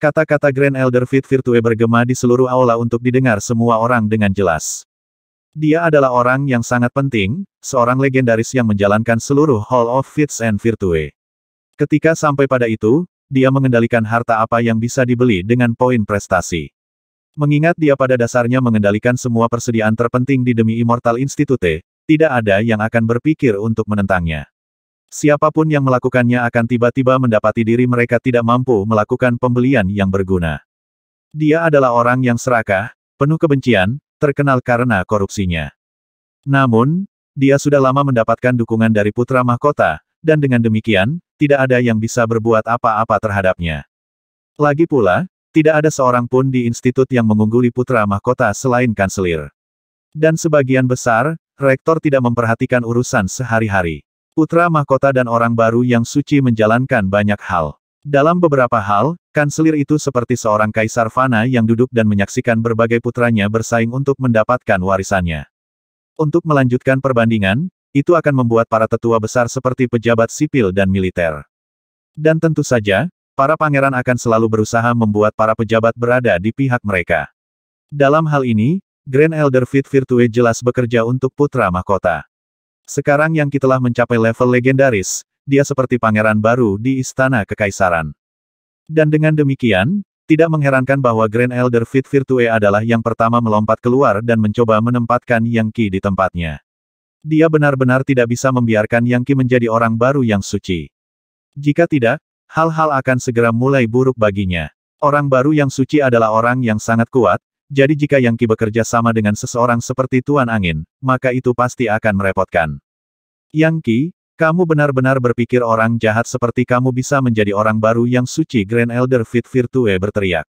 Kata-kata Grand Elder Fit Virtue bergema di seluruh aula untuk didengar semua orang dengan jelas. Dia adalah orang yang sangat penting, seorang legendaris yang menjalankan seluruh Hall of Fits and Virtue. Ketika sampai pada itu, dia mengendalikan harta apa yang bisa dibeli dengan poin prestasi. Mengingat dia pada dasarnya mengendalikan semua persediaan terpenting di demi Immortal Institute, tidak ada yang akan berpikir untuk menentangnya. Siapapun yang melakukannya akan tiba-tiba mendapati diri mereka tidak mampu melakukan pembelian yang berguna. Dia adalah orang yang serakah, penuh kebencian, terkenal karena korupsinya. Namun, dia sudah lama mendapatkan dukungan dari putra mahkota, dan dengan demikian, tidak ada yang bisa berbuat apa-apa terhadapnya. Lagi pula, tidak ada seorang pun di institut yang mengungguli putra mahkota selain kanselir. Dan sebagian besar, rektor tidak memperhatikan urusan sehari-hari. Putra mahkota dan orang baru yang suci menjalankan banyak hal. Dalam beberapa hal, kanselir itu seperti seorang kaisar fana yang duduk dan menyaksikan berbagai putranya bersaing untuk mendapatkan warisannya. Untuk melanjutkan perbandingan, itu akan membuat para tetua besar seperti pejabat sipil dan militer. Dan tentu saja, para pangeran akan selalu berusaha membuat para pejabat berada di pihak mereka. Dalam hal ini, Grand Elder Fit Virtue jelas bekerja untuk putra mahkota. Sekarang yang telah mencapai level legendaris, dia seperti pangeran baru di Istana Kekaisaran. Dan dengan demikian, tidak mengherankan bahwa Grand Elder Fit Virtue adalah yang pertama melompat keluar dan mencoba menempatkan Yang Qi di tempatnya. Dia benar-benar tidak bisa membiarkan Yang Qi menjadi orang baru yang suci. Jika tidak, hal-hal akan segera mulai buruk baginya. Orang baru yang suci adalah orang yang sangat kuat, jadi jika Yang Qi bekerja sama dengan seseorang seperti Tuan Angin, maka itu pasti akan merepotkan. Yang Qi, kamu benar-benar berpikir orang jahat seperti kamu bisa menjadi orang baru yang suci Grand Elder Fit Virtue berteriak.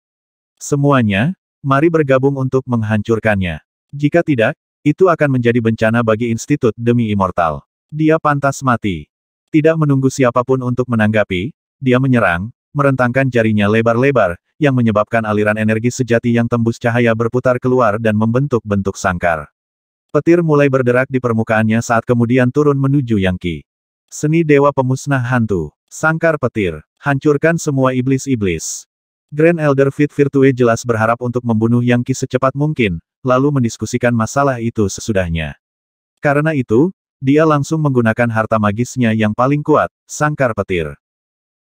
Semuanya, mari bergabung untuk menghancurkannya. Jika tidak, itu akan menjadi bencana bagi institut demi immortal. Dia pantas mati. Tidak menunggu siapapun untuk menanggapi, dia menyerang, merentangkan jarinya lebar-lebar, yang menyebabkan aliran energi sejati yang tembus cahaya berputar keluar dan membentuk bentuk sangkar. Petir mulai berderak di permukaannya saat kemudian turun menuju Yang Qi. Seni Dewa Pemusnah Hantu. Sangkar petir. Hancurkan semua iblis-iblis. Grand Elder Fit Virtue jelas berharap untuk membunuh Yang Qi secepat mungkin, lalu mendiskusikan masalah itu sesudahnya. Karena itu, dia langsung menggunakan harta magisnya yang paling kuat, sangkar petir.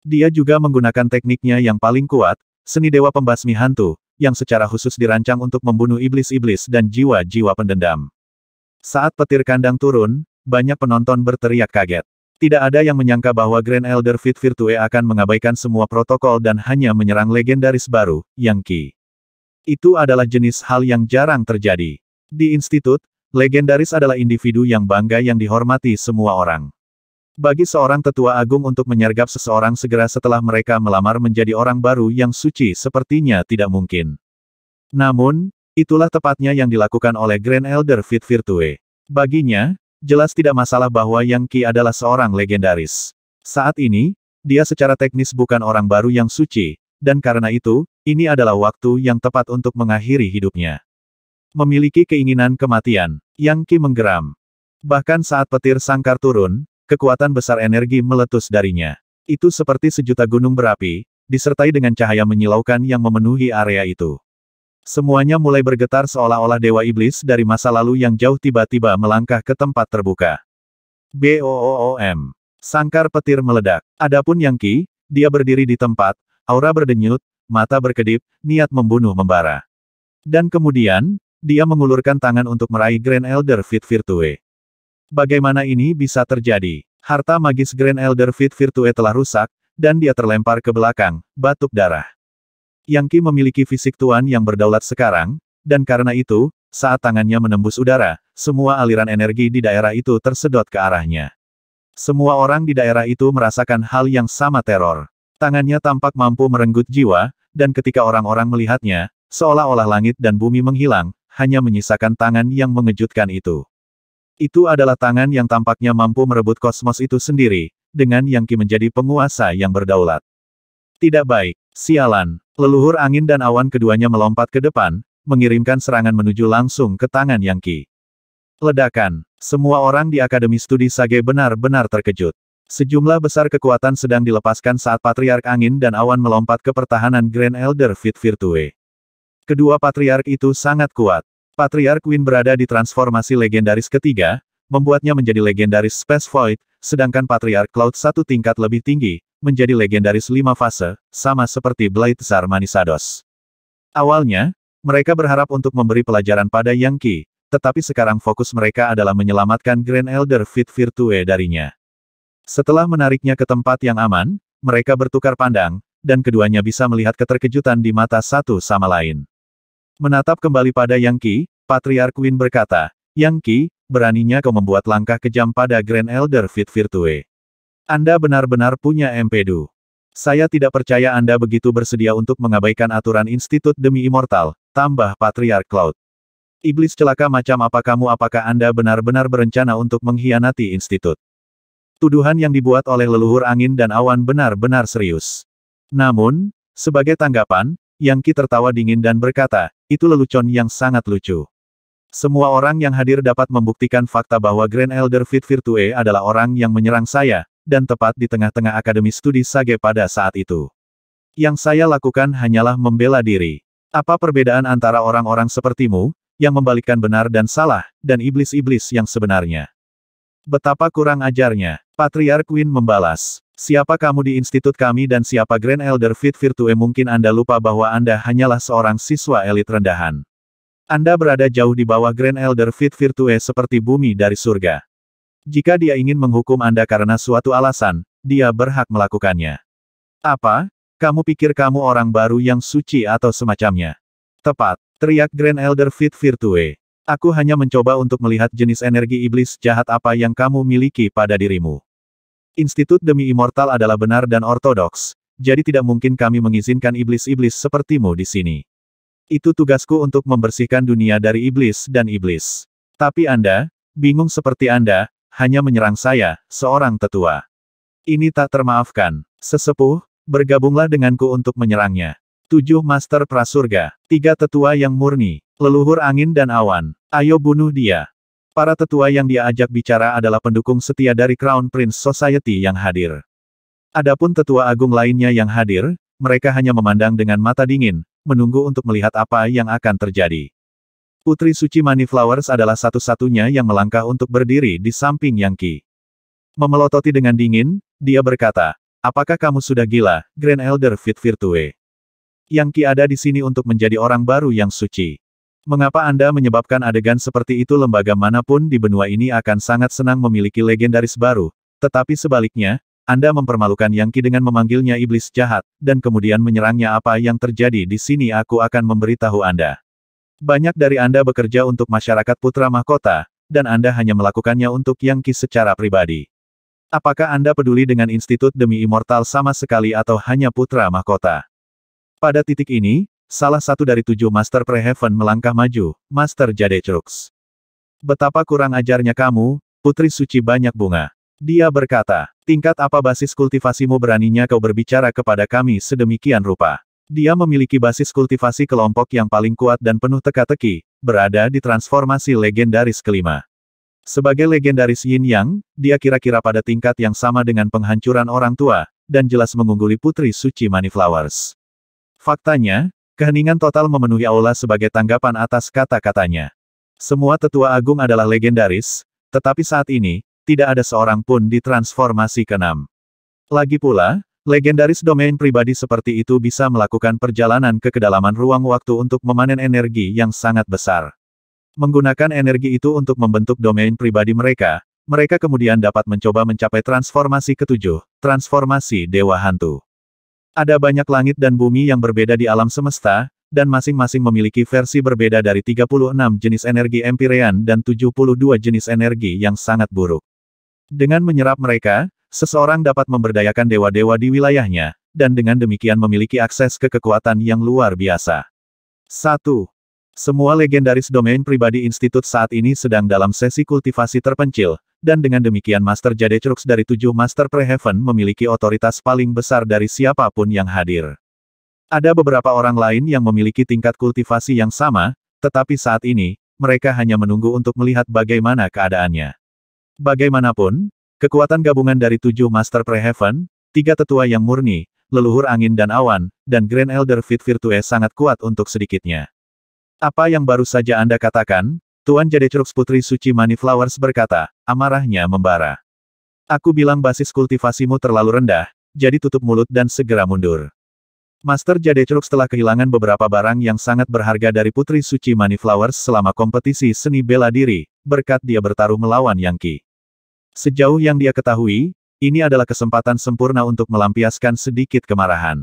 Dia juga menggunakan tekniknya yang paling kuat, Seni Dewa Pembasmi Hantu, yang secara khusus dirancang untuk membunuh iblis-iblis dan jiwa-jiwa pendendam. Saat petir kandang turun, banyak penonton berteriak kaget. Tidak ada yang menyangka bahwa Grand Elder Fit Virtue akan mengabaikan semua protokol dan hanya menyerang legendaris baru, Yang Qi. Itu adalah jenis hal yang jarang terjadi. Di institut, legendaris adalah individu yang bangga yang dihormati semua orang. Bagi seorang tetua agung untuk menyergap seseorang segera setelah mereka melamar menjadi orang baru yang suci sepertinya tidak mungkin. Namun, itulah tepatnya yang dilakukan oleh Grand Elder Fit Virtue. Baginya, jelas tidak masalah bahwa Yang Qi adalah seorang legendaris. Saat ini, dia secara teknis bukan orang baru yang suci, dan karena itu, ini adalah waktu yang tepat untuk mengakhiri hidupnya. Memiliki keinginan kematian, Yang Qi menggeram. Bahkan saat petir sangkar turun, kekuatan besar energi meletus darinya. Itu seperti sejuta gunung berapi, disertai dengan cahaya menyilaukan yang memenuhi area itu. Semuanya mulai bergetar seolah-olah dewa iblis dari masa lalu yang jauh tiba-tiba melangkah ke tempat terbuka. Boom! Sangkar petir meledak. Adapun Yang Ki, dia berdiri di tempat, aura berdenyut, mata berkedip, niat membunuh membara. Dan kemudian, dia mengulurkan tangan untuk meraih Grand Elder Fit Virtue. Bagaimana ini bisa terjadi? Harta magis Grand Elder Fit Virtue telah rusak, dan dia terlempar ke belakang, batuk darah. Yang Yangki memiliki fisik tuan yang berdaulat sekarang, dan karena itu, saat tangannya menembus udara, semua aliran energi di daerah itu tersedot ke arahnya. Semua orang di daerah itu merasakan hal yang sama teror. Tangannya tampak mampu merenggut jiwa, dan ketika orang-orang melihatnya, seolah-olah langit dan bumi menghilang, hanya menyisakan tangan yang mengejutkan itu. Itu adalah tangan yang tampaknya mampu merebut kosmos itu sendiri, dengan yang Qi menjadi penguasa yang berdaulat. Tidak baik, sialan, leluhur angin dan awan keduanya melompat ke depan, mengirimkan serangan menuju langsung ke tangan yang Qi. Ledakan, semua orang di Akademi Studi Sage benar-benar terkejut. Sejumlah besar kekuatan sedang dilepaskan saat Patriark Angin dan Awan melompat ke pertahanan Grand Elder Fit Virtue. Kedua Patriark itu sangat kuat. Patriark Queen berada di transformasi legendaris ketiga, membuatnya menjadi legendaris Space Void, sedangkan Patriark Cloud satu tingkat lebih tinggi, menjadi legendaris lima fase, sama seperti Blade Zar Awalnya, mereka berharap untuk memberi pelajaran pada Yang Qi, tetapi sekarang fokus mereka adalah menyelamatkan Grand Elder Fit Virtue darinya. Setelah menariknya ke tempat yang aman, mereka bertukar pandang, dan keduanya bisa melihat keterkejutan di mata satu sama lain. Menatap kembali pada Yang Qi, Patriark Queen berkata, Yang Qi, beraninya kau membuat langkah kejam pada Grand Elder Fit Virtue. Anda benar-benar punya empedu. Saya tidak percaya Anda begitu bersedia untuk mengabaikan aturan institut demi immortal, tambah Patriark Cloud. Iblis celaka macam apa kamu apakah Anda benar-benar berencana untuk mengkhianati institut? Tuduhan yang dibuat oleh leluhur angin dan awan benar-benar serius. Namun, sebagai tanggapan, Yang Ki tertawa dingin dan berkata, itu lelucon yang sangat lucu. Semua orang yang hadir dapat membuktikan fakta bahwa Grand Elder Fit Virtue adalah orang yang menyerang saya, dan tepat di tengah-tengah Akademi Studi Sage pada saat itu. Yang saya lakukan hanyalah membela diri. Apa perbedaan antara orang-orang sepertimu, yang membalikkan benar dan salah, dan iblis-iblis yang sebenarnya? Betapa kurang ajarnya, Patriark Queen membalas. Siapa kamu di institut kami dan siapa Grand Elder Fit Virtue mungkin Anda lupa bahwa Anda hanyalah seorang siswa elit rendahan. Anda berada jauh di bawah Grand Elder Fit Virtue seperti bumi dari surga. Jika dia ingin menghukum Anda karena suatu alasan, dia berhak melakukannya. Apa? Kamu pikir kamu orang baru yang suci atau semacamnya? Tepat, teriak Grand Elder Fit Virtue. Aku hanya mencoba untuk melihat jenis energi iblis jahat apa yang kamu miliki pada dirimu. Institut demi immortal adalah benar dan ortodoks, jadi tidak mungkin kami mengizinkan iblis-iblis sepertimu di sini. Itu tugasku untuk membersihkan dunia dari iblis dan iblis. Tapi Anda, bingung seperti Anda, hanya menyerang saya, seorang tetua. Ini tak termaafkan. Sesepuh, bergabunglah denganku untuk menyerangnya. Tujuh Master Prasurga, tiga tetua yang murni, leluhur angin dan awan. Ayo bunuh dia. Para tetua yang dia ajak bicara adalah pendukung setia dari Crown Prince Society yang hadir. Adapun tetua agung lainnya yang hadir, mereka hanya memandang dengan mata dingin, menunggu untuk melihat apa yang akan terjadi. Putri Suci Money Flowers adalah satu-satunya yang melangkah untuk berdiri di samping Yang Ki. Memelototi dengan dingin, dia berkata, Apakah kamu sudah gila, Grand Elder Fit Virtue? Yang Ki ada di sini untuk menjadi orang baru yang suci. Mengapa Anda menyebabkan adegan seperti itu lembaga manapun di benua ini akan sangat senang memiliki legendaris baru, tetapi sebaliknya, anda mempermalukan Yang Qi dengan memanggilnya iblis jahat, dan kemudian menyerangnya apa yang terjadi di sini aku akan memberitahu Anda. Banyak dari Anda bekerja untuk masyarakat putra mahkota, dan Anda hanya melakukannya untuk Yang Qi secara pribadi. Apakah Anda peduli dengan institut demi immortal sama sekali atau hanya putra mahkota? Pada titik ini, salah satu dari tujuh Master Preheaven melangkah maju, Master Jade Crux. Betapa kurang ajarnya kamu, Putri Suci banyak bunga. Dia berkata, tingkat apa basis kultivasimu beraninya kau berbicara kepada kami sedemikian rupa. Dia memiliki basis kultivasi kelompok yang paling kuat dan penuh teka-teki, berada di transformasi legendaris kelima. Sebagai legendaris Yin Yang, dia kira-kira pada tingkat yang sama dengan penghancuran orang tua, dan jelas mengungguli Putri Suci Moneyflowers. Faktanya, keheningan total memenuhi aula sebagai tanggapan atas kata-katanya. Semua tetua agung adalah legendaris, tetapi saat ini, tidak ada seorang pun di transformasi keenam. Lagi pula, legendaris domain pribadi seperti itu bisa melakukan perjalanan ke kedalaman ruang waktu untuk memanen energi yang sangat besar. Menggunakan energi itu untuk membentuk domain pribadi mereka, mereka kemudian dapat mencoba mencapai transformasi ketujuh, transformasi Dewa Hantu. Ada banyak langit dan bumi yang berbeda di alam semesta, dan masing-masing memiliki versi berbeda dari 36 jenis energi empirean dan 72 jenis energi yang sangat buruk. Dengan menyerap mereka, seseorang dapat memberdayakan dewa-dewa di wilayahnya, dan dengan demikian memiliki akses ke kekuatan yang luar biasa. 1. Semua legendaris domain pribadi institut saat ini sedang dalam sesi kultivasi terpencil, dan dengan demikian Master Jade Crux dari tujuh Master Preheaven memiliki otoritas paling besar dari siapapun yang hadir. Ada beberapa orang lain yang memiliki tingkat kultivasi yang sama, tetapi saat ini, mereka hanya menunggu untuk melihat bagaimana keadaannya. Bagaimanapun, kekuatan gabungan dari tujuh Master Preheaven, tiga tetua yang murni, leluhur angin dan awan, dan Grand Elder Fit Virtue sangat kuat untuk sedikitnya. Apa yang baru saja Anda katakan, Tuan Jadecrux Putri Suci Money Flowers berkata, amarahnya membara. Aku bilang basis kultivasimu terlalu rendah, jadi tutup mulut dan segera mundur. Master Jadecrux telah kehilangan beberapa barang yang sangat berharga dari Putri Suci Money Flowers selama kompetisi seni bela diri, berkat dia bertarung melawan Yang Qi. Sejauh yang dia ketahui, ini adalah kesempatan sempurna untuk melampiaskan sedikit kemarahan.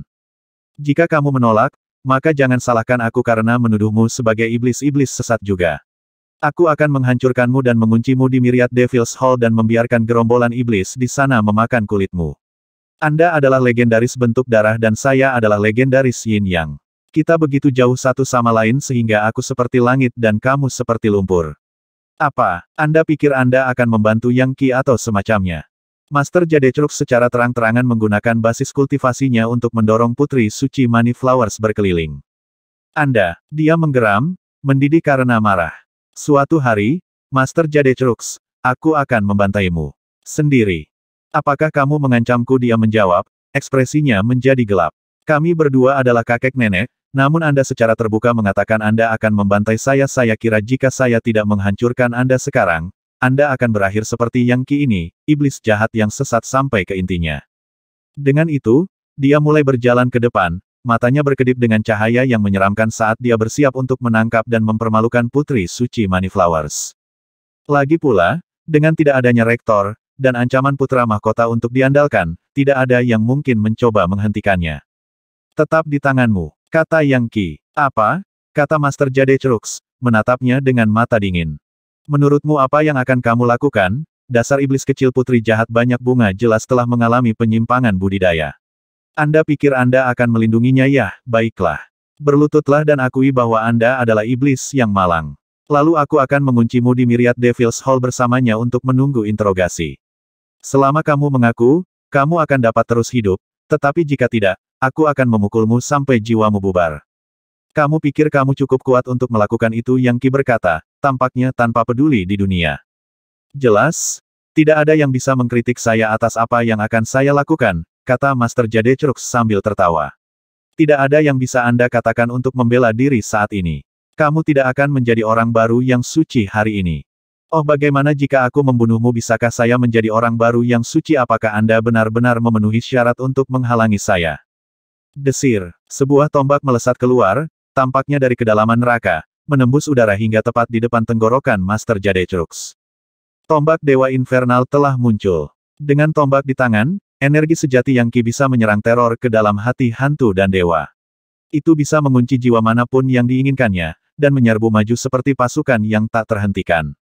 Jika kamu menolak, maka jangan salahkan aku karena menuduhmu sebagai iblis-iblis sesat juga. Aku akan menghancurkanmu dan menguncimu di Myriad Devil's Hall dan membiarkan gerombolan iblis di sana memakan kulitmu. Anda adalah legendaris bentuk darah dan saya adalah legendaris yin yang. Kita begitu jauh satu sama lain sehingga aku seperti langit dan kamu seperti lumpur. Apa, Anda pikir Anda akan membantu Yang Qi atau semacamnya? Master Jade Jadecrux secara terang-terangan menggunakan basis kultivasinya untuk mendorong Putri Suci Money Flowers berkeliling. Anda, dia menggeram, mendidih karena marah. Suatu hari, Master Jade Jadecrux, aku akan membantaimu. Sendiri. Apakah kamu mengancamku dia menjawab, ekspresinya menjadi gelap. Kami berdua adalah kakek nenek, namun Anda secara terbuka mengatakan Anda akan membantai saya saya kira jika saya tidak menghancurkan Anda sekarang, Anda akan berakhir seperti yang Ki ini, iblis jahat yang sesat sampai ke intinya. Dengan itu, dia mulai berjalan ke depan, matanya berkedip dengan cahaya yang menyeramkan saat dia bersiap untuk menangkap dan mempermalukan Putri Suci Moneyflowers. Lagi pula, dengan tidak adanya rektor, dan ancaman putra mahkota untuk diandalkan, tidak ada yang mungkin mencoba menghentikannya. Tetap di tanganmu. Kata Yang Qi. Apa? Kata Master Jade Crux, menatapnya dengan mata dingin. Menurutmu apa yang akan kamu lakukan? Dasar iblis kecil putri jahat banyak bunga jelas telah mengalami penyimpangan budidaya. Anda pikir Anda akan melindunginya ya, baiklah. Berlututlah dan akui bahwa Anda adalah iblis yang malang. Lalu aku akan menguncimu di Myriad Devil's Hall bersamanya untuk menunggu interogasi. Selama kamu mengaku, kamu akan dapat terus hidup, tetapi jika tidak, Aku akan memukulmu sampai jiwamu bubar. Kamu pikir kamu cukup kuat untuk melakukan itu yang Ki berkata, tampaknya tanpa peduli di dunia. Jelas, tidak ada yang bisa mengkritik saya atas apa yang akan saya lakukan, kata Master Jade Crux sambil tertawa. Tidak ada yang bisa Anda katakan untuk membela diri saat ini. Kamu tidak akan menjadi orang baru yang suci hari ini. Oh bagaimana jika aku membunuhmu bisakah saya menjadi orang baru yang suci apakah Anda benar-benar memenuhi syarat untuk menghalangi saya? Desir, sebuah tombak melesat keluar, tampaknya dari kedalaman neraka, menembus udara hingga tepat di depan tenggorokan Master Jade Crux. Tombak Dewa Infernal telah muncul. Dengan tombak di tangan, energi sejati yang ki bisa menyerang teror ke dalam hati hantu dan dewa. Itu bisa mengunci jiwa manapun yang diinginkannya, dan menyerbu maju seperti pasukan yang tak terhentikan.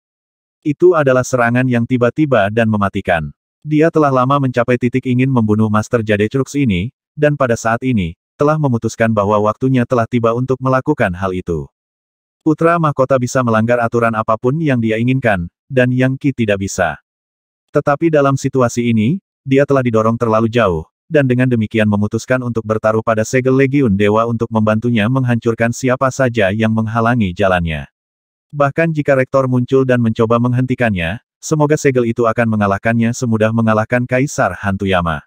Itu adalah serangan yang tiba-tiba dan mematikan. Dia telah lama mencapai titik ingin membunuh Master Jade Crux ini, dan pada saat ini, telah memutuskan bahwa waktunya telah tiba untuk melakukan hal itu. Putra mahkota bisa melanggar aturan apapun yang dia inginkan, dan Yang Qi tidak bisa. Tetapi dalam situasi ini, dia telah didorong terlalu jauh, dan dengan demikian memutuskan untuk bertaruh pada segel Legiun Dewa untuk membantunya menghancurkan siapa saja yang menghalangi jalannya. Bahkan jika Rektor muncul dan mencoba menghentikannya, semoga segel itu akan mengalahkannya semudah mengalahkan Kaisar Hantuyama.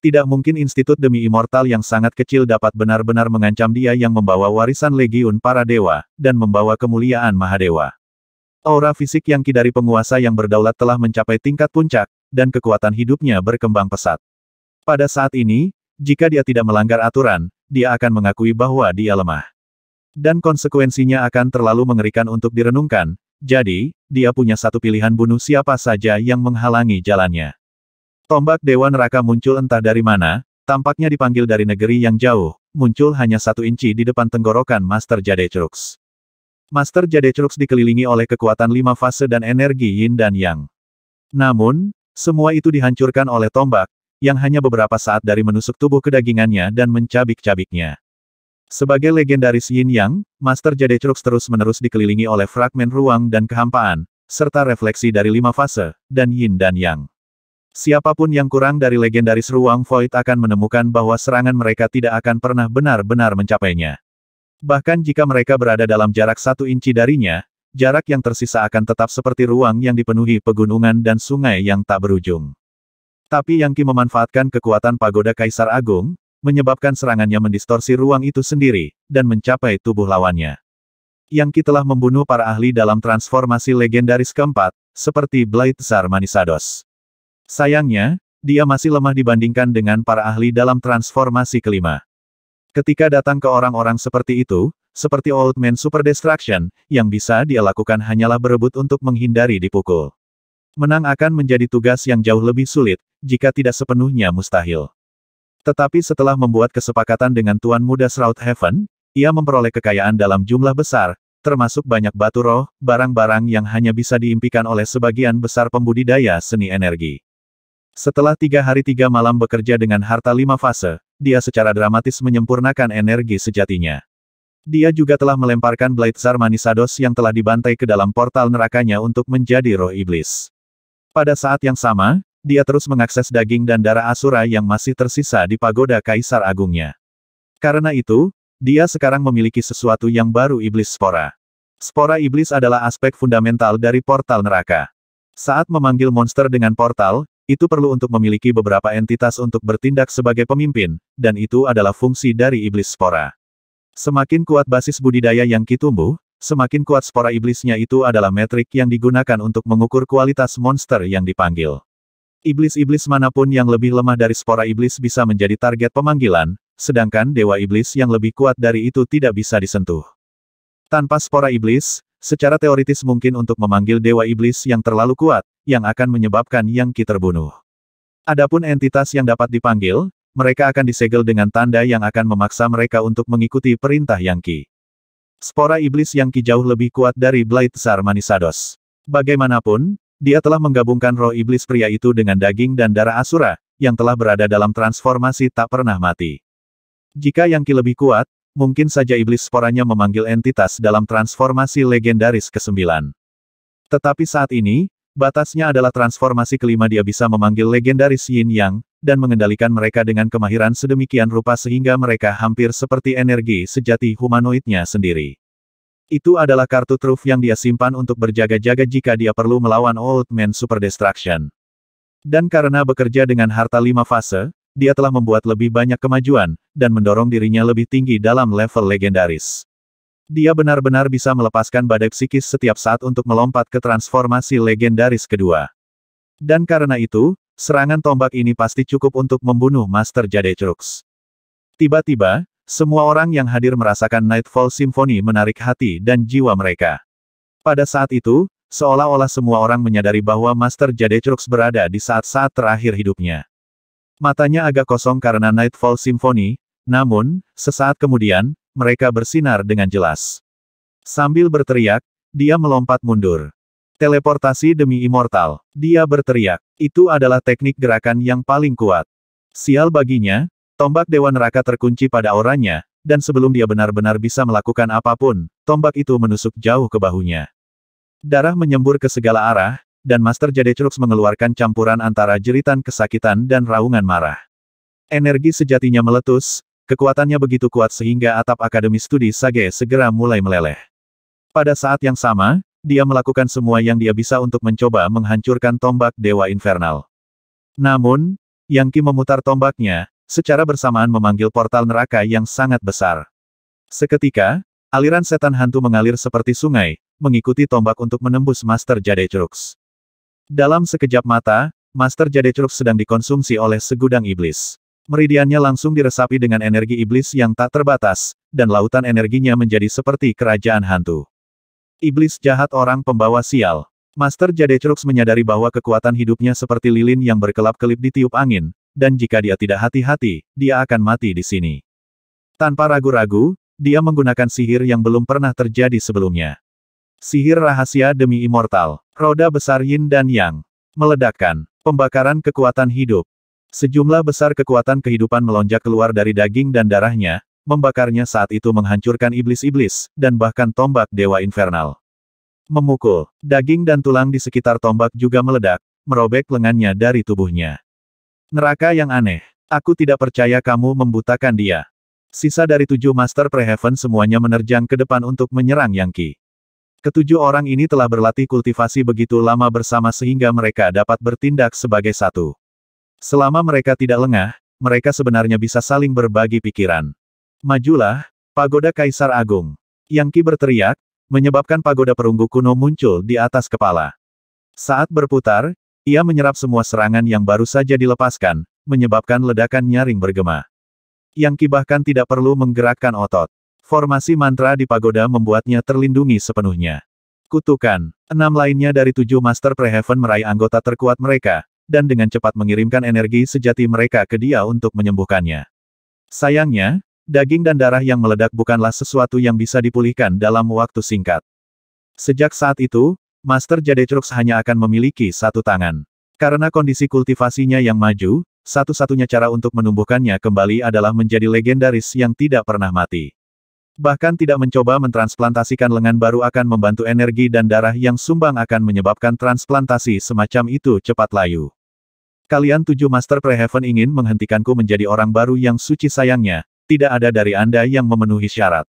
Tidak mungkin institut demi immortal yang sangat kecil dapat benar-benar mengancam dia yang membawa warisan legiun para dewa, dan membawa kemuliaan Mahadewa. Aura fisik yang kidari penguasa yang berdaulat telah mencapai tingkat puncak, dan kekuatan hidupnya berkembang pesat. Pada saat ini, jika dia tidak melanggar aturan, dia akan mengakui bahwa dia lemah. Dan konsekuensinya akan terlalu mengerikan untuk direnungkan, jadi, dia punya satu pilihan bunuh siapa saja yang menghalangi jalannya. Tombak Dewa Neraka muncul entah dari mana, tampaknya dipanggil dari negeri yang jauh, muncul hanya satu inci di depan tenggorokan Master Jade Crux. Master Jade Crux dikelilingi oleh kekuatan lima fase dan energi yin dan yang. Namun, semua itu dihancurkan oleh tombak, yang hanya beberapa saat dari menusuk tubuh kedagingannya dan mencabik-cabiknya. Sebagai legendaris Yin Yang, Master Jade Crux terus-menerus dikelilingi oleh fragmen ruang dan kehampaan, serta refleksi dari lima fase, dan Yin dan Yang. Siapapun yang kurang dari legendaris ruang void akan menemukan bahwa serangan mereka tidak akan pernah benar-benar mencapainya. Bahkan jika mereka berada dalam jarak satu inci darinya, jarak yang tersisa akan tetap seperti ruang yang dipenuhi pegunungan dan sungai yang tak berujung. Tapi Yang Ki memanfaatkan kekuatan pagoda Kaisar Agung, menyebabkan serangannya mendistorsi ruang itu sendiri, dan mencapai tubuh lawannya. Yang Ki telah membunuh para ahli dalam transformasi legendaris keempat, seperti Blade Sarmanisados. Manisados. Sayangnya, dia masih lemah dibandingkan dengan para ahli dalam transformasi kelima. Ketika datang ke orang-orang seperti itu, seperti Old Man Super Destruction, yang bisa dia lakukan hanyalah berebut untuk menghindari dipukul. Menang akan menjadi tugas yang jauh lebih sulit, jika tidak sepenuhnya mustahil. Tetapi setelah membuat kesepakatan dengan Tuan Muda Shroud Heaven, ia memperoleh kekayaan dalam jumlah besar, termasuk banyak batu roh, barang-barang yang hanya bisa diimpikan oleh sebagian besar pembudidaya seni energi. Setelah tiga hari tiga malam bekerja dengan harta lima fase, dia secara dramatis menyempurnakan energi sejatinya. Dia juga telah melemparkan Blade Manisados yang telah dibantai ke dalam portal nerakanya untuk menjadi roh iblis. Pada saat yang sama, dia terus mengakses daging dan darah Asura yang masih tersisa di pagoda Kaisar Agungnya. Karena itu, dia sekarang memiliki sesuatu yang baru iblis spora. Spora iblis adalah aspek fundamental dari portal neraka. Saat memanggil monster dengan portal, itu perlu untuk memiliki beberapa entitas untuk bertindak sebagai pemimpin, dan itu adalah fungsi dari iblis spora. Semakin kuat basis budidaya yang kitumbuh, semakin kuat spora iblisnya itu adalah metrik yang digunakan untuk mengukur kualitas monster yang dipanggil. Iblis-iblis manapun yang lebih lemah dari spora iblis bisa menjadi target pemanggilan, sedangkan dewa iblis yang lebih kuat dari itu tidak bisa disentuh. Tanpa spora iblis, secara teoritis mungkin untuk memanggil dewa iblis yang terlalu kuat, yang akan menyebabkan yang Qi terbunuh. Adapun entitas yang dapat dipanggil, mereka akan disegel dengan tanda yang akan memaksa mereka untuk mengikuti perintah yang Qi. Spora iblis yang Qi jauh lebih kuat dari Blight Sarmanisados. Bagaimanapun, dia telah menggabungkan roh iblis pria itu dengan daging dan darah asura, yang telah berada dalam transformasi tak pernah mati. Jika yang Qi lebih kuat, mungkin saja iblis sporanya memanggil entitas dalam transformasi legendaris ke-9. Tetapi saat ini, Batasnya adalah transformasi kelima dia bisa memanggil legendaris Yin Yang, dan mengendalikan mereka dengan kemahiran sedemikian rupa sehingga mereka hampir seperti energi sejati humanoidnya sendiri. Itu adalah kartu truf yang dia simpan untuk berjaga-jaga jika dia perlu melawan Old Man Super Destruction. Dan karena bekerja dengan harta lima fase, dia telah membuat lebih banyak kemajuan, dan mendorong dirinya lebih tinggi dalam level legendaris. Dia benar-benar bisa melepaskan badai psikis setiap saat untuk melompat ke transformasi legendaris kedua. Dan karena itu, serangan tombak ini pasti cukup untuk membunuh Master Jade Crux. Tiba-tiba, semua orang yang hadir merasakan Nightfall Symphony menarik hati dan jiwa mereka. Pada saat itu, seolah-olah semua orang menyadari bahwa Master Jade Crux berada di saat-saat terakhir hidupnya. Matanya agak kosong karena Nightfall Symphony, namun, sesaat kemudian, mereka bersinar dengan jelas. Sambil berteriak, dia melompat mundur. Teleportasi demi immortal, dia berteriak. Itu adalah teknik gerakan yang paling kuat. Sial baginya, tombak Dewa Neraka terkunci pada auranya, dan sebelum dia benar-benar bisa melakukan apapun, tombak itu menusuk jauh ke bahunya. Darah menyembur ke segala arah, dan Master Jade Crux mengeluarkan campuran antara jeritan kesakitan dan raungan marah. Energi sejatinya meletus, Kekuatannya begitu kuat sehingga atap Akademi Studi Sage segera mulai meleleh. Pada saat yang sama, dia melakukan semua yang dia bisa untuk mencoba menghancurkan tombak Dewa Infernal. Namun, Yang Qi memutar tombaknya, secara bersamaan memanggil portal neraka yang sangat besar. Seketika, aliran setan hantu mengalir seperti sungai, mengikuti tombak untuk menembus Master Jade Crux. Dalam sekejap mata, Master Jade Crux sedang dikonsumsi oleh segudang iblis meridiannya langsung diresapi dengan energi iblis yang tak terbatas, dan lautan energinya menjadi seperti kerajaan hantu. Iblis jahat orang pembawa sial. Master Jade Crux menyadari bahwa kekuatan hidupnya seperti lilin yang berkelap-kelip di tiup angin, dan jika dia tidak hati-hati, dia akan mati di sini. Tanpa ragu-ragu, dia menggunakan sihir yang belum pernah terjadi sebelumnya. Sihir rahasia demi immortal, roda besar yin dan yang, meledakkan, pembakaran kekuatan hidup, Sejumlah besar kekuatan kehidupan melonjak keluar dari daging dan darahnya, membakarnya saat itu menghancurkan iblis-iblis, dan bahkan tombak dewa infernal. Memukul, daging dan tulang di sekitar tombak juga meledak, merobek lengannya dari tubuhnya. Neraka yang aneh. Aku tidak percaya kamu membutakan dia. Sisa dari tujuh Master Preheaven semuanya menerjang ke depan untuk menyerang Yangki. Ketujuh orang ini telah berlatih kultivasi begitu lama bersama sehingga mereka dapat bertindak sebagai satu. Selama mereka tidak lengah, mereka sebenarnya bisa saling berbagi pikiran. Majulah, Pagoda Kaisar Agung. Yang Ki berteriak, menyebabkan pagoda perunggu kuno muncul di atas kepala. Saat berputar, ia menyerap semua serangan yang baru saja dilepaskan, menyebabkan ledakan nyaring bergema. Yang Ki bahkan tidak perlu menggerakkan otot. Formasi mantra di pagoda membuatnya terlindungi sepenuhnya. Kutukan. Enam lainnya dari tujuh Master Preheaven meraih anggota terkuat mereka, dan dengan cepat mengirimkan energi sejati mereka ke dia untuk menyembuhkannya. Sayangnya, daging dan darah yang meledak bukanlah sesuatu yang bisa dipulihkan dalam waktu singkat. Sejak saat itu, Master Jade Trux hanya akan memiliki satu tangan. Karena kondisi kultivasinya yang maju, satu-satunya cara untuk menumbuhkannya kembali adalah menjadi legendaris yang tidak pernah mati. Bahkan tidak mencoba mentransplantasikan lengan baru akan membantu energi dan darah yang sumbang akan menyebabkan transplantasi semacam itu cepat layu. Kalian tujuh Master Prehaven ingin menghentikanku menjadi orang baru yang suci sayangnya, tidak ada dari Anda yang memenuhi syarat.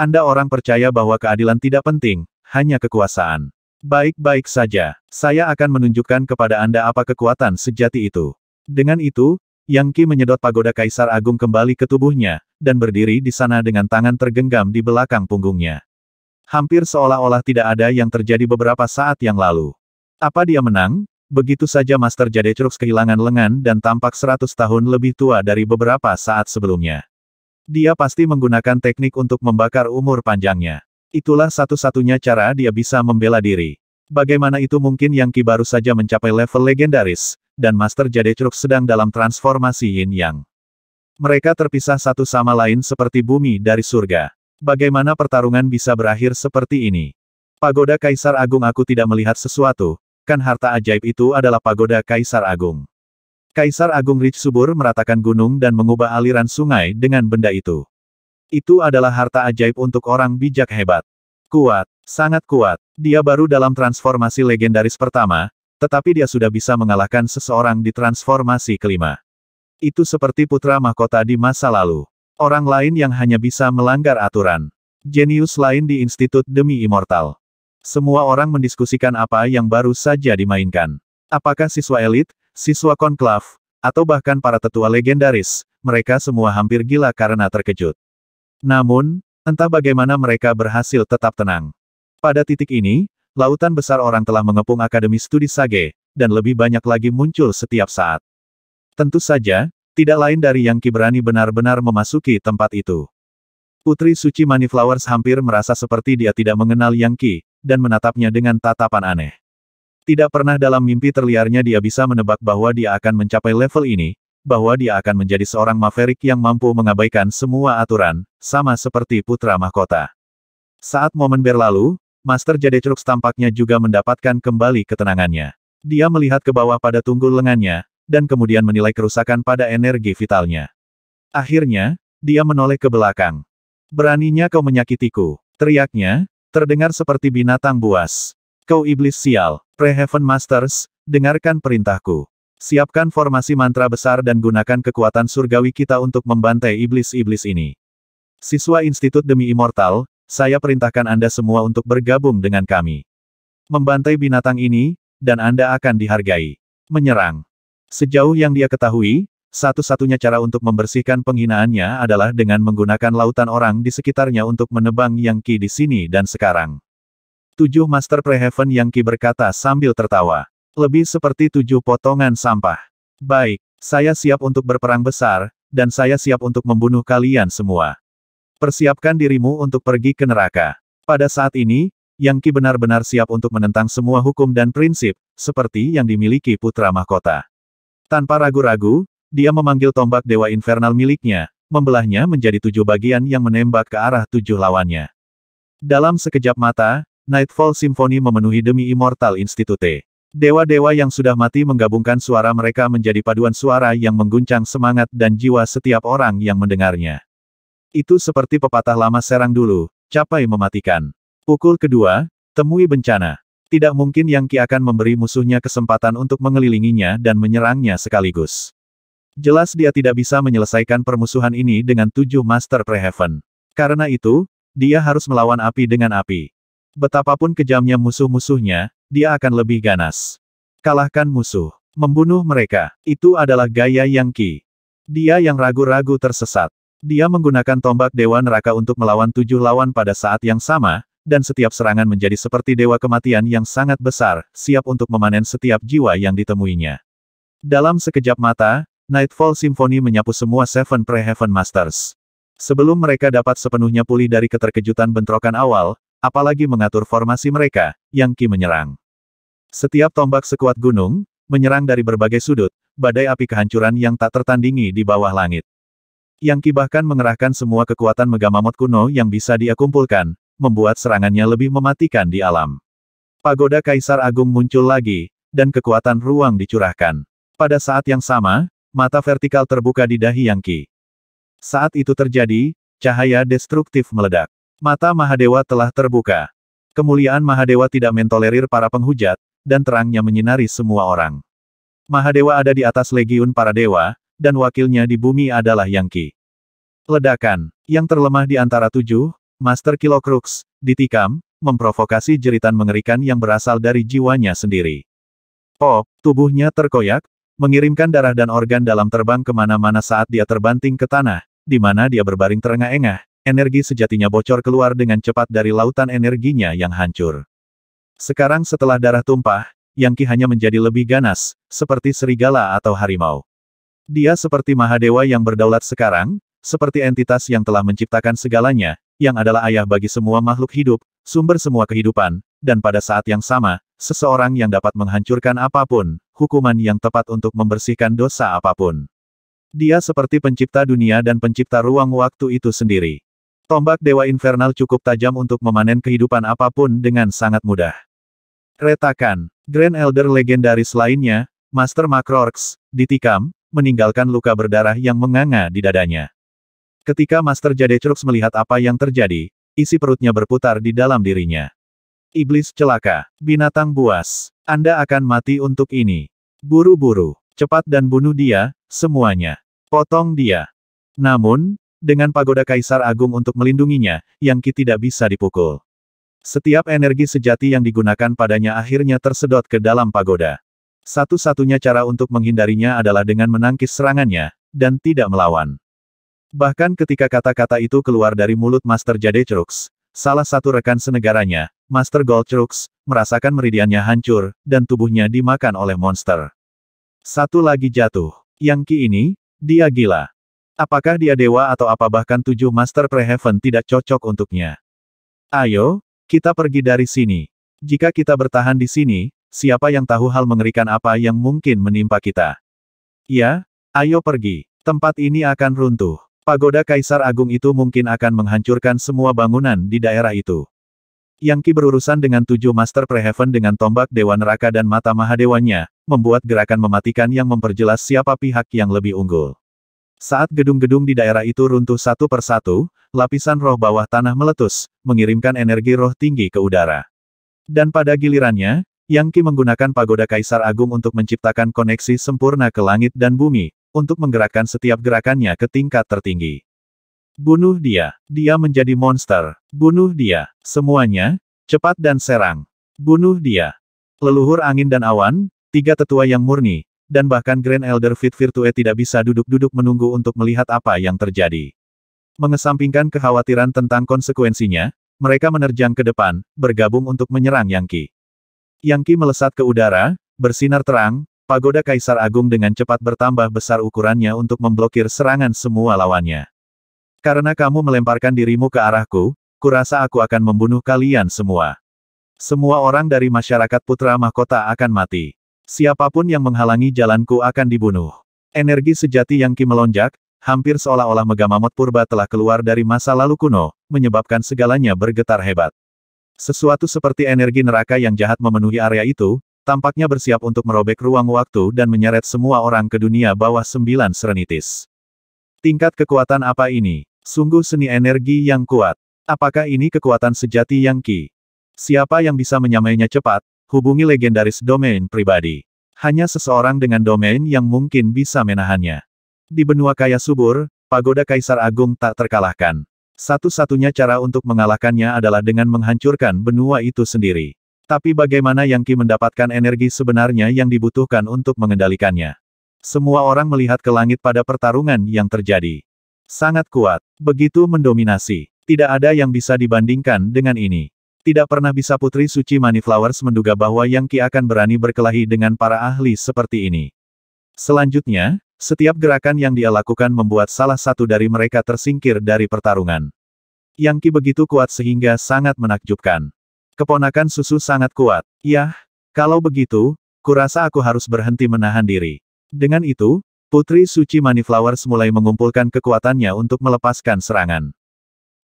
Anda orang percaya bahwa keadilan tidak penting, hanya kekuasaan. Baik-baik saja, saya akan menunjukkan kepada Anda apa kekuatan sejati itu. Dengan itu, Yang Qi menyedot pagoda Kaisar Agung kembali ke tubuhnya, dan berdiri di sana dengan tangan tergenggam di belakang punggungnya. Hampir seolah-olah tidak ada yang terjadi beberapa saat yang lalu. Apa dia menang? Begitu saja Master Jade Crux kehilangan lengan dan tampak 100 tahun lebih tua dari beberapa saat sebelumnya. Dia pasti menggunakan teknik untuk membakar umur panjangnya. Itulah satu-satunya cara dia bisa membela diri. Bagaimana itu mungkin yang Ki baru saja mencapai level legendaris, dan Master Jade Crux sedang dalam transformasi Yin Yang. Mereka terpisah satu sama lain seperti bumi dari surga. Bagaimana pertarungan bisa berakhir seperti ini? Pagoda Kaisar Agung aku tidak melihat sesuatu, Bahkan harta ajaib itu adalah pagoda Kaisar Agung. Kaisar Agung rich subur meratakan gunung dan mengubah aliran sungai dengan benda itu. Itu adalah harta ajaib untuk orang bijak hebat. Kuat, sangat kuat. Dia baru dalam transformasi legendaris pertama, tetapi dia sudah bisa mengalahkan seseorang di transformasi kelima. Itu seperti putra mahkota di masa lalu. Orang lain yang hanya bisa melanggar aturan. Jenius lain di institut demi immortal. Semua orang mendiskusikan apa yang baru saja dimainkan. Apakah siswa elit, siswa konklav, atau bahkan para tetua legendaris, mereka semua hampir gila karena terkejut. Namun, entah bagaimana mereka berhasil tetap tenang. Pada titik ini, lautan besar orang telah mengepung Akademi Studi Sage, dan lebih banyak lagi muncul setiap saat. Tentu saja, tidak lain dari yang Kibrani benar-benar memasuki tempat itu. Putri Suci Maniflowers hampir merasa seperti dia tidak mengenal Yang Ki dan menatapnya dengan tatapan aneh. Tidak pernah dalam mimpi terliarnya dia bisa menebak bahwa dia akan mencapai level ini, bahwa dia akan menjadi seorang maverick yang mampu mengabaikan semua aturan, sama seperti putra mahkota. Saat momen berlalu, Master Jade Crux tampaknya juga mendapatkan kembali ketenangannya. Dia melihat ke bawah pada tunggul lengannya, dan kemudian menilai kerusakan pada energi vitalnya. Akhirnya, dia menoleh ke belakang. Beraninya kau menyakitiku, teriaknya, Terdengar seperti binatang buas. Kau iblis sial, Preheaven Masters, dengarkan perintahku. Siapkan formasi mantra besar dan gunakan kekuatan surgawi kita untuk membantai iblis-iblis ini. Siswa Institut Demi Immortal, saya perintahkan Anda semua untuk bergabung dengan kami. Membantai binatang ini, dan Anda akan dihargai. Menyerang. Sejauh yang dia ketahui, satu-satunya cara untuk membersihkan penghinaannya adalah dengan menggunakan lautan orang di sekitarnya untuk menebang Yang Qi di sini dan sekarang. Tujuh Master Preheaven Yang Qi berkata sambil tertawa. Lebih seperti tujuh potongan sampah. Baik, saya siap untuk berperang besar, dan saya siap untuk membunuh kalian semua. Persiapkan dirimu untuk pergi ke neraka. Pada saat ini, Yang Qi benar-benar siap untuk menentang semua hukum dan prinsip, seperti yang dimiliki Putra Mahkota. Tanpa ragu-ragu, dia memanggil tombak Dewa Infernal miliknya, membelahnya menjadi tujuh bagian yang menembak ke arah tujuh lawannya. Dalam sekejap mata, Nightfall Symphony memenuhi demi Immortal Institute. Dewa-dewa yang sudah mati menggabungkan suara mereka menjadi paduan suara yang mengguncang semangat dan jiwa setiap orang yang mendengarnya. Itu seperti pepatah lama serang dulu, capai mematikan. Pukul kedua, temui bencana. Tidak mungkin Yang Ki akan memberi musuhnya kesempatan untuk mengelilinginya dan menyerangnya sekaligus. Jelas dia tidak bisa menyelesaikan permusuhan ini dengan tujuh Master Preheaven. Karena itu, dia harus melawan api dengan api. Betapapun kejamnya musuh-musuhnya, dia akan lebih ganas. Kalahkan musuh. Membunuh mereka. Itu adalah gaya Yang Qi. Dia yang ragu-ragu tersesat. Dia menggunakan tombak Dewa Neraka untuk melawan tujuh lawan pada saat yang sama, dan setiap serangan menjadi seperti dewa kematian yang sangat besar, siap untuk memanen setiap jiwa yang ditemuinya. Dalam sekejap mata, Nightfall Symphony menyapu semua Seven Pre-Heaven Masters. Sebelum mereka dapat sepenuhnya pulih dari keterkejutan bentrokan awal, apalagi mengatur formasi mereka, Yang Qi menyerang. Setiap tombak sekuat gunung, menyerang dari berbagai sudut, badai api kehancuran yang tak tertandingi di bawah langit. Yang Qi bahkan mengerahkan semua kekuatan megamamot kuno yang bisa dia kumpulkan, membuat serangannya lebih mematikan di alam. Pagoda Kaisar Agung muncul lagi, dan kekuatan ruang dicurahkan. Pada saat yang sama, mata vertikal terbuka di dahi Yang Qi. Saat itu terjadi, cahaya destruktif meledak. Mata Mahadewa telah terbuka. Kemuliaan Mahadewa tidak mentolerir para penghujat, dan terangnya menyinari semua orang. Mahadewa ada di atas legiun para dewa, dan wakilnya di bumi adalah Yang Qi. Ledakan, yang terlemah di antara tujuh, Master Kilokrux, ditikam, memprovokasi jeritan mengerikan yang berasal dari jiwanya sendiri. Oh, tubuhnya terkoyak, mengirimkan darah dan organ dalam terbang kemana-mana saat dia terbanting ke tanah, di mana dia berbaring terengah-engah, energi sejatinya bocor keluar dengan cepat dari lautan energinya yang hancur. Sekarang setelah darah tumpah, Yang Ki hanya menjadi lebih ganas, seperti serigala atau harimau. Dia seperti Mahadewa yang berdaulat sekarang, seperti entitas yang telah menciptakan segalanya, yang adalah ayah bagi semua makhluk hidup, sumber semua kehidupan, dan pada saat yang sama, seseorang yang dapat menghancurkan apapun, hukuman yang tepat untuk membersihkan dosa apapun. Dia seperti pencipta dunia dan pencipta ruang waktu itu sendiri. Tombak Dewa Infernal cukup tajam untuk memanen kehidupan apapun dengan sangat mudah. Retakan, Grand Elder legendaris lainnya, Master Makrorx, ditikam, meninggalkan luka berdarah yang menganga di dadanya. Ketika Master Jadecrux melihat apa yang terjadi, isi perutnya berputar di dalam dirinya. Iblis celaka, binatang buas, Anda akan mati untuk ini. Buru-buru, cepat dan bunuh dia, semuanya. Potong dia. Namun, dengan pagoda Kaisar Agung untuk melindunginya, Yang Qi tidak bisa dipukul. Setiap energi sejati yang digunakan padanya akhirnya tersedot ke dalam pagoda. Satu-satunya cara untuk menghindarinya adalah dengan menangkis serangannya, dan tidak melawan. Bahkan ketika kata-kata itu keluar dari mulut Master Jade Crux, Salah satu rekan senegaranya, Master Goldcrux, merasakan meridiannya hancur, dan tubuhnya dimakan oleh monster. Satu lagi jatuh. Yang Ki ini, dia gila. Apakah dia dewa atau apa bahkan tujuh Master Preheaven tidak cocok untuknya. Ayo, kita pergi dari sini. Jika kita bertahan di sini, siapa yang tahu hal mengerikan apa yang mungkin menimpa kita. Ya, ayo pergi. Tempat ini akan runtuh. Pagoda Kaisar Agung itu mungkin akan menghancurkan semua bangunan di daerah itu. Yang Ki berurusan dengan tujuh Master Preheaven dengan tombak Dewa Neraka dan Mata Mahadewanya, membuat gerakan mematikan yang memperjelas siapa pihak yang lebih unggul. Saat gedung-gedung di daerah itu runtuh satu persatu, lapisan roh bawah tanah meletus, mengirimkan energi roh tinggi ke udara. Dan pada gilirannya, Yang Ki menggunakan pagoda Kaisar Agung untuk menciptakan koneksi sempurna ke langit dan bumi, untuk menggerakkan setiap gerakannya ke tingkat tertinggi. Bunuh dia. Dia menjadi monster. Bunuh dia. Semuanya, cepat dan serang. Bunuh dia. Leluhur angin dan awan, tiga tetua yang murni, dan bahkan Grand Elder Fit Virtue tidak bisa duduk-duduk menunggu untuk melihat apa yang terjadi. Mengesampingkan kekhawatiran tentang konsekuensinya, mereka menerjang ke depan, bergabung untuk menyerang Yangki. Yangki melesat ke udara, bersinar terang, Pagoda Kaisar Agung dengan cepat bertambah besar ukurannya untuk memblokir serangan semua lawannya. Karena kamu melemparkan dirimu ke arahku, kurasa aku akan membunuh kalian semua. Semua orang dari masyarakat Putra Mahkota akan mati. Siapapun yang menghalangi jalanku akan dibunuh. Energi sejati yang Ki melonjak, hampir seolah-olah Megamamot Purba telah keluar dari masa lalu kuno, menyebabkan segalanya bergetar hebat. Sesuatu seperti energi neraka yang jahat memenuhi area itu, tampaknya bersiap untuk merobek ruang waktu dan menyeret semua orang ke dunia bawah sembilan serenitis. Tingkat kekuatan apa ini? Sungguh seni energi yang kuat. Apakah ini kekuatan sejati yang ki? Siapa yang bisa menyamainya cepat, hubungi legendaris domain pribadi. Hanya seseorang dengan domain yang mungkin bisa menahannya. Di benua kaya subur, pagoda Kaisar Agung tak terkalahkan. Satu-satunya cara untuk mengalahkannya adalah dengan menghancurkan benua itu sendiri. Tapi bagaimana Yang Qi mendapatkan energi sebenarnya yang dibutuhkan untuk mengendalikannya? Semua orang melihat ke langit pada pertarungan yang terjadi. Sangat kuat, begitu mendominasi. Tidak ada yang bisa dibandingkan dengan ini. Tidak pernah bisa Putri Suci Maniflowers menduga bahwa Yang Qi akan berani berkelahi dengan para ahli seperti ini. Selanjutnya, setiap gerakan yang dia lakukan membuat salah satu dari mereka tersingkir dari pertarungan. Yang Qi begitu kuat sehingga sangat menakjubkan. Keponakan susu sangat kuat. Yah, kalau begitu, kurasa aku harus berhenti menahan diri. Dengan itu, Putri Suci Maniflowers mulai mengumpulkan kekuatannya untuk melepaskan serangan.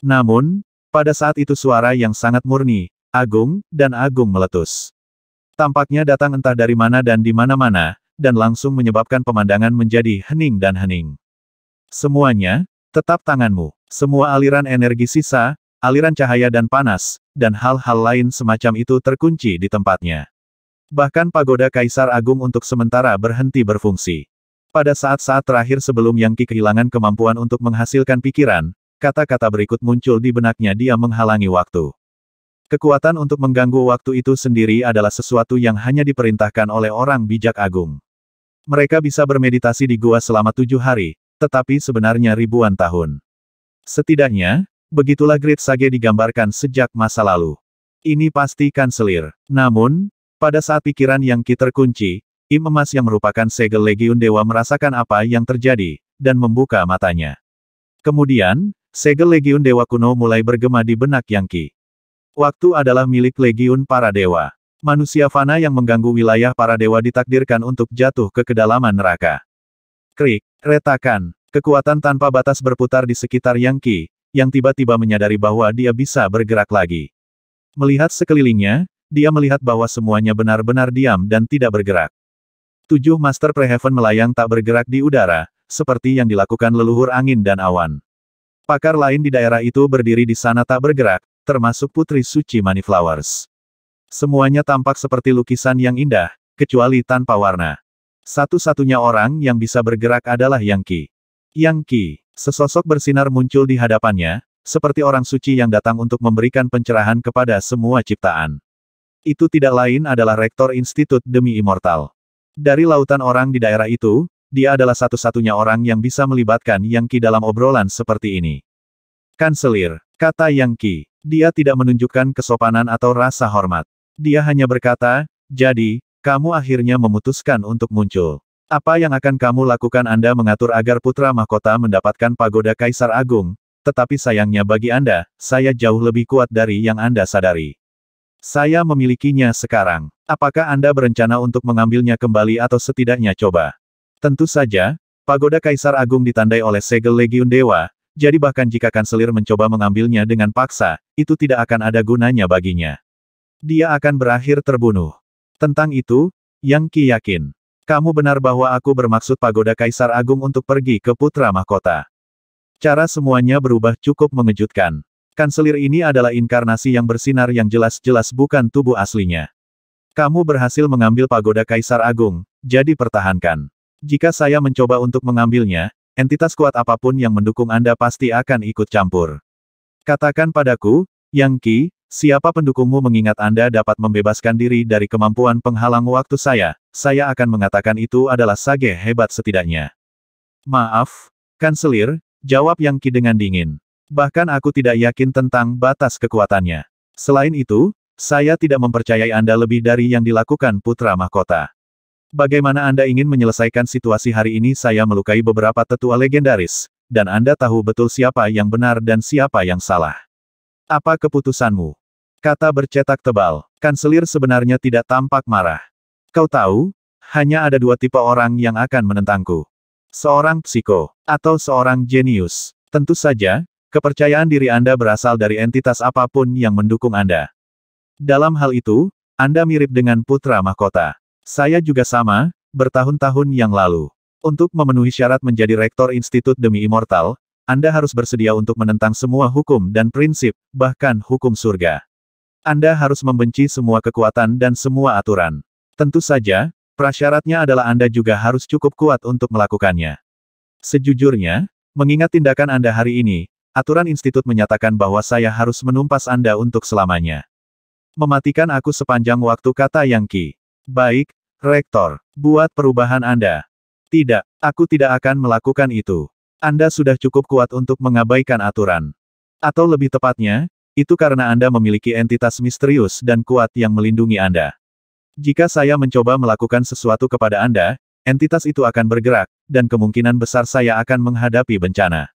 Namun, pada saat itu suara yang sangat murni, agung, dan agung meletus. Tampaknya datang entah dari mana dan di mana-mana, dan langsung menyebabkan pemandangan menjadi hening dan hening. Semuanya, tetap tanganmu. Semua aliran energi sisa, aliran cahaya dan panas, dan hal-hal lain semacam itu terkunci di tempatnya. Bahkan pagoda Kaisar Agung untuk sementara berhenti berfungsi. Pada saat-saat terakhir sebelum Yang Qi kehilangan kemampuan untuk menghasilkan pikiran, kata-kata berikut muncul di benaknya dia menghalangi waktu. Kekuatan untuk mengganggu waktu itu sendiri adalah sesuatu yang hanya diperintahkan oleh orang bijak agung. Mereka bisa bermeditasi di gua selama tujuh hari, tetapi sebenarnya ribuan tahun. Setidaknya, Begitulah grid Sage digambarkan sejak masa lalu. Ini pasti kanselir. Namun, pada saat pikiran yang Ki terkunci, Im Emas yang merupakan segel Legiun Dewa merasakan apa yang terjadi, dan membuka matanya. Kemudian, segel Legiun Dewa kuno mulai bergema di benak Yang Ki. Waktu adalah milik Legiun para dewa. Manusia fana yang mengganggu wilayah para dewa ditakdirkan untuk jatuh ke kedalaman neraka. Krik, retakan, kekuatan tanpa batas berputar di sekitar yangki yang tiba-tiba menyadari bahwa dia bisa bergerak lagi. Melihat sekelilingnya, dia melihat bahwa semuanya benar-benar diam dan tidak bergerak. Tujuh Master Preheaven melayang tak bergerak di udara, seperti yang dilakukan leluhur angin dan awan. Pakar lain di daerah itu berdiri di sana tak bergerak, termasuk Putri Suci Moneyflowers. Semuanya tampak seperti lukisan yang indah, kecuali tanpa warna. Satu-satunya orang yang bisa bergerak adalah Yang Qi. Yang Qi, sesosok bersinar muncul di hadapannya, seperti orang suci yang datang untuk memberikan pencerahan kepada semua ciptaan. Itu tidak lain adalah rektor Institut Demi Immortal. Dari lautan orang di daerah itu, dia adalah satu-satunya orang yang bisa melibatkan Yang Qi dalam obrolan seperti ini. Kanselir, kata Yang Qi, dia tidak menunjukkan kesopanan atau rasa hormat. Dia hanya berkata, jadi, kamu akhirnya memutuskan untuk muncul. Apa yang akan kamu lakukan Anda mengatur agar putra mahkota mendapatkan pagoda Kaisar Agung, tetapi sayangnya bagi Anda, saya jauh lebih kuat dari yang Anda sadari. Saya memilikinya sekarang. Apakah Anda berencana untuk mengambilnya kembali atau setidaknya coba? Tentu saja, pagoda Kaisar Agung ditandai oleh segel Legiun Dewa, jadi bahkan jika Kanselir mencoba mengambilnya dengan paksa, itu tidak akan ada gunanya baginya. Dia akan berakhir terbunuh. Tentang itu, Yang Ki yakin. Kamu benar bahwa aku bermaksud pagoda Kaisar Agung untuk pergi ke Putra Mahkota. Cara semuanya berubah cukup mengejutkan. Kanselir ini adalah inkarnasi yang bersinar yang jelas-jelas bukan tubuh aslinya. Kamu berhasil mengambil pagoda Kaisar Agung, jadi pertahankan. Jika saya mencoba untuk mengambilnya, entitas kuat apapun yang mendukung Anda pasti akan ikut campur. Katakan padaku, Yang Qi, Siapa pendukungmu mengingat Anda dapat membebaskan diri dari kemampuan penghalang waktu saya, saya akan mengatakan itu adalah sage hebat setidaknya. Maaf, Kanselir, jawab Yang Ki dengan dingin. Bahkan aku tidak yakin tentang batas kekuatannya. Selain itu, saya tidak mempercayai Anda lebih dari yang dilakukan Putra Mahkota. Bagaimana Anda ingin menyelesaikan situasi hari ini saya melukai beberapa tetua legendaris, dan Anda tahu betul siapa yang benar dan siapa yang salah. Apa keputusanmu? Kata bercetak tebal. Kanselir sebenarnya tidak tampak marah. Kau tahu, hanya ada dua tipe orang yang akan menentangku. Seorang psiko, atau seorang jenius. Tentu saja, kepercayaan diri Anda berasal dari entitas apapun yang mendukung Anda. Dalam hal itu, Anda mirip dengan putra mahkota. Saya juga sama, bertahun-tahun yang lalu. Untuk memenuhi syarat menjadi rektor institut demi immortal, Anda harus bersedia untuk menentang semua hukum dan prinsip, bahkan hukum surga. Anda harus membenci semua kekuatan dan semua aturan. Tentu saja, prasyaratnya adalah Anda juga harus cukup kuat untuk melakukannya. Sejujurnya, mengingat tindakan Anda hari ini, aturan institut menyatakan bahwa saya harus menumpas Anda untuk selamanya. Mematikan aku sepanjang waktu kata Yang Ki. Baik, Rektor, buat perubahan Anda. Tidak, aku tidak akan melakukan itu. Anda sudah cukup kuat untuk mengabaikan aturan. Atau lebih tepatnya, itu karena Anda memiliki entitas misterius dan kuat yang melindungi Anda. Jika saya mencoba melakukan sesuatu kepada Anda, entitas itu akan bergerak, dan kemungkinan besar saya akan menghadapi bencana.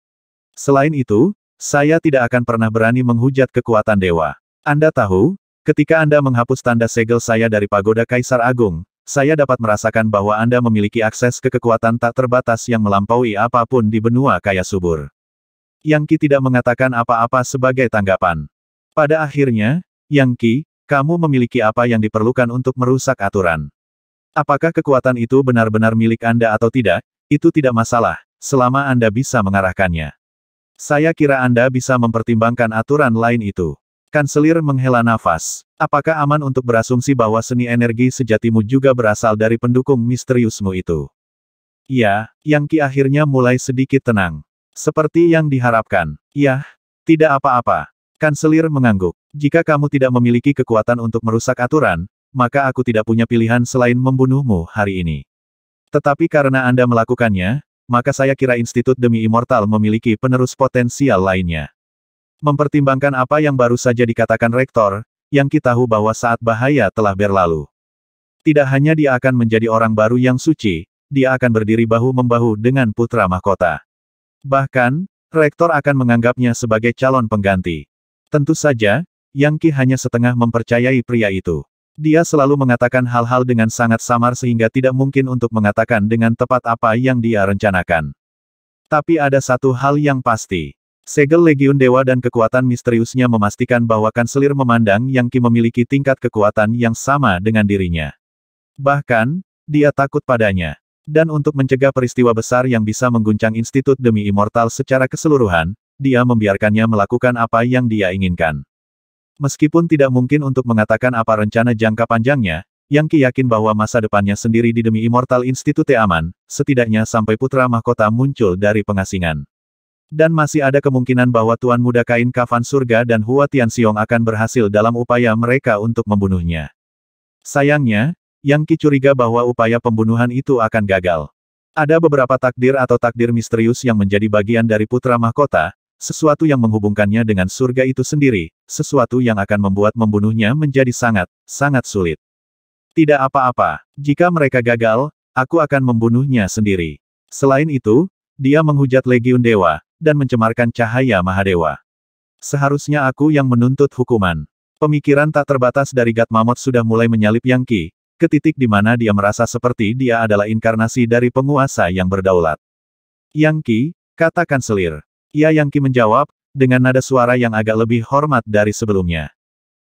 Selain itu, saya tidak akan pernah berani menghujat kekuatan dewa. Anda tahu, ketika Anda menghapus tanda segel saya dari pagoda Kaisar Agung, saya dapat merasakan bahwa Anda memiliki akses ke kekuatan tak terbatas yang melampaui apapun di benua kaya subur. Yang Qi tidak mengatakan apa-apa sebagai tanggapan. Pada akhirnya, Yang Qi, kamu memiliki apa yang diperlukan untuk merusak aturan. Apakah kekuatan itu benar-benar milik Anda atau tidak, itu tidak masalah, selama Anda bisa mengarahkannya. Saya kira Anda bisa mempertimbangkan aturan lain itu. Kanselir menghela nafas. Apakah aman untuk berasumsi bahwa seni energi sejatimu juga berasal dari pendukung misteriusmu itu? Ya, Yang Qi akhirnya mulai sedikit tenang. Seperti yang diharapkan. Yah, tidak apa-apa. Kanselir mengangguk. Jika kamu tidak memiliki kekuatan untuk merusak aturan, maka aku tidak punya pilihan selain membunuhmu hari ini. Tetapi karena Anda melakukannya, maka saya kira Institut Demi Immortal memiliki penerus potensial lainnya. Mempertimbangkan apa yang baru saja dikatakan Rektor, yang kita tahu bahwa saat bahaya telah berlalu. Tidak hanya dia akan menjadi orang baru yang suci, dia akan berdiri bahu-membahu dengan putra mahkota. Bahkan, rektor akan menganggapnya sebagai calon pengganti. Tentu saja, Yang Qi hanya setengah mempercayai pria itu. Dia selalu mengatakan hal-hal dengan sangat samar sehingga tidak mungkin untuk mengatakan dengan tepat apa yang dia rencanakan. Tapi ada satu hal yang pasti. Segel Legiun Dewa dan kekuatan misteriusnya memastikan bahwa Kanselir memandang Yang Qi memiliki tingkat kekuatan yang sama dengan dirinya. Bahkan, dia takut padanya. Dan untuk mencegah peristiwa besar yang bisa mengguncang Institut Demi Immortal secara keseluruhan, dia membiarkannya melakukan apa yang dia inginkan. Meskipun tidak mungkin untuk mengatakan apa rencana jangka panjangnya, Yang Ki yakin bahwa masa depannya sendiri di Demi Immortal Institute aman, setidaknya sampai putra mahkota muncul dari pengasingan. Dan masih ada kemungkinan bahwa Tuan Muda Kain Kafan Surga dan Hua Xiong akan berhasil dalam upaya mereka untuk membunuhnya. Sayangnya, yang Qi curiga bahwa upaya pembunuhan itu akan gagal. Ada beberapa takdir atau takdir misterius yang menjadi bagian dari putra mahkota, sesuatu yang menghubungkannya dengan surga itu sendiri, sesuatu yang akan membuat membunuhnya menjadi sangat, sangat sulit. Tidak apa-apa, jika mereka gagal, aku akan membunuhnya sendiri. Selain itu, dia menghujat Legiun Dewa, dan mencemarkan cahaya Mahadewa. Seharusnya aku yang menuntut hukuman. Pemikiran tak terbatas dari Gat Mamot sudah mulai menyalip Yang Qi, ke titik di mana dia merasa seperti dia adalah inkarnasi dari penguasa yang berdaulat. Yang Qi, katakan selir. Ya Yang Qi menjawab, dengan nada suara yang agak lebih hormat dari sebelumnya.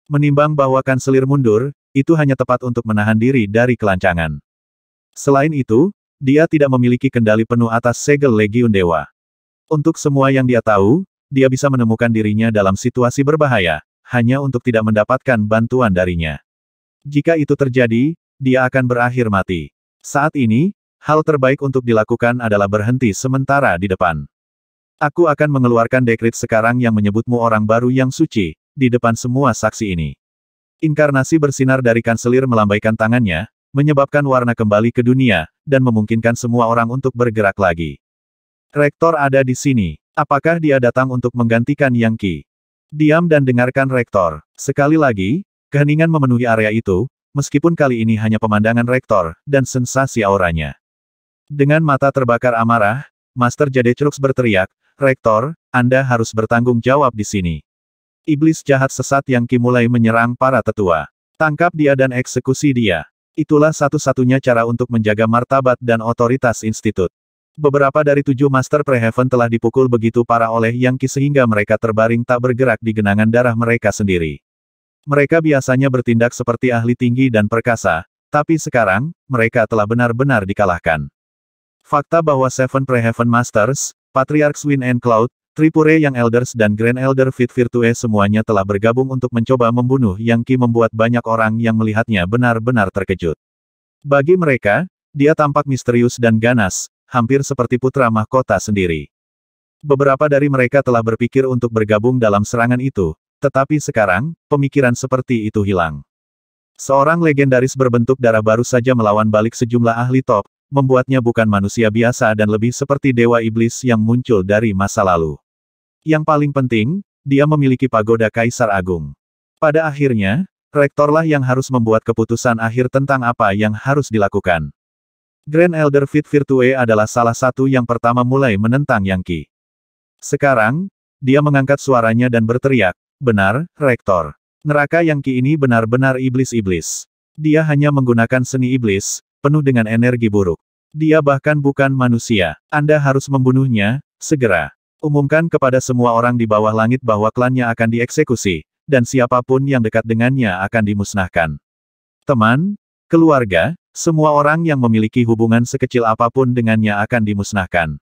Menimbang bahwa kanselir mundur, itu hanya tepat untuk menahan diri dari kelancangan. Selain itu, dia tidak memiliki kendali penuh atas segel Legiun Dewa. Untuk semua yang dia tahu, dia bisa menemukan dirinya dalam situasi berbahaya, hanya untuk tidak mendapatkan bantuan darinya. Jika itu terjadi, dia akan berakhir mati. Saat ini, hal terbaik untuk dilakukan adalah berhenti sementara di depan. Aku akan mengeluarkan dekrit sekarang yang menyebutmu orang baru yang suci, di depan semua saksi ini. Inkarnasi bersinar dari kanselir melambaikan tangannya, menyebabkan warna kembali ke dunia, dan memungkinkan semua orang untuk bergerak lagi. Rektor ada di sini. Apakah dia datang untuk menggantikan Yang Ki? Diam dan dengarkan Rektor. Sekali lagi, Keheningan memenuhi area itu, meskipun kali ini hanya pemandangan rektor, dan sensasi auranya. Dengan mata terbakar amarah, Master Jade Crux berteriak, Rektor, Anda harus bertanggung jawab di sini. Iblis jahat sesat yang Ki mulai menyerang para tetua. Tangkap dia dan eksekusi dia. Itulah satu-satunya cara untuk menjaga martabat dan otoritas institut. Beberapa dari tujuh Master Preheaven telah dipukul begitu parah oleh Yang Ki sehingga mereka terbaring tak bergerak di genangan darah mereka sendiri. Mereka biasanya bertindak seperti ahli tinggi dan perkasa, tapi sekarang, mereka telah benar-benar dikalahkan. Fakta bahwa Seven Preheaven Masters, Patriarchs Wind and Cloud, Tripure yang Elders dan Grand Elder Fit Virtue semuanya telah bergabung untuk mencoba membunuh Yang Qi membuat banyak orang yang melihatnya benar-benar terkejut. Bagi mereka, dia tampak misterius dan ganas, hampir seperti putra mahkota sendiri. Beberapa dari mereka telah berpikir untuk bergabung dalam serangan itu, tetapi sekarang, pemikiran seperti itu hilang. Seorang legendaris berbentuk darah baru saja melawan balik sejumlah ahli top, membuatnya bukan manusia biasa dan lebih seperti dewa iblis yang muncul dari masa lalu. Yang paling penting, dia memiliki pagoda Kaisar Agung. Pada akhirnya, rektorlah yang harus membuat keputusan akhir tentang apa yang harus dilakukan. Grand Elder Fit Virtue adalah salah satu yang pertama mulai menentang Yang Qi. Sekarang, dia mengangkat suaranya dan berteriak, Benar, Rektor. Neraka yang Ki ini benar-benar iblis-iblis. Dia hanya menggunakan seni iblis, penuh dengan energi buruk. Dia bahkan bukan manusia. Anda harus membunuhnya, segera. Umumkan kepada semua orang di bawah langit bahwa klannya akan dieksekusi, dan siapapun yang dekat dengannya akan dimusnahkan. Teman, keluarga, semua orang yang memiliki hubungan sekecil apapun dengannya akan dimusnahkan.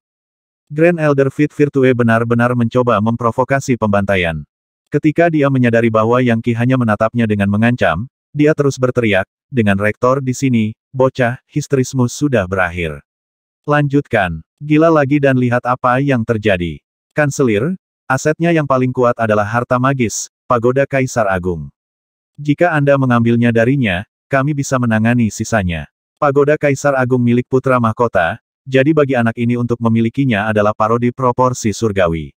Grand Elder Fit Virtue benar-benar mencoba memprovokasi pembantaian. Ketika dia menyadari bahwa Yang Qi hanya menatapnya dengan mengancam, dia terus berteriak, dengan rektor di sini, bocah, histerismu sudah berakhir. Lanjutkan, gila lagi dan lihat apa yang terjadi. Kanselir, asetnya yang paling kuat adalah harta magis, pagoda Kaisar Agung. Jika Anda mengambilnya darinya, kami bisa menangani sisanya. Pagoda Kaisar Agung milik Putra Mahkota, jadi bagi anak ini untuk memilikinya adalah parodi proporsi surgawi.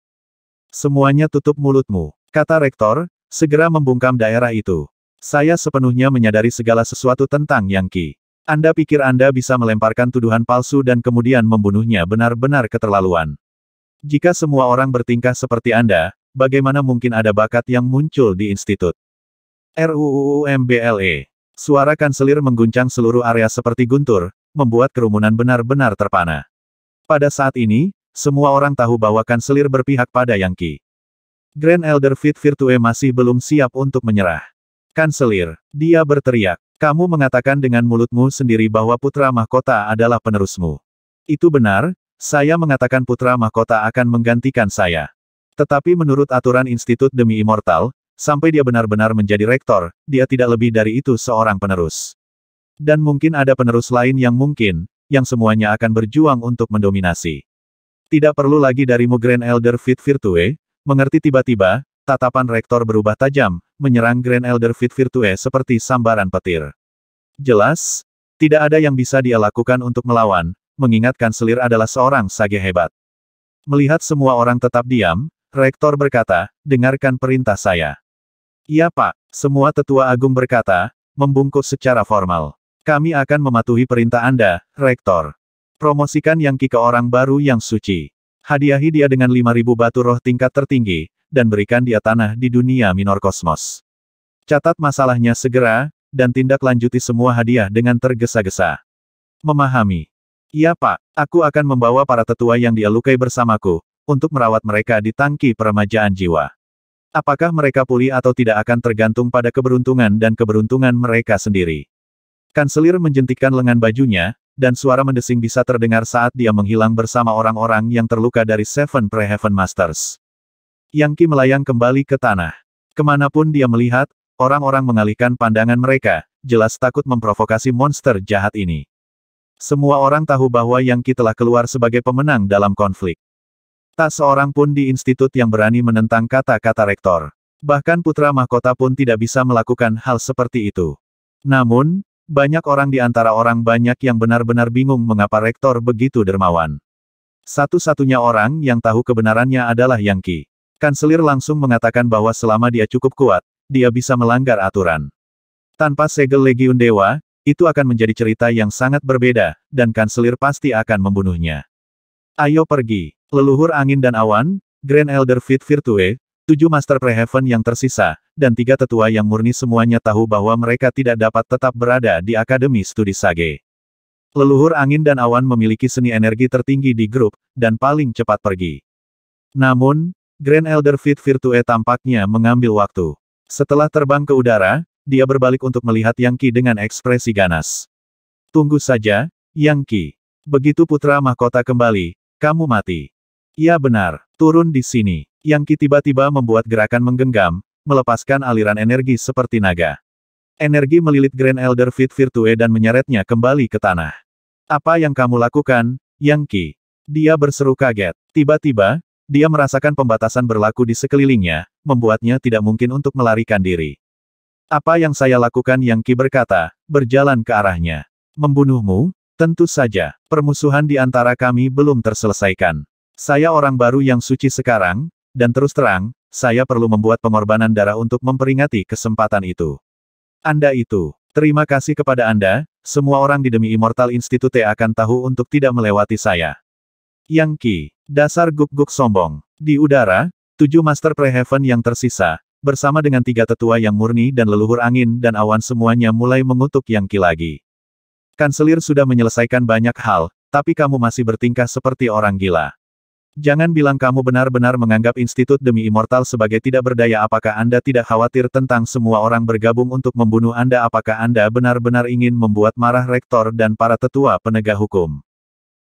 Semuanya tutup mulutmu. Kata rektor, segera membungkam daerah itu. Saya sepenuhnya menyadari segala sesuatu tentang Yang Ki. Anda pikir Anda bisa melemparkan tuduhan palsu dan kemudian membunuhnya benar-benar keterlaluan. Jika semua orang bertingkah seperti Anda, bagaimana mungkin ada bakat yang muncul di institut? Ruumble. Suara kanselir mengguncang seluruh area seperti guntur, membuat kerumunan benar-benar terpana. Pada saat ini, semua orang tahu bahwa kanselir berpihak pada Yang Ki. Grand Elder Fit Virtue masih belum siap untuk menyerah. Kanselir, dia berteriak. Kamu mengatakan dengan mulutmu sendiri bahwa putra mahkota adalah penerusmu. Itu benar, saya mengatakan putra mahkota akan menggantikan saya. Tetapi menurut aturan Institut Demi Immortal, sampai dia benar-benar menjadi rektor, dia tidak lebih dari itu seorang penerus. Dan mungkin ada penerus lain yang mungkin, yang semuanya akan berjuang untuk mendominasi. Tidak perlu lagi darimu Grand Elder Fit Virtue, Mengerti tiba-tiba, tatapan rektor berubah tajam, menyerang Grand Elder Fit Virtue seperti sambaran petir. Jelas, tidak ada yang bisa dia lakukan untuk melawan, mengingat kanselir adalah seorang sage hebat. Melihat semua orang tetap diam, rektor berkata, dengarkan perintah saya. Iya pak, semua tetua agung berkata, membungkuk secara formal. Kami akan mematuhi perintah Anda, rektor. Promosikan yang Ki ke orang baru yang suci. Hadiahi dia dengan 5000 batu roh tingkat tertinggi, dan berikan dia tanah di dunia minor kosmos. Catat masalahnya segera, dan tindak lanjuti semua hadiah dengan tergesa-gesa. Memahami. Iya pak, aku akan membawa para tetua yang dia lukai bersamaku, untuk merawat mereka di tangki peremajaan jiwa. Apakah mereka pulih atau tidak akan tergantung pada keberuntungan dan keberuntungan mereka sendiri. Kanselir menjentikkan lengan bajunya, dan suara mendesing bisa terdengar saat dia menghilang bersama orang-orang yang terluka dari Seven Preheaven Masters. Yang Yangki melayang kembali ke tanah. Kemanapun dia melihat, orang-orang mengalihkan pandangan mereka, jelas takut memprovokasi monster jahat ini. Semua orang tahu bahwa Yang Yangki telah keluar sebagai pemenang dalam konflik. Tak seorang pun di institut yang berani menentang kata-kata rektor. Bahkan putra mahkota pun tidak bisa melakukan hal seperti itu. Namun, banyak orang di antara orang banyak yang benar-benar bingung mengapa rektor begitu dermawan. Satu-satunya orang yang tahu kebenarannya adalah Yang Qi. Kanselir langsung mengatakan bahwa selama dia cukup kuat, dia bisa melanggar aturan. Tanpa segel Legiun Dewa, itu akan menjadi cerita yang sangat berbeda, dan kanselir pasti akan membunuhnya. Ayo pergi. Leluhur angin dan awan, Grand Elder Fit Virtue, Tujuh Master Preheaven yang tersisa, dan tiga tetua yang murni semuanya tahu bahwa mereka tidak dapat tetap berada di Akademi Studi Sage. Leluhur angin dan awan memiliki seni energi tertinggi di grup, dan paling cepat pergi. Namun, Grand Elder Fit Virtue tampaknya mengambil waktu. Setelah terbang ke udara, dia berbalik untuk melihat Yang Qi dengan ekspresi ganas. Tunggu saja, Yang Qi. Begitu putra mahkota kembali, kamu mati. Ya benar, turun di sini. Yang Ki tiba-tiba membuat gerakan menggenggam, melepaskan aliran energi seperti naga. Energi melilit Grand Elder Fit Virtue e dan menyeretnya kembali ke tanah. Apa yang kamu lakukan, Yang Ki? Dia berseru kaget. Tiba-tiba, dia merasakan pembatasan berlaku di sekelilingnya, membuatnya tidak mungkin untuk melarikan diri. Apa yang saya lakukan Yang Ki berkata, berjalan ke arahnya. Membunuhmu? Tentu saja, permusuhan di antara kami belum terselesaikan. Saya orang baru yang suci sekarang, dan terus terang, saya perlu membuat pengorbanan darah untuk memperingati kesempatan itu. Anda itu, terima kasih kepada Anda, semua orang di demi Immortal Institute akan tahu untuk tidak melewati saya. Yang Ki, dasar guk-guk sombong. Di udara, tujuh Master Preheaven yang tersisa, bersama dengan tiga tetua yang murni dan leluhur angin dan awan semuanya mulai mengutuk Yang Ki lagi. Kanselir sudah menyelesaikan banyak hal, tapi kamu masih bertingkah seperti orang gila. Jangan bilang kamu benar-benar menganggap Institut Demi Immortal sebagai tidak berdaya apakah Anda tidak khawatir tentang semua orang bergabung untuk membunuh Anda apakah Anda benar-benar ingin membuat marah rektor dan para tetua penegak hukum.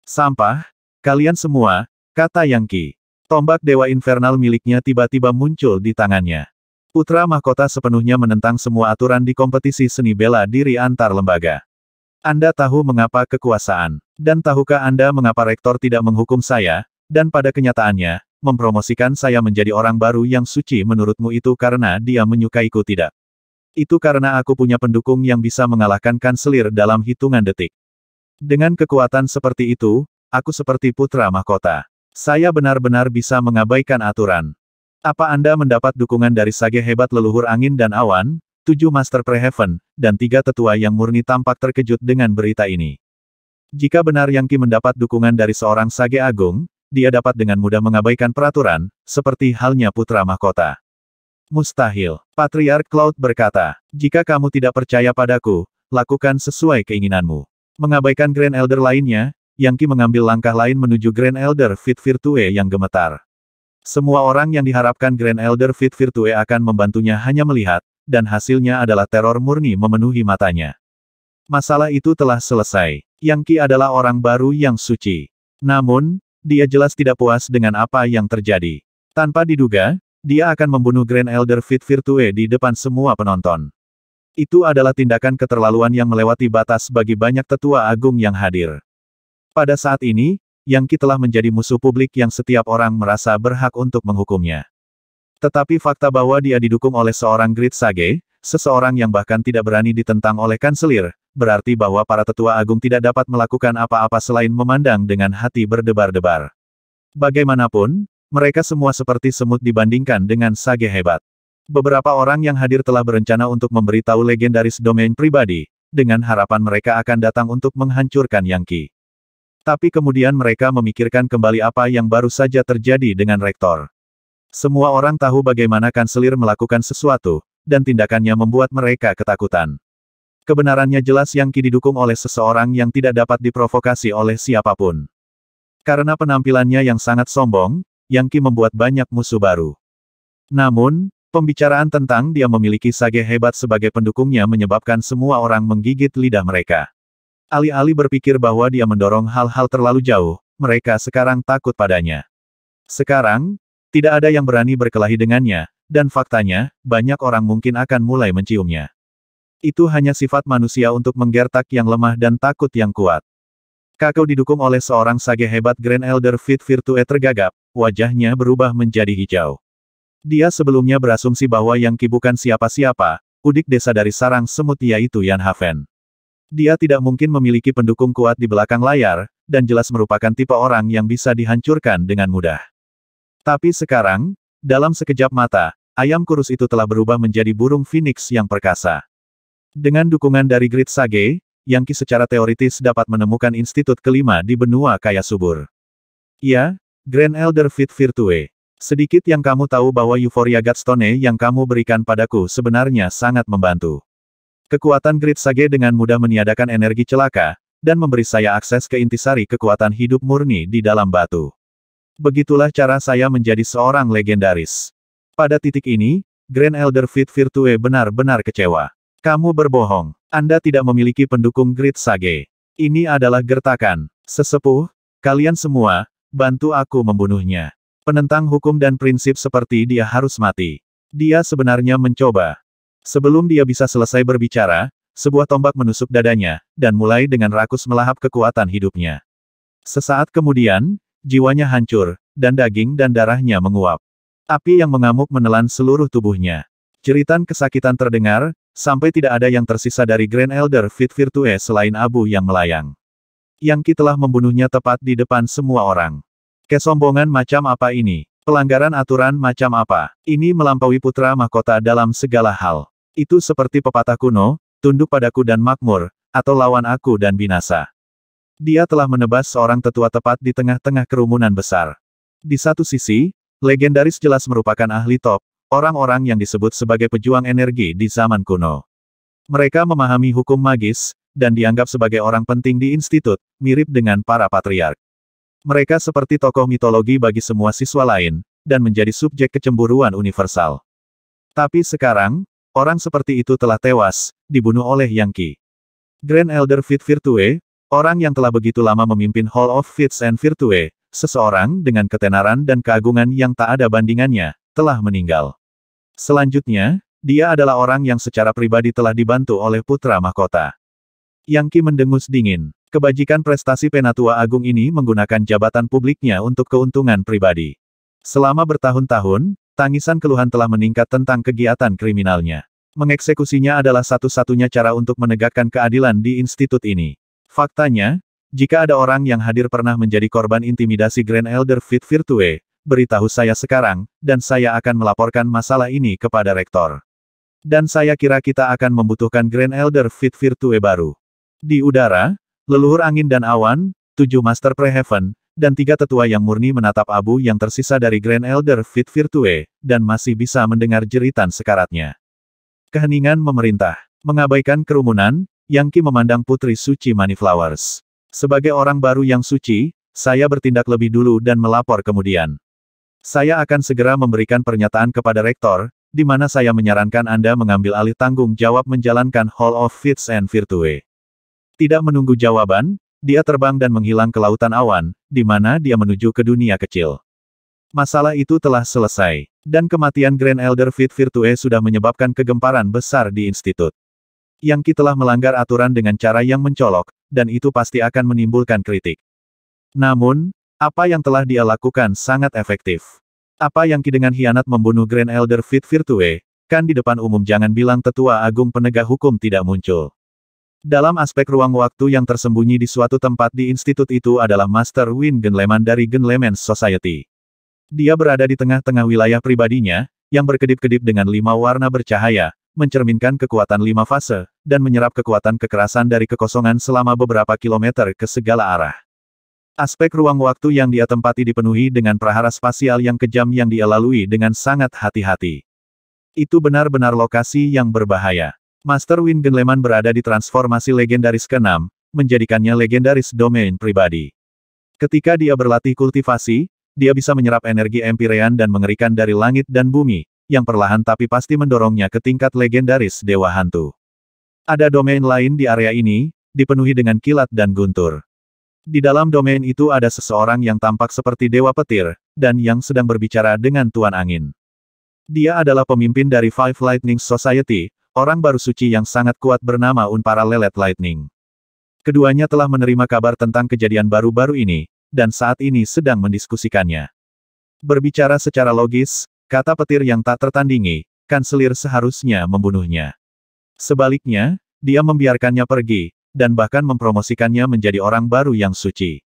Sampah, kalian semua, kata Yang Qi. Tombak Dewa Infernal miliknya tiba-tiba muncul di tangannya. Putra Mahkota sepenuhnya menentang semua aturan di kompetisi seni bela diri antar lembaga. Anda tahu mengapa kekuasaan, dan tahukah Anda mengapa rektor tidak menghukum saya, dan pada kenyataannya, mempromosikan saya menjadi orang baru yang suci menurutmu itu karena dia menyukaiku tidak. Itu karena aku punya pendukung yang bisa mengalahkan kanselir dalam hitungan detik. Dengan kekuatan seperti itu, aku seperti putra mahkota. Saya benar-benar bisa mengabaikan aturan. Apa Anda mendapat dukungan dari sage hebat leluhur angin dan awan, tujuh Master Preheaven, dan tiga tetua yang murni tampak terkejut dengan berita ini. Jika benar Yangki mendapat dukungan dari seorang sage agung, dia dapat dengan mudah mengabaikan peraturan, seperti halnya putra mahkota. Mustahil, Patriark Cloud berkata, jika kamu tidak percaya padaku, lakukan sesuai keinginanmu. Mengabaikan Grand Elder lainnya, Yangki mengambil langkah lain menuju Grand Elder Fit Virtue yang gemetar. Semua orang yang diharapkan Grand Elder Fit Virtue akan membantunya hanya melihat, dan hasilnya adalah teror murni memenuhi matanya. Masalah itu telah selesai. Yang Qi adalah orang baru yang suci. Namun, dia jelas tidak puas dengan apa yang terjadi. Tanpa diduga, dia akan membunuh Grand Elder Fit Virtue di depan semua penonton. Itu adalah tindakan keterlaluan yang melewati batas bagi banyak tetua agung yang hadir. Pada saat ini, Yang telah menjadi musuh publik yang setiap orang merasa berhak untuk menghukumnya. Tetapi fakta bahwa dia didukung oleh seorang Great Sage, seseorang yang bahkan tidak berani ditentang oleh kanselir, berarti bahwa para tetua agung tidak dapat melakukan apa-apa selain memandang dengan hati berdebar-debar. Bagaimanapun, mereka semua seperti semut dibandingkan dengan sage hebat. Beberapa orang yang hadir telah berencana untuk memberitahu legendaris domain pribadi, dengan harapan mereka akan datang untuk menghancurkan Yangki. Tapi kemudian mereka memikirkan kembali apa yang baru saja terjadi dengan rektor. Semua orang tahu bagaimana kanselir melakukan sesuatu, dan tindakannya membuat mereka ketakutan. Kebenarannya jelas yang Qi didukung oleh seseorang yang tidak dapat diprovokasi oleh siapapun. Karena penampilannya yang sangat sombong, Yang Qi membuat banyak musuh baru. Namun, pembicaraan tentang dia memiliki sage hebat sebagai pendukungnya menyebabkan semua orang menggigit lidah mereka. Alih-alih berpikir bahwa dia mendorong hal-hal terlalu jauh, mereka sekarang takut padanya. Sekarang, tidak ada yang berani berkelahi dengannya, dan faktanya, banyak orang mungkin akan mulai menciumnya. Itu hanya sifat manusia untuk menggertak yang lemah dan takut yang kuat. Kakao didukung oleh seorang sage hebat Grand Elder Fit Virtue tergagap, wajahnya berubah menjadi hijau. Dia sebelumnya berasumsi bahwa Yang kibukan siapa-siapa, udik desa dari sarang semut yaitu Yan Hafen. Dia tidak mungkin memiliki pendukung kuat di belakang layar, dan jelas merupakan tipe orang yang bisa dihancurkan dengan mudah. Tapi sekarang, dalam sekejap mata, ayam kurus itu telah berubah menjadi burung phoenix yang perkasa. Dengan dukungan dari Grid Sage, Yangki secara teoritis dapat menemukan institut kelima di benua kaya subur. Ya, Grand Elder Fit Virtue. Sedikit yang kamu tahu bahwa euforia Godstone yang kamu berikan padaku sebenarnya sangat membantu. Kekuatan Grid Sage dengan mudah meniadakan energi celaka, dan memberi saya akses ke intisari kekuatan hidup murni di dalam batu. Begitulah cara saya menjadi seorang legendaris. Pada titik ini, Grand Elder Fit Virtue benar-benar kecewa. Kamu berbohong. Anda tidak memiliki pendukung Grid Sage. Ini adalah gertakan. Sesepuh, kalian semua, bantu aku membunuhnya. Penentang hukum dan prinsip seperti dia harus mati. Dia sebenarnya mencoba. Sebelum dia bisa selesai berbicara, sebuah tombak menusuk dadanya, dan mulai dengan rakus melahap kekuatan hidupnya. Sesaat kemudian, jiwanya hancur, dan daging dan darahnya menguap. Api yang mengamuk menelan seluruh tubuhnya. Jeritan kesakitan terdengar, sampai tidak ada yang tersisa dari Grand Elder Fit Virtue selain abu yang melayang. Yang Ki telah membunuhnya tepat di depan semua orang. Kesombongan macam apa ini? Pelanggaran aturan macam apa? Ini melampaui putra mahkota dalam segala hal. Itu seperti pepatah kuno, tunduk padaku dan makmur, atau lawan aku dan binasa. Dia telah menebas seorang tetua tepat di tengah-tengah kerumunan besar. Di satu sisi, legendaris jelas merupakan ahli top, orang-orang yang disebut sebagai pejuang energi di zaman kuno. Mereka memahami hukum magis, dan dianggap sebagai orang penting di institut, mirip dengan para patriark. Mereka seperti tokoh mitologi bagi semua siswa lain, dan menjadi subjek kecemburuan universal. Tapi sekarang, orang seperti itu telah tewas, dibunuh oleh Yang Ki. Grand Elder Fit Virtue, Orang yang telah begitu lama memimpin Hall of Fits and Virtue, seseorang dengan ketenaran dan keagungan yang tak ada bandingannya, telah meninggal. Selanjutnya, dia adalah orang yang secara pribadi telah dibantu oleh putra mahkota. Yang Ki mendengus dingin. Kebajikan prestasi Penatua Agung ini menggunakan jabatan publiknya untuk keuntungan pribadi. Selama bertahun-tahun, tangisan keluhan telah meningkat tentang kegiatan kriminalnya. Mengeksekusinya adalah satu-satunya cara untuk menegakkan keadilan di institut ini. Faktanya, jika ada orang yang hadir pernah menjadi korban intimidasi Grand Elder Fit Virtue, beritahu saya sekarang, dan saya akan melaporkan masalah ini kepada rektor. Dan saya kira kita akan membutuhkan Grand Elder Fit Virtue baru. Di udara, leluhur angin dan awan, tujuh Master Preheaven, dan tiga tetua yang murni menatap abu yang tersisa dari Grand Elder Fit Virtue, dan masih bisa mendengar jeritan sekaratnya. Keheningan memerintah. Mengabaikan kerumunan, yang Qi memandang Putri Suci Money Flowers. Sebagai orang baru yang suci, saya bertindak lebih dulu dan melapor kemudian. Saya akan segera memberikan pernyataan kepada rektor, di mana saya menyarankan Anda mengambil alih tanggung jawab menjalankan Hall of Fits and Virtue. Tidak menunggu jawaban, dia terbang dan menghilang ke lautan awan, di mana dia menuju ke dunia kecil. Masalah itu telah selesai, dan kematian Grand Elder Fit Virtue sudah menyebabkan kegemparan besar di institut. Yang Ki telah melanggar aturan dengan cara yang mencolok, dan itu pasti akan menimbulkan kritik. Namun, apa yang telah dia lakukan sangat efektif. Apa yang Ki dengan hianat membunuh Grand Elder Fit Virtue, kan di depan umum jangan bilang tetua agung penegak hukum tidak muncul. Dalam aspek ruang waktu yang tersembunyi di suatu tempat di institut itu adalah Master Win Genleman dari Genleman Society. Dia berada di tengah-tengah wilayah pribadinya, yang berkedip-kedip dengan lima warna bercahaya, mencerminkan kekuatan lima fase, dan menyerap kekuatan kekerasan dari kekosongan selama beberapa kilometer ke segala arah. Aspek ruang waktu yang dia tempati dipenuhi dengan prahara spasial yang kejam yang dia lalui dengan sangat hati-hati. Itu benar-benar lokasi yang berbahaya. Master Win Genleman berada di transformasi legendaris ke-6, menjadikannya legendaris domain pribadi. Ketika dia berlatih kultivasi, dia bisa menyerap energi empirean dan mengerikan dari langit dan bumi, yang perlahan tapi pasti mendorongnya ke tingkat legendaris Dewa Hantu. Ada domain lain di area ini, dipenuhi dengan kilat dan guntur. Di dalam domain itu ada seseorang yang tampak seperti Dewa Petir, dan yang sedang berbicara dengan Tuan Angin. Dia adalah pemimpin dari Five Lightning Society, orang baru suci yang sangat kuat bernama Unpara Lelet Lightning. Keduanya telah menerima kabar tentang kejadian baru-baru ini, dan saat ini sedang mendiskusikannya. Berbicara secara logis, Kata petir yang tak tertandingi, kanselir seharusnya membunuhnya. Sebaliknya, dia membiarkannya pergi, dan bahkan mempromosikannya menjadi orang baru yang suci.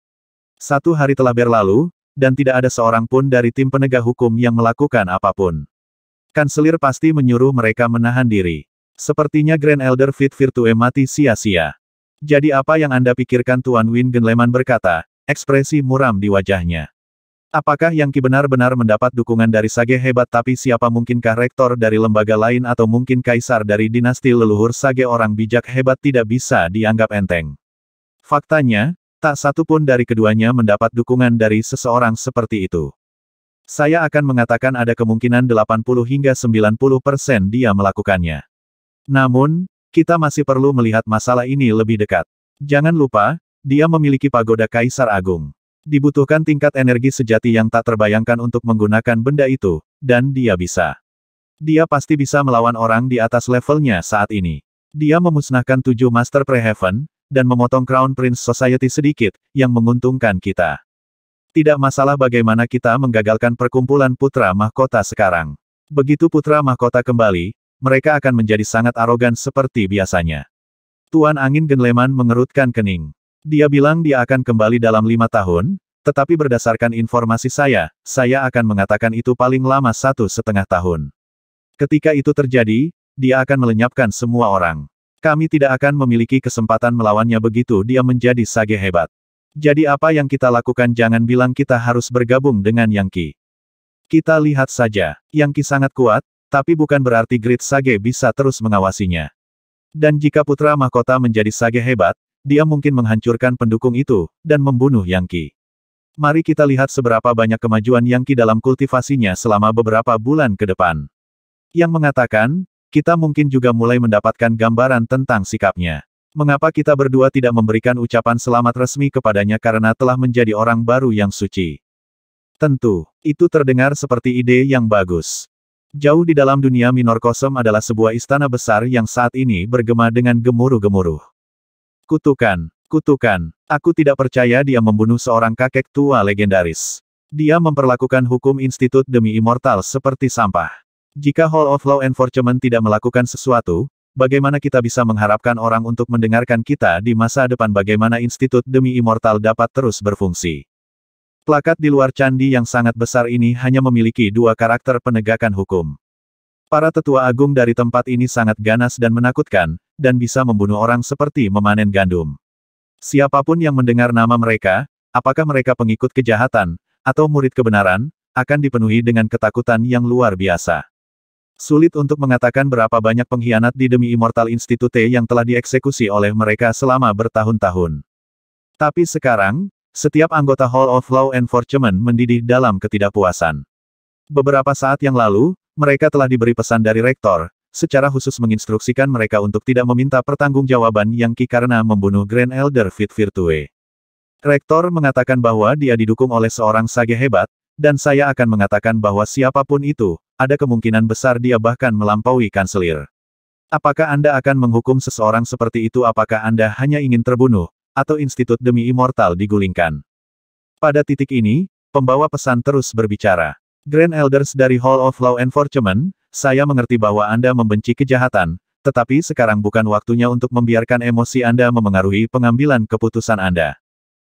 Satu hari telah berlalu, dan tidak ada seorang pun dari tim penegak hukum yang melakukan apapun. Kanselir pasti menyuruh mereka menahan diri. Sepertinya Grand Elder Fit Virtue mati sia-sia. Jadi apa yang Anda pikirkan Tuan Win Genleman berkata, ekspresi muram di wajahnya. Apakah Yang Ki benar-benar mendapat dukungan dari Sage hebat tapi siapa mungkinkah rektor dari lembaga lain atau mungkin kaisar dari dinasti leluhur Sage orang bijak hebat tidak bisa dianggap enteng. Faktanya, tak satu pun dari keduanya mendapat dukungan dari seseorang seperti itu. Saya akan mengatakan ada kemungkinan 80 hingga 90 persen dia melakukannya. Namun, kita masih perlu melihat masalah ini lebih dekat. Jangan lupa, dia memiliki pagoda Kaisar Agung. Dibutuhkan tingkat energi sejati yang tak terbayangkan untuk menggunakan benda itu, dan dia bisa. Dia pasti bisa melawan orang di atas levelnya saat ini. Dia memusnahkan tujuh Master Preheaven, dan memotong Crown Prince Society sedikit, yang menguntungkan kita. Tidak masalah bagaimana kita menggagalkan perkumpulan Putra Mahkota sekarang. Begitu Putra Mahkota kembali, mereka akan menjadi sangat arogan seperti biasanya. Tuan Angin Genleman mengerutkan kening. Dia bilang dia akan kembali dalam lima tahun, tetapi berdasarkan informasi saya, saya akan mengatakan itu paling lama satu setengah tahun. Ketika itu terjadi, dia akan melenyapkan semua orang. Kami tidak akan memiliki kesempatan melawannya begitu dia menjadi sage hebat. Jadi apa yang kita lakukan jangan bilang kita harus bergabung dengan Yangqi. Kita lihat saja, Yangqi sangat kuat, tapi bukan berarti Great Sage bisa terus mengawasinya. Dan jika putra mahkota menjadi sage hebat, dia mungkin menghancurkan pendukung itu, dan membunuh Yang Qi. Mari kita lihat seberapa banyak kemajuan Yang Qi dalam kultivasinya selama beberapa bulan ke depan. Yang mengatakan, kita mungkin juga mulai mendapatkan gambaran tentang sikapnya. Mengapa kita berdua tidak memberikan ucapan selamat resmi kepadanya karena telah menjadi orang baru yang suci? Tentu, itu terdengar seperti ide yang bagus. Jauh di dalam dunia Minor Kosem adalah sebuah istana besar yang saat ini bergema dengan gemuruh-gemuruh. Kutukan, kutukan. Aku tidak percaya dia membunuh seorang kakek tua legendaris. Dia memperlakukan hukum institut demi immortal seperti sampah. Jika Hall of Law Enforcement tidak melakukan sesuatu, bagaimana kita bisa mengharapkan orang untuk mendengarkan kita di masa depan bagaimana institut demi immortal dapat terus berfungsi. Plakat di luar candi yang sangat besar ini hanya memiliki dua karakter penegakan hukum. Para tetua agung dari tempat ini sangat ganas dan menakutkan, dan bisa membunuh orang seperti memanen gandum. Siapapun yang mendengar nama mereka, apakah mereka pengikut kejahatan, atau murid kebenaran, akan dipenuhi dengan ketakutan yang luar biasa. Sulit untuk mengatakan berapa banyak pengkhianat di demi Immortal Institute yang telah dieksekusi oleh mereka selama bertahun-tahun. Tapi sekarang, setiap anggota Hall of Law Enforcement mendidih dalam ketidakpuasan. Beberapa saat yang lalu, mereka telah diberi pesan dari rektor, secara khusus menginstruksikan mereka untuk tidak meminta pertanggungjawaban Yang Qi karena membunuh Grand Elder Fit Virtue. Rektor mengatakan bahwa dia didukung oleh seorang sage hebat, dan saya akan mengatakan bahwa siapapun itu, ada kemungkinan besar dia bahkan melampaui kanselir. Apakah Anda akan menghukum seseorang seperti itu apakah Anda hanya ingin terbunuh, atau institut demi immortal digulingkan? Pada titik ini, pembawa pesan terus berbicara. Grand Elders dari Hall of Law Enforcement, saya mengerti bahwa Anda membenci kejahatan, tetapi sekarang bukan waktunya untuk membiarkan emosi Anda memengaruhi pengambilan keputusan Anda.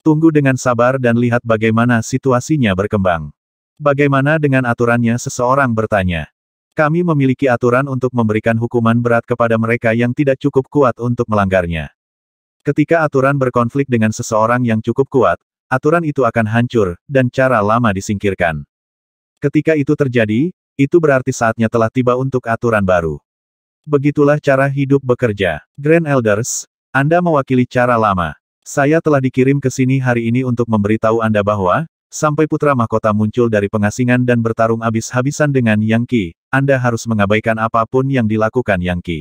Tunggu dengan sabar dan lihat bagaimana situasinya berkembang. Bagaimana dengan aturannya seseorang bertanya. Kami memiliki aturan untuk memberikan hukuman berat kepada mereka yang tidak cukup kuat untuk melanggarnya. Ketika aturan berkonflik dengan seseorang yang cukup kuat, aturan itu akan hancur, dan cara lama disingkirkan. Ketika itu terjadi, itu berarti saatnya telah tiba untuk aturan baru. Begitulah cara hidup bekerja. Grand Elders, Anda mewakili cara lama. Saya telah dikirim ke sini hari ini untuk memberitahu Anda bahwa, sampai putra mahkota muncul dari pengasingan dan bertarung habis-habisan dengan Yang Qi, Anda harus mengabaikan apapun yang dilakukan Yang Qi.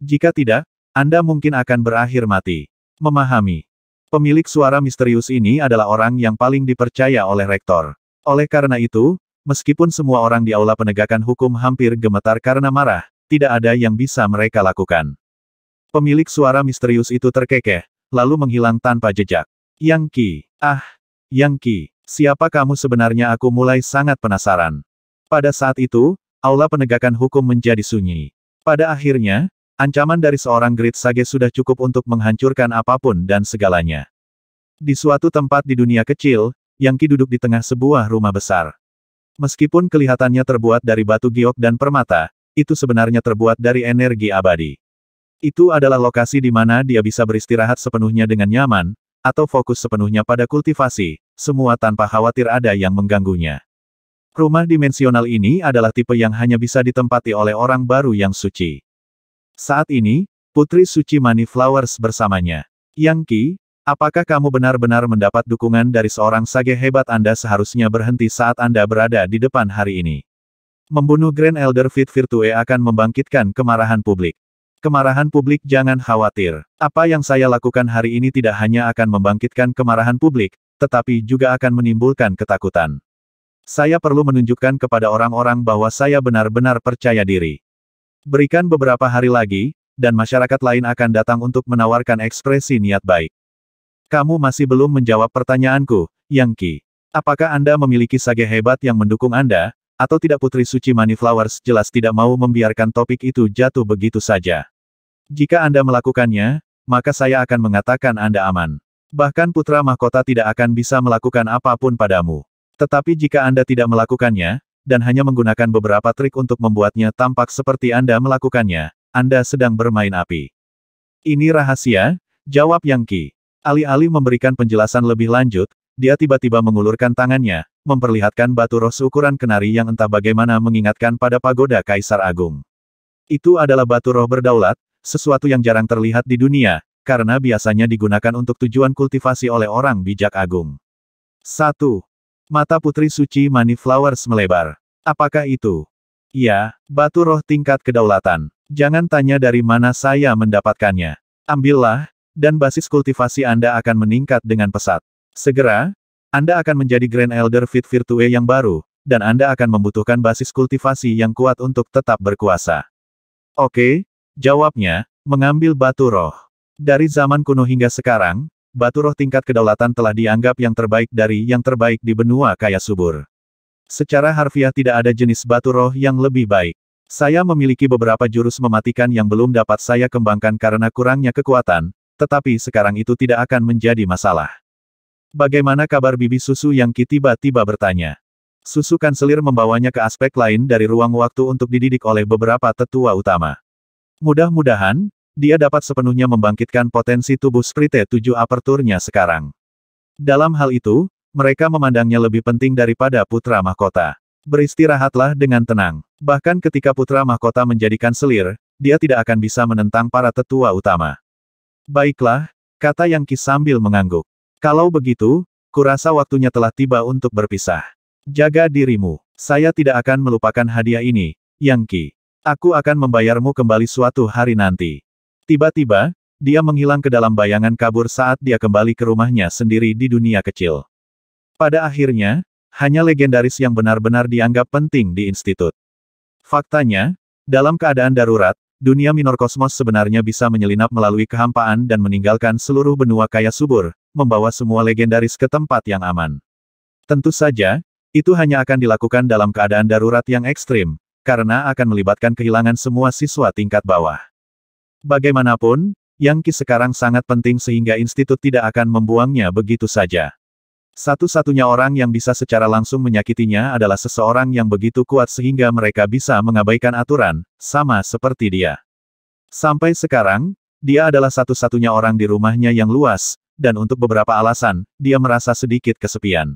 Jika tidak, Anda mungkin akan berakhir mati. Memahami. Pemilik suara misterius ini adalah orang yang paling dipercaya oleh rektor. Oleh karena itu, Meskipun semua orang di aula penegakan hukum hampir gemetar karena marah, tidak ada yang bisa mereka lakukan. Pemilik suara misterius itu terkekeh, lalu menghilang tanpa jejak. Yang Ki, ah, Yang Ki, siapa kamu sebenarnya aku mulai sangat penasaran. Pada saat itu, aula penegakan hukum menjadi sunyi. Pada akhirnya, ancaman dari seorang Great Sage sudah cukup untuk menghancurkan apapun dan segalanya. Di suatu tempat di dunia kecil, Yang Ki duduk di tengah sebuah rumah besar. Meskipun kelihatannya terbuat dari batu giok dan permata, itu sebenarnya terbuat dari energi abadi. Itu adalah lokasi di mana dia bisa beristirahat sepenuhnya dengan nyaman, atau fokus sepenuhnya pada kultivasi, semua tanpa khawatir ada yang mengganggunya. Rumah dimensional ini adalah tipe yang hanya bisa ditempati oleh orang baru yang suci. Saat ini, Putri Suci Money Flowers bersamanya. Yang Qi, Apakah kamu benar-benar mendapat dukungan dari seorang sage hebat Anda seharusnya berhenti saat Anda berada di depan hari ini? Membunuh Grand Elder Fit Virtue e akan membangkitkan kemarahan publik. Kemarahan publik jangan khawatir. Apa yang saya lakukan hari ini tidak hanya akan membangkitkan kemarahan publik, tetapi juga akan menimbulkan ketakutan. Saya perlu menunjukkan kepada orang-orang bahwa saya benar-benar percaya diri. Berikan beberapa hari lagi, dan masyarakat lain akan datang untuk menawarkan ekspresi niat baik. Kamu masih belum menjawab pertanyaanku, Yang Qi. Apakah Anda memiliki sage hebat yang mendukung Anda, atau tidak Putri Suci Money Flowers jelas tidak mau membiarkan topik itu jatuh begitu saja. Jika Anda melakukannya, maka saya akan mengatakan Anda aman. Bahkan Putra Mahkota tidak akan bisa melakukan apapun padamu. Tetapi jika Anda tidak melakukannya, dan hanya menggunakan beberapa trik untuk membuatnya tampak seperti Anda melakukannya, Anda sedang bermain api. Ini rahasia, jawab Yang Qi. Alih-alih memberikan penjelasan lebih lanjut, dia tiba-tiba mengulurkan tangannya, memperlihatkan batu roh seukuran kenari yang entah bagaimana mengingatkan pada pagoda Kaisar Agung. Itu adalah batu roh berdaulat, sesuatu yang jarang terlihat di dunia, karena biasanya digunakan untuk tujuan kultivasi oleh orang bijak agung. 1. Mata Putri Suci Money Flowers melebar. Apakah itu? Ya, batu roh tingkat kedaulatan. Jangan tanya dari mana saya mendapatkannya. Ambillah, dan basis kultivasi Anda akan meningkat dengan pesat. Segera, Anda akan menjadi Grand Elder Fit Virtue yang baru, dan Anda akan membutuhkan basis kultivasi yang kuat untuk tetap berkuasa. Oke, jawabnya, mengambil batu roh. Dari zaman kuno hingga sekarang, batu roh tingkat kedaulatan telah dianggap yang terbaik dari yang terbaik di benua kaya subur. Secara harfiah tidak ada jenis batu roh yang lebih baik. Saya memiliki beberapa jurus mematikan yang belum dapat saya kembangkan karena kurangnya kekuatan, tetapi sekarang itu tidak akan menjadi masalah. Bagaimana kabar bibi susu yang Ki tiba-tiba bertanya? Susu selir membawanya ke aspek lain dari ruang waktu untuk dididik oleh beberapa tetua utama. Mudah-mudahan, dia dapat sepenuhnya membangkitkan potensi tubuh Sprite 7 aperturnya sekarang. Dalam hal itu, mereka memandangnya lebih penting daripada putra mahkota. Beristirahatlah dengan tenang. Bahkan ketika putra mahkota menjadikan selir, dia tidak akan bisa menentang para tetua utama. Baiklah, kata Yang Ki sambil mengangguk. Kalau begitu, kurasa waktunya telah tiba untuk berpisah. Jaga dirimu. Saya tidak akan melupakan hadiah ini, Yang Ki. Aku akan membayarmu kembali suatu hari nanti. Tiba-tiba, dia menghilang ke dalam bayangan kabur saat dia kembali ke rumahnya sendiri di dunia kecil. Pada akhirnya, hanya legendaris yang benar-benar dianggap penting di institut. Faktanya, dalam keadaan darurat, Dunia minor kosmos sebenarnya bisa menyelinap melalui kehampaan dan meninggalkan seluruh benua kaya subur, membawa semua legendaris ke tempat yang aman. Tentu saja, itu hanya akan dilakukan dalam keadaan darurat yang ekstrim, karena akan melibatkan kehilangan semua siswa tingkat bawah. Bagaimanapun, Yang Ki sekarang sangat penting sehingga institut tidak akan membuangnya begitu saja. Satu-satunya orang yang bisa secara langsung menyakitinya adalah seseorang yang begitu kuat sehingga mereka bisa mengabaikan aturan, sama seperti dia. Sampai sekarang, dia adalah satu-satunya orang di rumahnya yang luas, dan untuk beberapa alasan, dia merasa sedikit kesepian.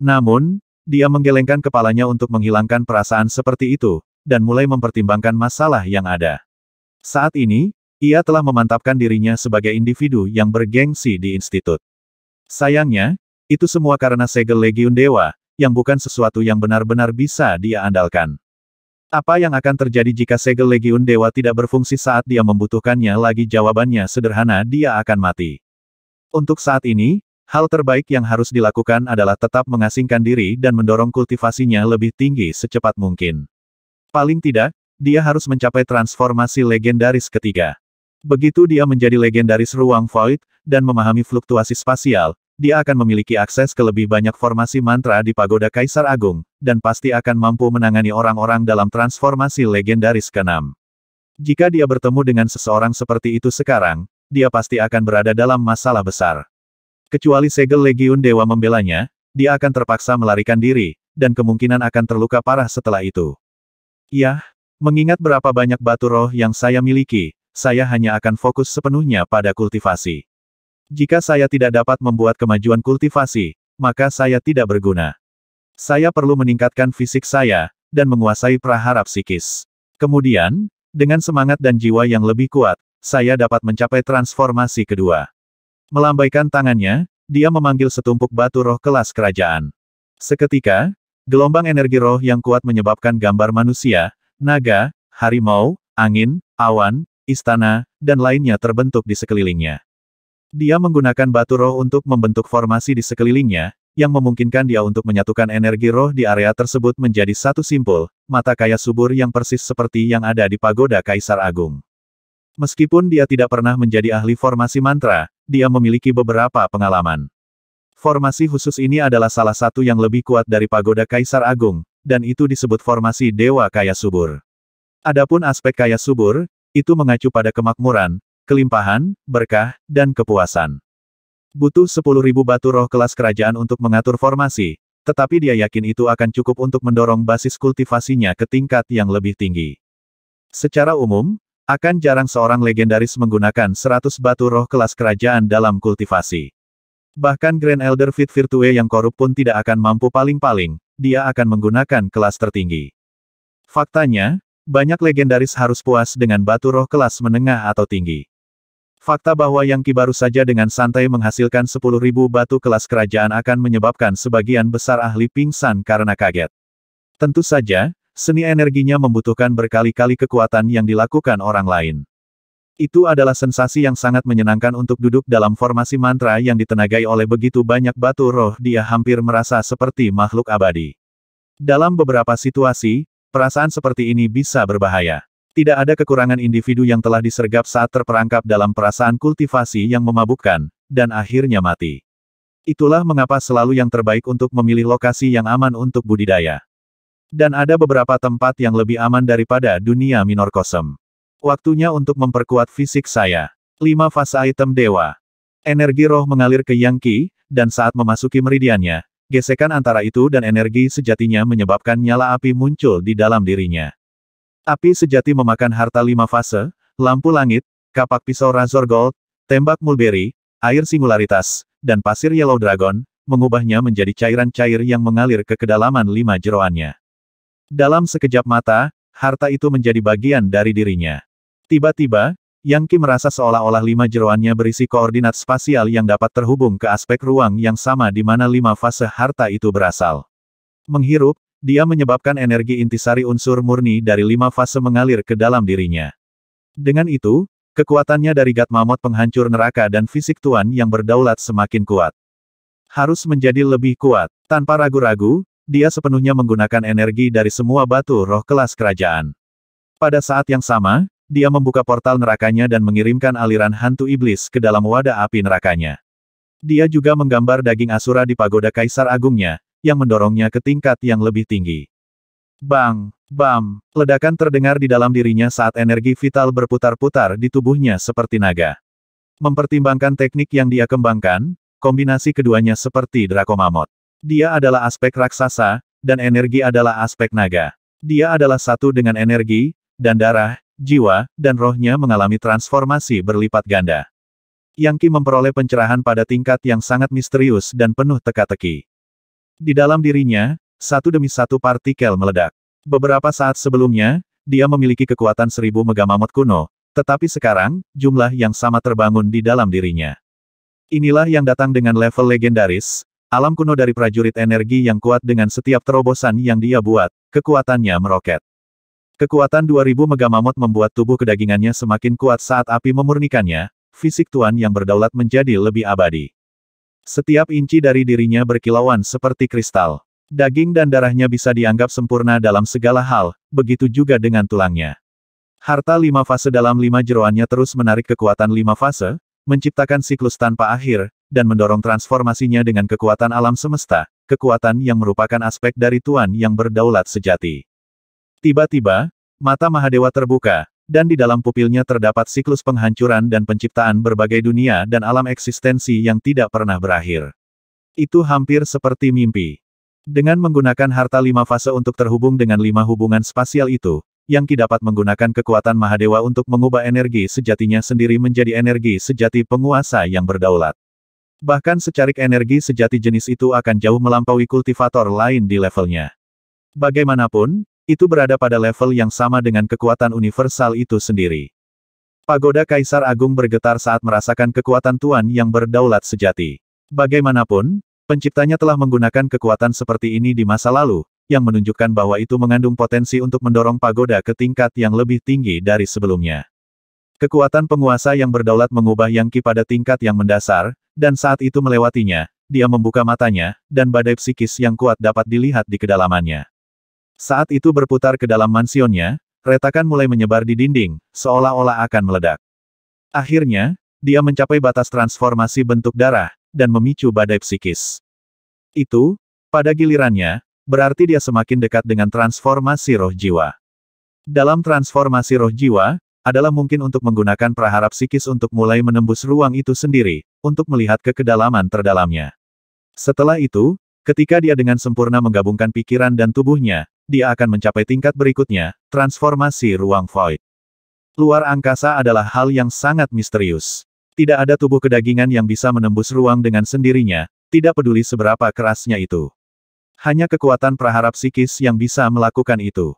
Namun, dia menggelengkan kepalanya untuk menghilangkan perasaan seperti itu, dan mulai mempertimbangkan masalah yang ada. Saat ini, ia telah memantapkan dirinya sebagai individu yang bergengsi di institut. Sayangnya, itu semua karena segel Legiun Dewa, yang bukan sesuatu yang benar-benar bisa dia andalkan. Apa yang akan terjadi jika segel Legiun Dewa tidak berfungsi saat dia membutuhkannya lagi jawabannya sederhana dia akan mati. Untuk saat ini, hal terbaik yang harus dilakukan adalah tetap mengasingkan diri dan mendorong kultivasinya lebih tinggi secepat mungkin. Paling tidak, dia harus mencapai transformasi legendaris ketiga. Begitu dia menjadi legendaris ruang void, dan memahami fluktuasi spasial, dia akan memiliki akses ke lebih banyak formasi mantra di Pagoda Kaisar Agung, dan pasti akan mampu menangani orang-orang dalam transformasi legendaris ke-6. Jika dia bertemu dengan seseorang seperti itu sekarang, dia pasti akan berada dalam masalah besar. Kecuali segel Legiun Dewa membelanya, dia akan terpaksa melarikan diri, dan kemungkinan akan terluka parah setelah itu. Yah, mengingat berapa banyak batu roh yang saya miliki, saya hanya akan fokus sepenuhnya pada kultivasi. Jika saya tidak dapat membuat kemajuan kultivasi, maka saya tidak berguna. Saya perlu meningkatkan fisik saya, dan menguasai praharap psikis. Kemudian, dengan semangat dan jiwa yang lebih kuat, saya dapat mencapai transformasi kedua. Melambaikan tangannya, dia memanggil setumpuk batu roh kelas kerajaan. Seketika, gelombang energi roh yang kuat menyebabkan gambar manusia, naga, harimau, angin, awan, istana, dan lainnya terbentuk di sekelilingnya. Dia menggunakan batu roh untuk membentuk formasi di sekelilingnya, yang memungkinkan dia untuk menyatukan energi roh di area tersebut menjadi satu simpul, mata kaya subur yang persis seperti yang ada di pagoda Kaisar Agung. Meskipun dia tidak pernah menjadi ahli formasi mantra, dia memiliki beberapa pengalaman. Formasi khusus ini adalah salah satu yang lebih kuat dari pagoda Kaisar Agung, dan itu disebut formasi Dewa Kaya Subur. Adapun aspek kaya subur, itu mengacu pada kemakmuran, kelimpahan, berkah, dan kepuasan. Butuh sepuluh ribu batu roh kelas kerajaan untuk mengatur formasi, tetapi dia yakin itu akan cukup untuk mendorong basis kultivasinya ke tingkat yang lebih tinggi. Secara umum, akan jarang seorang legendaris menggunakan seratus batu roh kelas kerajaan dalam kultivasi. Bahkan Grand Elder Fit Virtue yang korup pun tidak akan mampu paling-paling, dia akan menggunakan kelas tertinggi. Faktanya, banyak legendaris harus puas dengan batu roh kelas menengah atau tinggi. Fakta bahwa yang Ki baru saja dengan santai menghasilkan 10.000 batu kelas kerajaan akan menyebabkan sebagian besar ahli pingsan karena kaget. Tentu saja, seni energinya membutuhkan berkali-kali kekuatan yang dilakukan orang lain. Itu adalah sensasi yang sangat menyenangkan untuk duduk dalam formasi mantra yang ditenagai oleh begitu banyak batu roh dia hampir merasa seperti makhluk abadi. Dalam beberapa situasi, perasaan seperti ini bisa berbahaya. Tidak ada kekurangan individu yang telah disergap saat terperangkap dalam perasaan kultivasi yang memabukkan, dan akhirnya mati. Itulah mengapa selalu yang terbaik untuk memilih lokasi yang aman untuk budidaya. Dan ada beberapa tempat yang lebih aman daripada dunia minor kosem. Waktunya untuk memperkuat fisik saya. Lima fase item dewa. Energi roh mengalir ke Yang Qi, dan saat memasuki meridiannya, gesekan antara itu dan energi sejatinya menyebabkan nyala api muncul di dalam dirinya. Api sejati memakan harta lima fase, lampu langit, kapak pisau Razor Gold, tembak mulberry, air singularitas, dan pasir Yellow Dragon, mengubahnya menjadi cairan cair yang mengalir ke kedalaman lima jeroannya. Dalam sekejap mata, harta itu menjadi bagian dari dirinya. Tiba-tiba, Yang Qi merasa seolah-olah lima jeroannya berisi koordinat spasial yang dapat terhubung ke aspek ruang yang sama di mana lima fase harta itu berasal. Menghirup, dia menyebabkan energi intisari unsur murni dari lima fase mengalir ke dalam dirinya. Dengan itu, kekuatannya dari Gat Mamot penghancur neraka dan fisik Tuan yang berdaulat semakin kuat. Harus menjadi lebih kuat. Tanpa ragu-ragu, dia sepenuhnya menggunakan energi dari semua batu roh kelas kerajaan. Pada saat yang sama, dia membuka portal nerakanya dan mengirimkan aliran hantu iblis ke dalam wadah api nerakanya. Dia juga menggambar daging asura di pagoda kaisar agungnya, yang mendorongnya ke tingkat yang lebih tinggi. Bang, bam, ledakan terdengar di dalam dirinya saat energi vital berputar-putar di tubuhnya seperti naga. Mempertimbangkan teknik yang dia kembangkan, kombinasi keduanya seperti Drakomamot. Dia adalah aspek raksasa, dan energi adalah aspek naga. Dia adalah satu dengan energi, dan darah, jiwa, dan rohnya mengalami transformasi berlipat ganda. Yang Ki memperoleh pencerahan pada tingkat yang sangat misterius dan penuh teka-teki. Di dalam dirinya, satu demi satu partikel meledak. Beberapa saat sebelumnya, dia memiliki kekuatan seribu megamamot kuno, tetapi sekarang, jumlah yang sama terbangun di dalam dirinya. Inilah yang datang dengan level legendaris, alam kuno dari prajurit energi yang kuat dengan setiap terobosan yang dia buat, kekuatannya meroket. Kekuatan 2000 megamamot membuat tubuh kedagingannya semakin kuat saat api memurnikannya, fisik Tuan yang berdaulat menjadi lebih abadi. Setiap inci dari dirinya berkilauan seperti kristal. Daging dan darahnya bisa dianggap sempurna dalam segala hal, begitu juga dengan tulangnya. Harta lima fase dalam lima jeroannya terus menarik kekuatan lima fase, menciptakan siklus tanpa akhir, dan mendorong transformasinya dengan kekuatan alam semesta, kekuatan yang merupakan aspek dari Tuan yang berdaulat sejati. Tiba-tiba, mata Mahadewa terbuka, dan di dalam pupilnya terdapat siklus penghancuran dan penciptaan berbagai dunia dan alam eksistensi yang tidak pernah berakhir. Itu hampir seperti mimpi. Dengan menggunakan harta lima fase untuk terhubung dengan lima hubungan spasial itu, Yang dapat menggunakan kekuatan Mahadewa untuk mengubah energi sejatinya sendiri menjadi energi sejati penguasa yang berdaulat. Bahkan secarik energi sejati jenis itu akan jauh melampaui kultivator lain di levelnya. Bagaimanapun, itu berada pada level yang sama dengan kekuatan universal itu sendiri. Pagoda Kaisar Agung bergetar saat merasakan kekuatan Tuan yang berdaulat sejati. Bagaimanapun, penciptanya telah menggunakan kekuatan seperti ini di masa lalu, yang menunjukkan bahwa itu mengandung potensi untuk mendorong pagoda ke tingkat yang lebih tinggi dari sebelumnya. Kekuatan penguasa yang berdaulat mengubah Yang Ki pada tingkat yang mendasar, dan saat itu melewatinya, dia membuka matanya, dan badai psikis yang kuat dapat dilihat di kedalamannya. Saat itu berputar ke dalam mansionnya, retakan mulai menyebar di dinding, seolah-olah akan meledak. Akhirnya, dia mencapai batas transformasi bentuk darah, dan memicu badai psikis. Itu, pada gilirannya, berarti dia semakin dekat dengan transformasi roh jiwa. Dalam transformasi roh jiwa, adalah mungkin untuk menggunakan praharap psikis untuk mulai menembus ruang itu sendiri, untuk melihat ke kedalaman terdalamnya. Setelah itu, ketika dia dengan sempurna menggabungkan pikiran dan tubuhnya, dia akan mencapai tingkat berikutnya, transformasi ruang void. Luar angkasa adalah hal yang sangat misterius. Tidak ada tubuh kedagingan yang bisa menembus ruang dengan sendirinya, tidak peduli seberapa kerasnya itu. Hanya kekuatan praharap psikis yang bisa melakukan itu.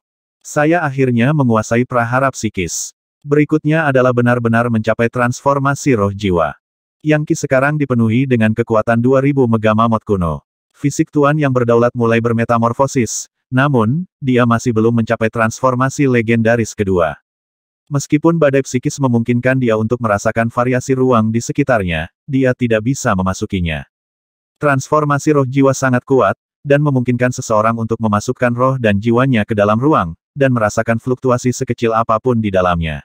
Saya akhirnya menguasai praharap psikis. Berikutnya adalah benar-benar mencapai transformasi roh jiwa. Yang Ki sekarang dipenuhi dengan kekuatan 2000 megamamot kuno. Fisik Tuan yang berdaulat mulai bermetamorfosis, namun, dia masih belum mencapai transformasi legendaris kedua. Meskipun badai psikis memungkinkan dia untuk merasakan variasi ruang di sekitarnya, dia tidak bisa memasukinya. Transformasi roh jiwa sangat kuat, dan memungkinkan seseorang untuk memasukkan roh dan jiwanya ke dalam ruang, dan merasakan fluktuasi sekecil apapun di dalamnya.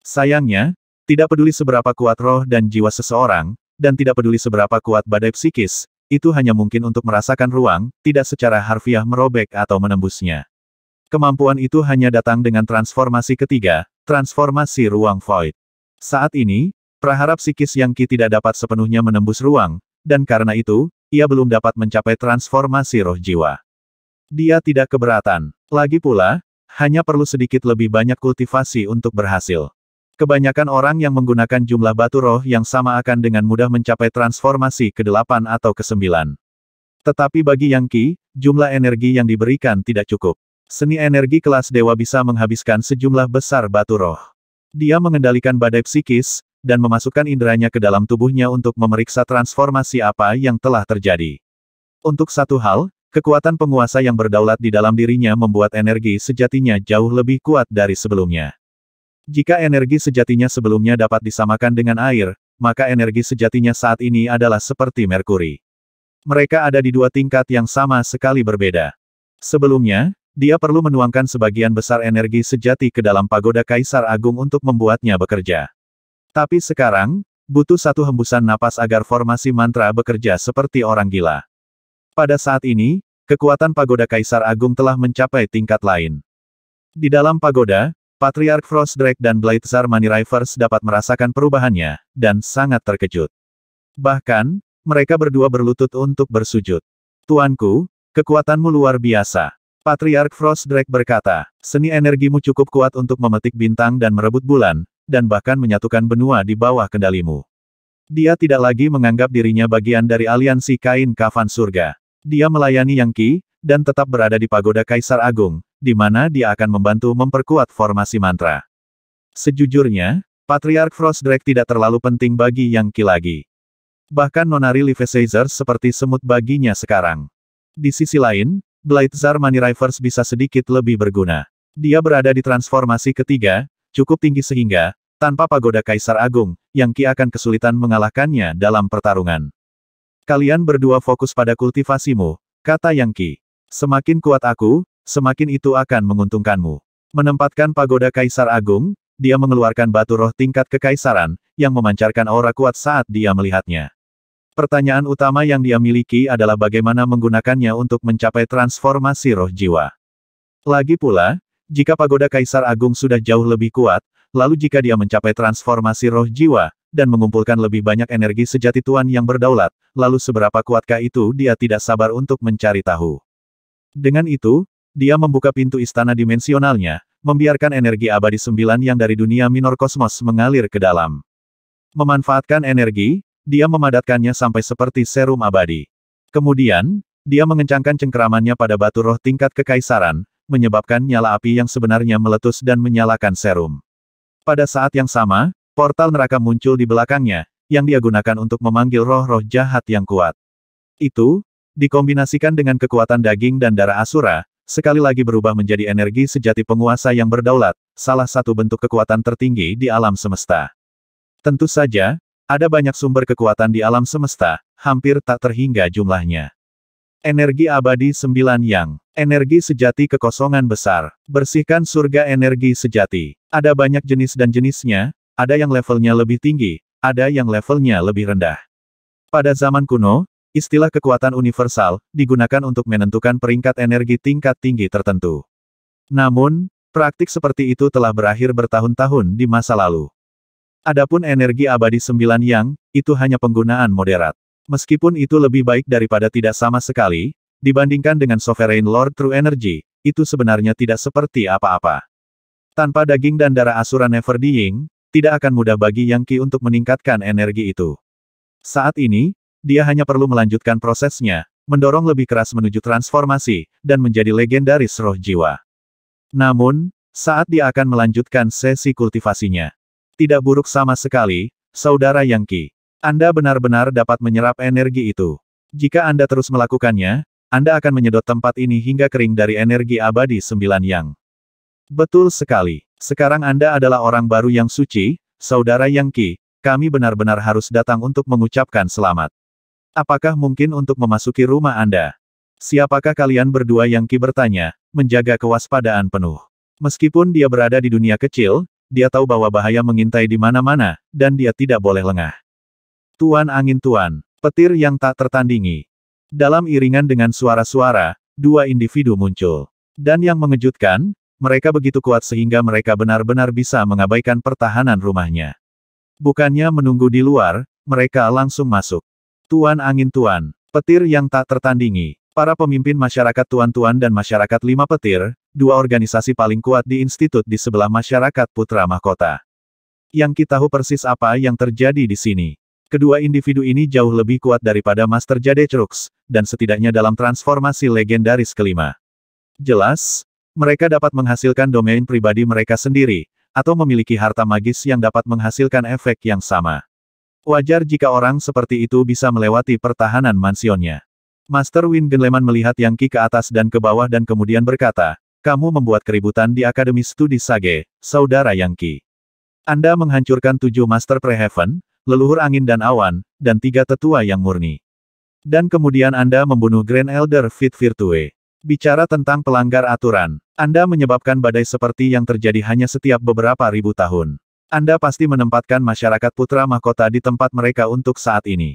Sayangnya, tidak peduli seberapa kuat roh dan jiwa seseorang, dan tidak peduli seberapa kuat badai psikis, itu hanya mungkin untuk merasakan ruang, tidak secara harfiah merobek atau menembusnya. Kemampuan itu hanya datang dengan transformasi ketiga, transformasi ruang void. Saat ini, praharap psikis yang Ki tidak dapat sepenuhnya menembus ruang, dan karena itu, ia belum dapat mencapai transformasi roh jiwa. Dia tidak keberatan. Lagi pula, hanya perlu sedikit lebih banyak kultivasi untuk berhasil. Kebanyakan orang yang menggunakan jumlah batu roh yang sama akan dengan mudah mencapai transformasi ke-8 atau ke-9. Tetapi bagi Yang Qi, jumlah energi yang diberikan tidak cukup. Seni energi kelas dewa bisa menghabiskan sejumlah besar batu roh. Dia mengendalikan badai psikis, dan memasukkan inderanya ke dalam tubuhnya untuk memeriksa transformasi apa yang telah terjadi. Untuk satu hal, kekuatan penguasa yang berdaulat di dalam dirinya membuat energi sejatinya jauh lebih kuat dari sebelumnya. Jika energi sejatinya sebelumnya dapat disamakan dengan air, maka energi sejatinya saat ini adalah seperti merkuri. Mereka ada di dua tingkat yang sama sekali berbeda. Sebelumnya, dia perlu menuangkan sebagian besar energi sejati ke dalam pagoda Kaisar Agung untuk membuatnya bekerja. Tapi sekarang, butuh satu hembusan napas agar formasi mantra bekerja seperti orang gila. Pada saat ini, kekuatan pagoda Kaisar Agung telah mencapai tingkat lain. Di dalam pagoda, Patriark Frost Drake dan Blade Money Rivers dapat merasakan perubahannya, dan sangat terkejut. Bahkan, mereka berdua berlutut untuk bersujud. Tuanku, kekuatanmu luar biasa. Patriark Frost Drake berkata, seni energimu cukup kuat untuk memetik bintang dan merebut bulan, dan bahkan menyatukan benua di bawah kendalimu. Dia tidak lagi menganggap dirinya bagian dari aliansi kain kafan surga. Dia melayani Yang Ki dan tetap berada di pagoda Kaisar Agung, di mana dia akan membantu memperkuat formasi mantra. Sejujurnya, Patriark Frost Drake tidak terlalu penting bagi yang Qi lagi. Bahkan Nonari Livesazers seperti semut baginya sekarang. Di sisi lain, Blightstar Manirivers bisa sedikit lebih berguna. Dia berada di transformasi ketiga, cukup tinggi sehingga, tanpa pagoda Kaisar Agung, yang Qi akan kesulitan mengalahkannya dalam pertarungan. Kalian berdua fokus pada kultivasimu, kata Yang Qi. Semakin kuat aku, semakin itu akan menguntungkanmu. Menempatkan pagoda Kaisar Agung, dia mengeluarkan batu roh tingkat kekaisaran, yang memancarkan aura kuat saat dia melihatnya. Pertanyaan utama yang dia miliki adalah bagaimana menggunakannya untuk mencapai transformasi roh jiwa. Lagi pula, jika pagoda Kaisar Agung sudah jauh lebih kuat, lalu jika dia mencapai transformasi roh jiwa, dan mengumpulkan lebih banyak energi sejati Tuan yang berdaulat, lalu seberapa kuatkah itu dia tidak sabar untuk mencari tahu. Dengan itu, dia membuka pintu istana dimensionalnya, membiarkan energi abadi sembilan yang dari dunia minor kosmos mengalir ke dalam. Memanfaatkan energi, dia memadatkannya sampai seperti serum abadi. Kemudian, dia mengencangkan cengkeramannya pada batu roh tingkat kekaisaran, menyebabkan nyala api yang sebenarnya meletus dan menyalakan serum. Pada saat yang sama, portal neraka muncul di belakangnya, yang dia gunakan untuk memanggil roh-roh jahat yang kuat. Itu, dikombinasikan dengan kekuatan daging dan darah asura, sekali lagi berubah menjadi energi sejati penguasa yang berdaulat, salah satu bentuk kekuatan tertinggi di alam semesta. Tentu saja, ada banyak sumber kekuatan di alam semesta, hampir tak terhingga jumlahnya. Energi abadi sembilan yang, energi sejati kekosongan besar, bersihkan surga energi sejati. Ada banyak jenis dan jenisnya, ada yang levelnya lebih tinggi, ada yang levelnya lebih rendah. Pada zaman kuno, Istilah kekuatan universal, digunakan untuk menentukan peringkat energi tingkat tinggi tertentu. Namun, praktik seperti itu telah berakhir bertahun-tahun di masa lalu. Adapun energi abadi sembilan yang, itu hanya penggunaan moderat. Meskipun itu lebih baik daripada tidak sama sekali, dibandingkan dengan Sovereign Lord True Energy, itu sebenarnya tidak seperti apa-apa. Tanpa daging dan darah Asura Never Dying, tidak akan mudah bagi Yang Qi untuk meningkatkan energi itu. Saat ini, dia hanya perlu melanjutkan prosesnya, mendorong lebih keras menuju transformasi, dan menjadi legendaris roh jiwa. Namun, saat dia akan melanjutkan sesi kultivasinya, tidak buruk sama sekali, Saudara Yangki. Anda benar-benar dapat menyerap energi itu. Jika Anda terus melakukannya, Anda akan menyedot tempat ini hingga kering dari energi abadi sembilan yang. Betul sekali. Sekarang Anda adalah orang baru yang suci, Saudara Yangki, kami benar-benar harus datang untuk mengucapkan selamat. Apakah mungkin untuk memasuki rumah Anda? Siapakah kalian berdua yang Ki bertanya, menjaga kewaspadaan penuh. Meskipun dia berada di dunia kecil, dia tahu bahwa bahaya mengintai di mana-mana, dan dia tidak boleh lengah. Tuan angin tuan, petir yang tak tertandingi. Dalam iringan dengan suara-suara, dua individu muncul. Dan yang mengejutkan, mereka begitu kuat sehingga mereka benar-benar bisa mengabaikan pertahanan rumahnya. Bukannya menunggu di luar, mereka langsung masuk. Tuan Angin Tuan, petir yang tak tertandingi. Para pemimpin masyarakat tuan-tuan dan masyarakat lima petir, dua organisasi paling kuat di institut di sebelah masyarakat putra mahkota. Yang kita tahu persis apa yang terjadi di sini. Kedua individu ini jauh lebih kuat daripada Master Jade Crux, dan setidaknya dalam transformasi legendaris kelima. Jelas, mereka dapat menghasilkan domain pribadi mereka sendiri, atau memiliki harta magis yang dapat menghasilkan efek yang sama. Wajar jika orang seperti itu bisa melewati pertahanan mansionnya. Master Win Genleman melihat Yang Qi ke atas dan ke bawah dan kemudian berkata, kamu membuat keributan di Akademi Studi Sage, Saudara Yang Qi. Anda menghancurkan tujuh Master Preheaven, leluhur angin dan awan, dan tiga tetua yang murni. Dan kemudian Anda membunuh Grand Elder Fit Virtue. Bicara tentang pelanggar aturan, Anda menyebabkan badai seperti yang terjadi hanya setiap beberapa ribu tahun. Anda pasti menempatkan masyarakat putra mahkota di tempat mereka untuk saat ini.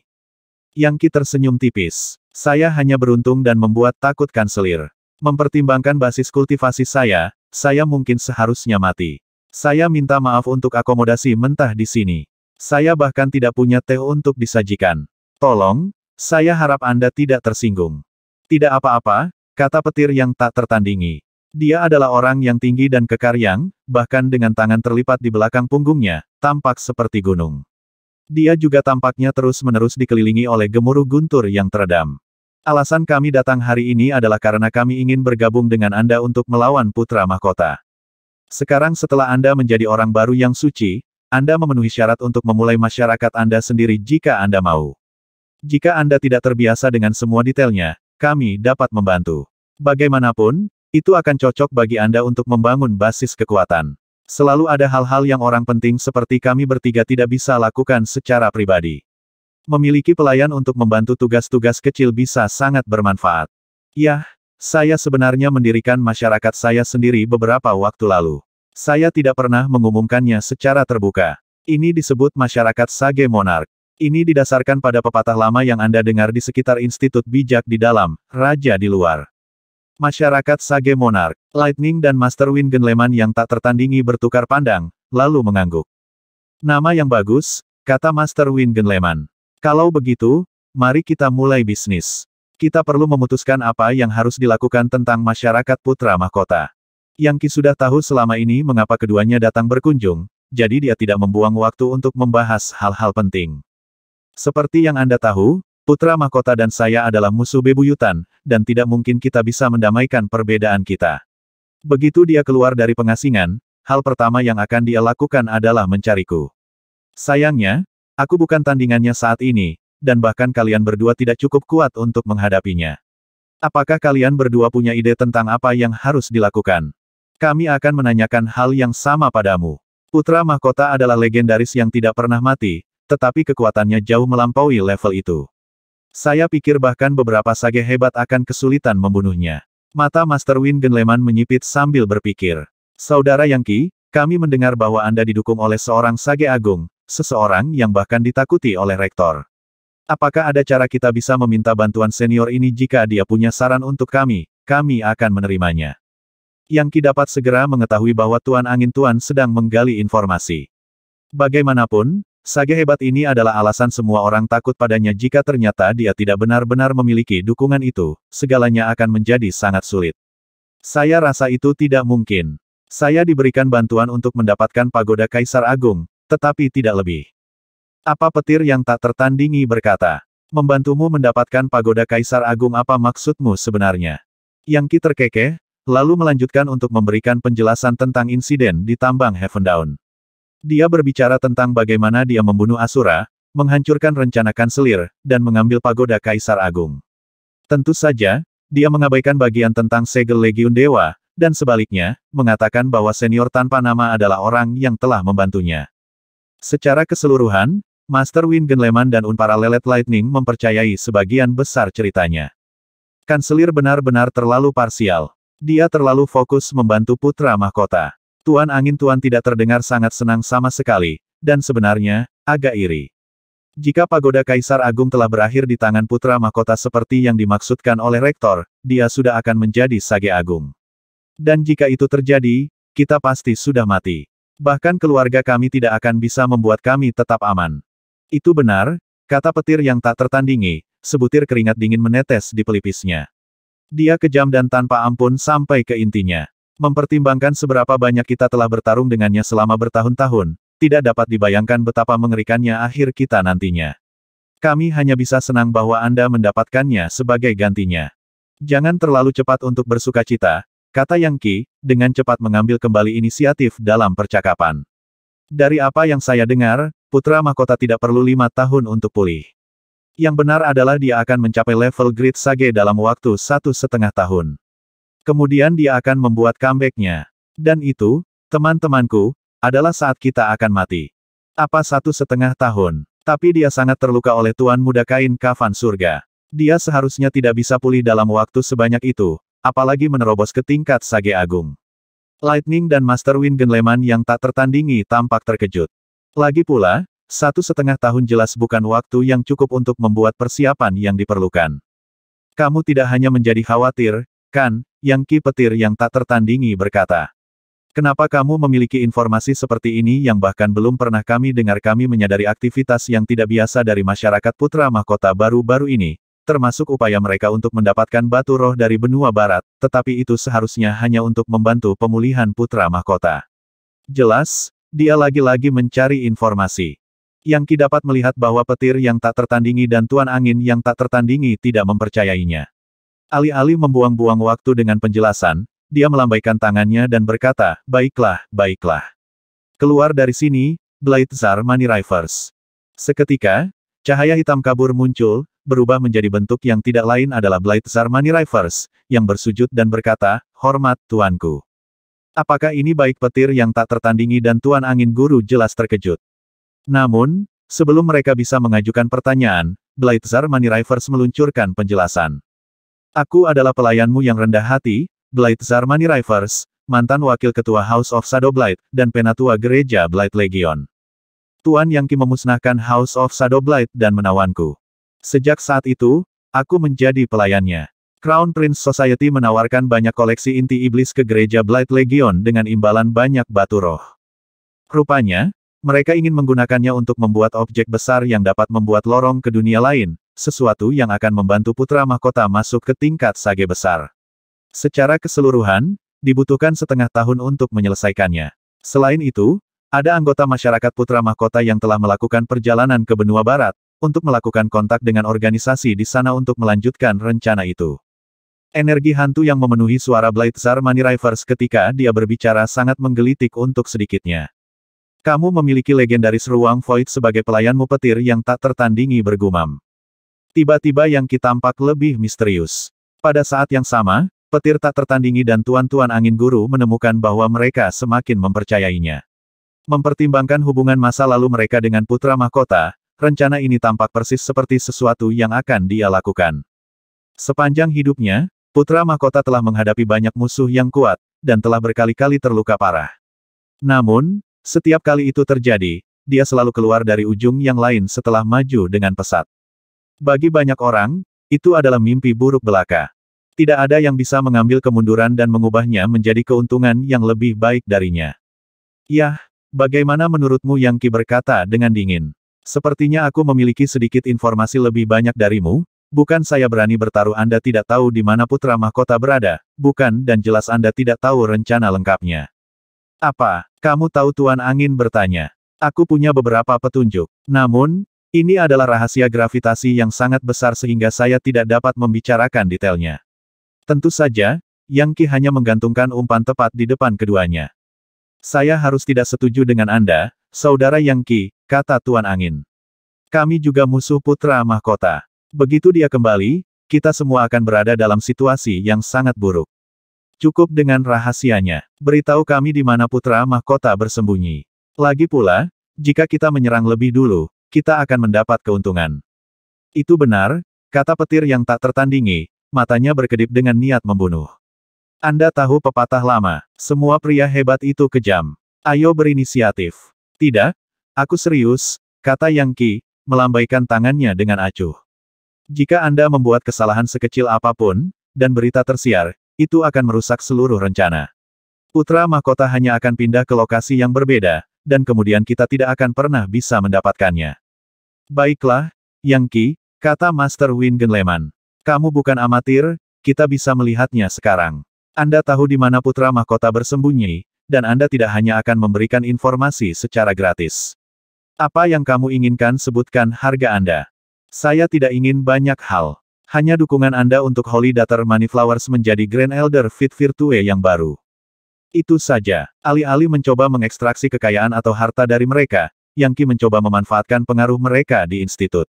Yang Ki tersenyum tipis. Saya hanya beruntung dan membuat takut kanselir. Mempertimbangkan basis kultivasi saya, saya mungkin seharusnya mati. Saya minta maaf untuk akomodasi mentah di sini. Saya bahkan tidak punya teh untuk disajikan. Tolong, saya harap Anda tidak tersinggung. Tidak apa-apa, kata petir yang tak tertandingi. Dia adalah orang yang tinggi dan kekar yang, bahkan dengan tangan terlipat di belakang punggungnya, tampak seperti gunung. Dia juga tampaknya terus-menerus dikelilingi oleh gemuruh guntur yang teredam. Alasan kami datang hari ini adalah karena kami ingin bergabung dengan Anda untuk melawan Putra Mahkota. Sekarang setelah Anda menjadi orang baru yang suci, Anda memenuhi syarat untuk memulai masyarakat Anda sendiri jika Anda mau. Jika Anda tidak terbiasa dengan semua detailnya, kami dapat membantu. Bagaimanapun, itu akan cocok bagi Anda untuk membangun basis kekuatan. Selalu ada hal-hal yang orang penting seperti kami bertiga tidak bisa lakukan secara pribadi. Memiliki pelayan untuk membantu tugas-tugas kecil bisa sangat bermanfaat. Yah, saya sebenarnya mendirikan masyarakat saya sendiri beberapa waktu lalu. Saya tidak pernah mengumumkannya secara terbuka. Ini disebut masyarakat Sage Monark. Ini didasarkan pada pepatah lama yang Anda dengar di sekitar Institut Bijak di dalam, Raja di luar. Masyarakat Sage Monarch, Lightning dan Master Wind Genleman yang tak tertandingi bertukar pandang, lalu mengangguk. Nama yang bagus, kata Master Wind Genleman. Kalau begitu, mari kita mulai bisnis. Kita perlu memutuskan apa yang harus dilakukan tentang masyarakat putra mahkota. Yang Ki sudah tahu selama ini mengapa keduanya datang berkunjung, jadi dia tidak membuang waktu untuk membahas hal-hal penting. Seperti yang Anda tahu, Putra Mahkota dan saya adalah musuh bebuyutan, dan tidak mungkin kita bisa mendamaikan perbedaan kita. Begitu dia keluar dari pengasingan, hal pertama yang akan dia lakukan adalah mencariku. Sayangnya, aku bukan tandingannya saat ini, dan bahkan kalian berdua tidak cukup kuat untuk menghadapinya. Apakah kalian berdua punya ide tentang apa yang harus dilakukan? Kami akan menanyakan hal yang sama padamu. Putra Mahkota adalah legendaris yang tidak pernah mati, tetapi kekuatannya jauh melampaui level itu. Saya pikir bahkan beberapa sage hebat akan kesulitan membunuhnya. Mata Master Win Genleman menyipit sambil berpikir. Saudara Yangki, kami mendengar bahwa Anda didukung oleh seorang sage agung, seseorang yang bahkan ditakuti oleh rektor. Apakah ada cara kita bisa meminta bantuan senior ini jika dia punya saran untuk kami, kami akan menerimanya. Yangki dapat segera mengetahui bahwa Tuan Angin Tuan sedang menggali informasi. Bagaimanapun, Sage hebat ini adalah alasan semua orang takut padanya jika ternyata dia tidak benar-benar memiliki dukungan itu, segalanya akan menjadi sangat sulit. Saya rasa itu tidak mungkin. Saya diberikan bantuan untuk mendapatkan pagoda Kaisar Agung, tetapi tidak lebih. Apa petir yang tak tertandingi berkata, membantumu mendapatkan pagoda Kaisar Agung apa maksudmu sebenarnya? Yang Ki terkekeh, lalu melanjutkan untuk memberikan penjelasan tentang insiden di tambang Heaven Down. Dia berbicara tentang bagaimana dia membunuh Asura, menghancurkan rencana kanselir, dan mengambil pagoda Kaisar Agung. Tentu saja, dia mengabaikan bagian tentang segel Legiun Dewa, dan sebaliknya, mengatakan bahwa senior tanpa nama adalah orang yang telah membantunya. Secara keseluruhan, Master Win Genleman dan Unparalleled Lightning mempercayai sebagian besar ceritanya. Kanselir benar-benar terlalu parsial. Dia terlalu fokus membantu putra mahkota. Tuan Angin Tuan tidak terdengar sangat senang sama sekali, dan sebenarnya, agak iri. Jika pagoda Kaisar Agung telah berakhir di tangan putra mahkota seperti yang dimaksudkan oleh rektor, dia sudah akan menjadi sage agung. Dan jika itu terjadi, kita pasti sudah mati. Bahkan keluarga kami tidak akan bisa membuat kami tetap aman. Itu benar, kata petir yang tak tertandingi, sebutir keringat dingin menetes di pelipisnya. Dia kejam dan tanpa ampun sampai ke intinya. Mempertimbangkan seberapa banyak kita telah bertarung dengannya selama bertahun-tahun, tidak dapat dibayangkan betapa mengerikannya akhir kita nantinya. Kami hanya bisa senang bahwa Anda mendapatkannya sebagai gantinya. Jangan terlalu cepat untuk bersuka cita, kata Yang Qi, dengan cepat mengambil kembali inisiatif dalam percakapan. Dari apa yang saya dengar, Putra Mahkota tidak perlu lima tahun untuk pulih. Yang benar adalah dia akan mencapai level Great Sage dalam waktu satu setengah tahun. Kemudian dia akan membuat comeback-nya. Dan itu, teman-temanku, adalah saat kita akan mati. Apa satu setengah tahun. Tapi dia sangat terluka oleh Tuan Muda Kain Kafan Surga. Dia seharusnya tidak bisa pulih dalam waktu sebanyak itu, apalagi menerobos ke tingkat Sage Agung. Lightning dan Master Wind Genleman yang tak tertandingi tampak terkejut. Lagi pula, satu setengah tahun jelas bukan waktu yang cukup untuk membuat persiapan yang diperlukan. Kamu tidak hanya menjadi khawatir, Kan, Yang Ki petir yang tak tertandingi berkata. Kenapa kamu memiliki informasi seperti ini yang bahkan belum pernah kami dengar kami menyadari aktivitas yang tidak biasa dari masyarakat putra mahkota baru-baru ini, termasuk upaya mereka untuk mendapatkan batu roh dari benua barat, tetapi itu seharusnya hanya untuk membantu pemulihan putra mahkota. Jelas, dia lagi-lagi mencari informasi. Yang Ki dapat melihat bahwa petir yang tak tertandingi dan Tuan Angin yang tak tertandingi tidak mempercayainya. Alih-alih membuang-buang waktu dengan penjelasan, dia melambaikan tangannya dan berkata, baiklah, baiklah. Keluar dari sini, Blightsar Money Rivers. Seketika, cahaya hitam kabur muncul, berubah menjadi bentuk yang tidak lain adalah Blightsar Money Rivers, yang bersujud dan berkata, hormat tuanku. Apakah ini baik petir yang tak tertandingi dan Tuan Angin Guru jelas terkejut. Namun, sebelum mereka bisa mengajukan pertanyaan, Blightsar Money Rivers meluncurkan penjelasan. Aku adalah pelayanmu yang rendah hati, Blight Zarmani Rivers, mantan wakil ketua House of Shadow Blight, dan penatua gereja Blight Legion. Tuan Yang Ki memusnahkan House of Shadow Blight dan menawanku. Sejak saat itu, aku menjadi pelayannya. Crown Prince Society menawarkan banyak koleksi inti iblis ke gereja Blight Legion dengan imbalan banyak batu roh. Rupanya, mereka ingin menggunakannya untuk membuat objek besar yang dapat membuat lorong ke dunia lain, sesuatu yang akan membantu putra mahkota masuk ke tingkat sage besar. Secara keseluruhan, dibutuhkan setengah tahun untuk menyelesaikannya. Selain itu, ada anggota masyarakat putra mahkota yang telah melakukan perjalanan ke benua barat, untuk melakukan kontak dengan organisasi di sana untuk melanjutkan rencana itu. Energi hantu yang memenuhi suara Blightzar Money Rivers ketika dia berbicara sangat menggelitik untuk sedikitnya. Kamu memiliki legendaris ruang void sebagai pelayanmu petir yang tak tertandingi bergumam. Tiba-tiba yang kita tampak lebih misterius. Pada saat yang sama, petir tak tertandingi dan tuan-tuan angin guru menemukan bahwa mereka semakin mempercayainya. Mempertimbangkan hubungan masa lalu mereka dengan putra mahkota, rencana ini tampak persis seperti sesuatu yang akan dia lakukan. Sepanjang hidupnya, putra mahkota telah menghadapi banyak musuh yang kuat, dan telah berkali-kali terluka parah. Namun, setiap kali itu terjadi, dia selalu keluar dari ujung yang lain setelah maju dengan pesat. Bagi banyak orang, itu adalah mimpi buruk belaka. Tidak ada yang bisa mengambil kemunduran dan mengubahnya menjadi keuntungan yang lebih baik darinya. Yah, bagaimana menurutmu yang Ki berkata dengan dingin? Sepertinya aku memiliki sedikit informasi lebih banyak darimu, bukan saya berani bertaruh Anda tidak tahu di mana putra mahkota berada, bukan dan jelas Anda tidak tahu rencana lengkapnya. Apa, kamu tahu Tuan Angin bertanya? Aku punya beberapa petunjuk. Namun, ini adalah rahasia gravitasi yang sangat besar sehingga saya tidak dapat membicarakan detailnya. Tentu saja, Yang Qi hanya menggantungkan umpan tepat di depan keduanya. Saya harus tidak setuju dengan Anda, Saudara Yang Qi, kata Tuan Angin. Kami juga musuh putra mahkota. Begitu dia kembali, kita semua akan berada dalam situasi yang sangat buruk. Cukup dengan rahasianya. Beritahu kami di mana putra mahkota bersembunyi. Lagi pula, jika kita menyerang lebih dulu, kita akan mendapat keuntungan. Itu benar, kata petir yang tak tertandingi, matanya berkedip dengan niat membunuh. Anda tahu pepatah lama, semua pria hebat itu kejam. Ayo berinisiatif. Tidak, aku serius, kata Yang Ki, melambaikan tangannya dengan acuh. Jika Anda membuat kesalahan sekecil apapun, dan berita tersiar, itu akan merusak seluruh rencana. Putra mahkota hanya akan pindah ke lokasi yang berbeda, dan kemudian kita tidak akan pernah bisa mendapatkannya. Baiklah, Yang Qi, kata Master Win Genleman. Kamu bukan amatir, kita bisa melihatnya sekarang. Anda tahu di mana putra mahkota bersembunyi, dan Anda tidak hanya akan memberikan informasi secara gratis. Apa yang kamu inginkan sebutkan harga Anda. Saya tidak ingin banyak hal. Hanya dukungan Anda untuk Holy Dater Flowers menjadi Grand Elder Fit Virtue yang baru. Itu saja. Alih-alih mencoba mengekstraksi kekayaan atau harta dari mereka, yang Qi mencoba memanfaatkan pengaruh mereka di institut.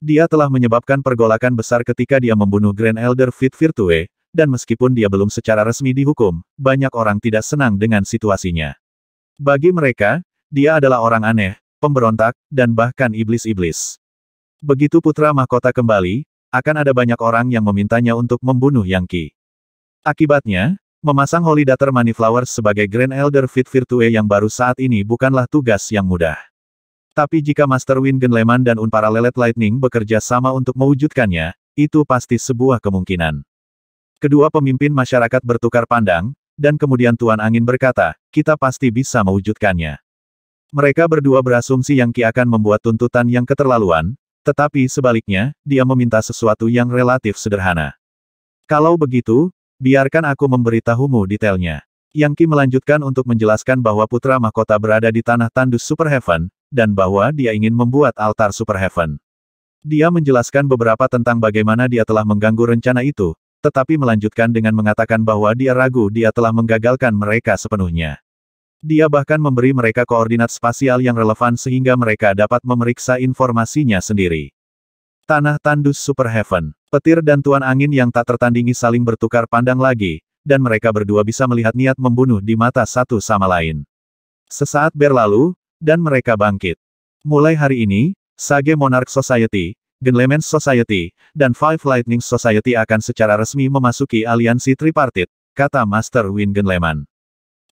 Dia telah menyebabkan pergolakan besar ketika dia membunuh Grand Elder Fit Virtue, dan meskipun dia belum secara resmi dihukum, banyak orang tidak senang dengan situasinya. Bagi mereka, dia adalah orang aneh, pemberontak, dan bahkan iblis-iblis. Begitu putra mahkota kembali, akan ada banyak orang yang memintanya untuk membunuh Yang Qi. Akibatnya, Memasang Holy Dater Flowers sebagai Grand Elder Fit Virtue yang baru saat ini bukanlah tugas yang mudah. Tapi jika Master Wind Genleman dan Lelet Lightning bekerja sama untuk mewujudkannya, itu pasti sebuah kemungkinan. Kedua pemimpin masyarakat bertukar pandang, dan kemudian Tuan Angin berkata, kita pasti bisa mewujudkannya. Mereka berdua berasumsi Yang Ki akan membuat tuntutan yang keterlaluan, tetapi sebaliknya, dia meminta sesuatu yang relatif sederhana. Kalau begitu, Biarkan aku memberitahumu detailnya. Yang Qi melanjutkan untuk menjelaskan bahwa Putra Mahkota berada di tanah tandus Super Heaven, dan bahwa dia ingin membuat altar Super Heaven. Dia menjelaskan beberapa tentang bagaimana dia telah mengganggu rencana itu, tetapi melanjutkan dengan mengatakan bahwa dia ragu dia telah menggagalkan mereka sepenuhnya. Dia bahkan memberi mereka koordinat spasial yang relevan sehingga mereka dapat memeriksa informasinya sendiri. Tanah tandus Super Heaven. Petir dan Tuan Angin yang tak tertandingi saling bertukar pandang lagi, dan mereka berdua bisa melihat niat membunuh di mata satu sama lain. Sesaat berlalu, dan mereka bangkit. Mulai hari ini, Sage Monarch Society, Genlemen Society, dan Five Lightning Society akan secara resmi memasuki aliansi tripartit, kata Master Win Genleman.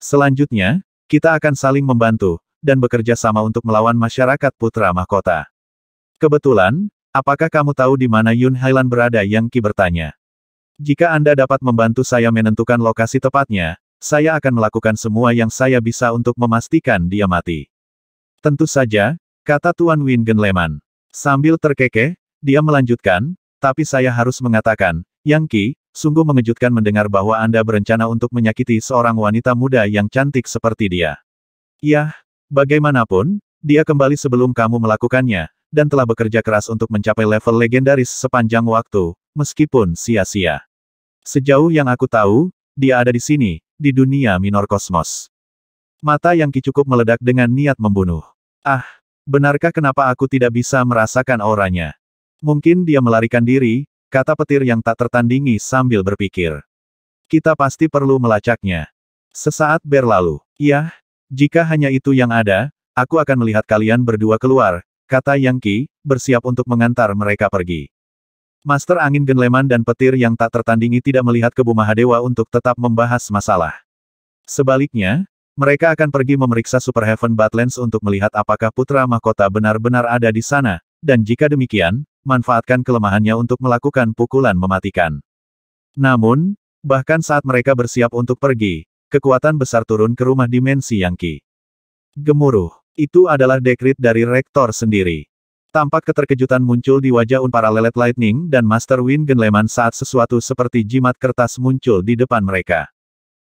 Selanjutnya, kita akan saling membantu, dan bekerja sama untuk melawan masyarakat Putra Mahkota. Kebetulan, Apakah kamu tahu di mana Yun Hailan berada Yang Ki bertanya. Jika Anda dapat membantu saya menentukan lokasi tepatnya, saya akan melakukan semua yang saya bisa untuk memastikan dia mati. Tentu saja, kata Tuan Wingen Leman. Sambil terkekeh, dia melanjutkan, tapi saya harus mengatakan, Yang Ki, sungguh mengejutkan mendengar bahwa Anda berencana untuk menyakiti seorang wanita muda yang cantik seperti dia. Yah, bagaimanapun, dia kembali sebelum kamu melakukannya, dan telah bekerja keras untuk mencapai level legendaris sepanjang waktu, meskipun sia-sia. Sejauh yang aku tahu, dia ada di sini, di dunia minor kosmos. Mata yang Ki cukup meledak dengan niat membunuh. Ah, benarkah kenapa aku tidak bisa merasakan auranya? Mungkin dia melarikan diri, kata petir yang tak tertandingi sambil berpikir. Kita pasti perlu melacaknya. Sesaat berlalu. Ya, jika hanya itu yang ada, aku akan melihat kalian berdua keluar, kata Yang Qi, bersiap untuk mengantar mereka pergi. Master Angin Genleman dan petir yang tak tertandingi tidak melihat Bumaha Dewa untuk tetap membahas masalah. Sebaliknya, mereka akan pergi memeriksa Super Heaven Batlands untuk melihat apakah Putra Mahkota benar-benar ada di sana, dan jika demikian, manfaatkan kelemahannya untuk melakukan pukulan mematikan. Namun, bahkan saat mereka bersiap untuk pergi, kekuatan besar turun ke rumah dimensi Yang Qi. Gemuruh. Itu adalah dekrit dari rektor sendiri. Tampak keterkejutan muncul di wajah Unpara Lelet Lightning dan Master Win Genleman saat sesuatu seperti jimat kertas muncul di depan mereka.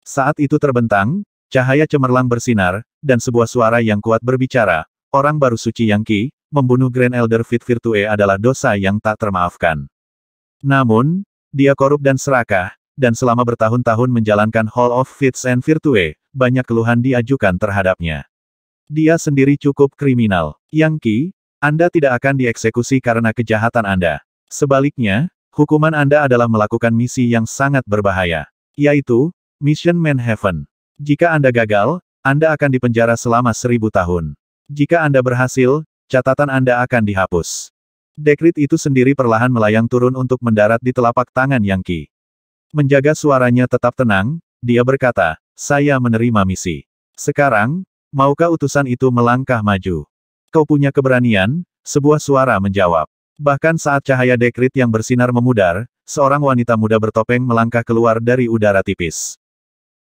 Saat itu terbentang, cahaya cemerlang bersinar, dan sebuah suara yang kuat berbicara, orang baru suci yang Ki, membunuh Grand Elder Fit Virtue adalah dosa yang tak termaafkan. Namun, dia korup dan serakah, dan selama bertahun-tahun menjalankan Hall of Fits and Virtue, banyak keluhan diajukan terhadapnya. Dia sendiri cukup kriminal. Yang Qi, Anda tidak akan dieksekusi karena kejahatan Anda. Sebaliknya, hukuman Anda adalah melakukan misi yang sangat berbahaya. Yaitu, Mission Man Heaven. Jika Anda gagal, Anda akan dipenjara selama seribu tahun. Jika Anda berhasil, catatan Anda akan dihapus. Dekrit itu sendiri perlahan melayang turun untuk mendarat di telapak tangan Yang Qi. Menjaga suaranya tetap tenang, dia berkata, saya menerima misi. Sekarang, Maukah utusan itu melangkah maju? Kau punya keberanian? Sebuah suara menjawab. Bahkan saat cahaya dekrit yang bersinar memudar, seorang wanita muda bertopeng melangkah keluar dari udara tipis.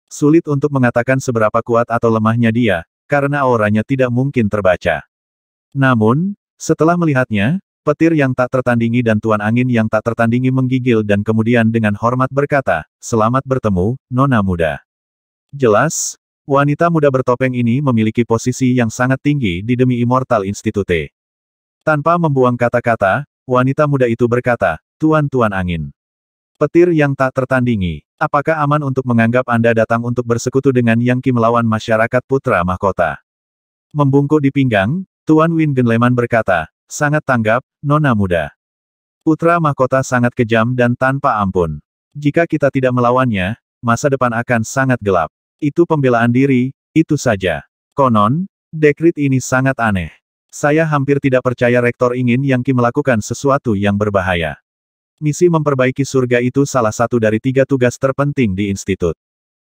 Sulit untuk mengatakan seberapa kuat atau lemahnya dia, karena auranya tidak mungkin terbaca. Namun, setelah melihatnya, petir yang tak tertandingi dan tuan angin yang tak tertandingi menggigil dan kemudian dengan hormat berkata, Selamat bertemu, Nona Muda. Jelas, Wanita muda bertopeng ini memiliki posisi yang sangat tinggi di demi Immortal Institute. Tanpa membuang kata-kata, wanita muda itu berkata, Tuan-tuan angin. Petir yang tak tertandingi, apakah aman untuk menganggap Anda datang untuk bersekutu dengan Yang Ki melawan masyarakat putra mahkota? Membungkuk di pinggang, Tuan Win Genleman berkata, sangat tanggap, nona muda. Putra mahkota sangat kejam dan tanpa ampun. Jika kita tidak melawannya, masa depan akan sangat gelap. Itu pembelaan diri, itu saja. Konon, dekrit ini sangat aneh. Saya hampir tidak percaya rektor ingin yang Ki melakukan sesuatu yang berbahaya. Misi memperbaiki surga itu salah satu dari tiga tugas terpenting di institut.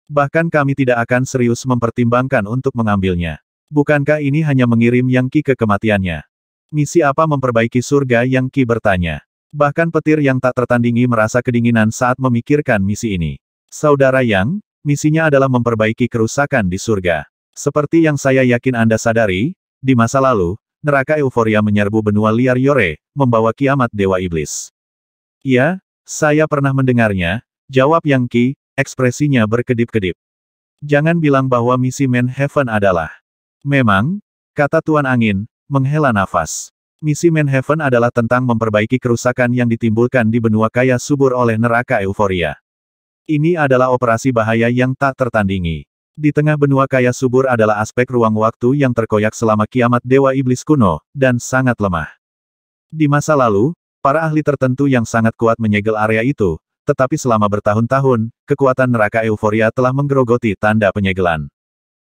Bahkan kami tidak akan serius mempertimbangkan untuk mengambilnya. Bukankah ini hanya mengirim Yang Ki ke kematiannya? Misi apa memperbaiki surga Yang Ki bertanya. Bahkan petir yang tak tertandingi merasa kedinginan saat memikirkan misi ini. Saudara Yang, Misinya adalah memperbaiki kerusakan di surga. Seperti yang saya yakin Anda sadari, di masa lalu, neraka euforia menyerbu benua liar Yore, membawa kiamat Dewa Iblis. Iya, saya pernah mendengarnya, jawab Yang Ki, ekspresinya berkedip-kedip. Jangan bilang bahwa misi Heaven adalah. Memang, kata Tuan Angin, menghela nafas. Misi Heaven adalah tentang memperbaiki kerusakan yang ditimbulkan di benua kaya subur oleh neraka euforia. Ini adalah operasi bahaya yang tak tertandingi. Di tengah benua kaya subur adalah aspek ruang waktu yang terkoyak selama kiamat Dewa Iblis kuno, dan sangat lemah. Di masa lalu, para ahli tertentu yang sangat kuat menyegel area itu, tetapi selama bertahun-tahun, kekuatan neraka euforia telah menggerogoti tanda penyegelan.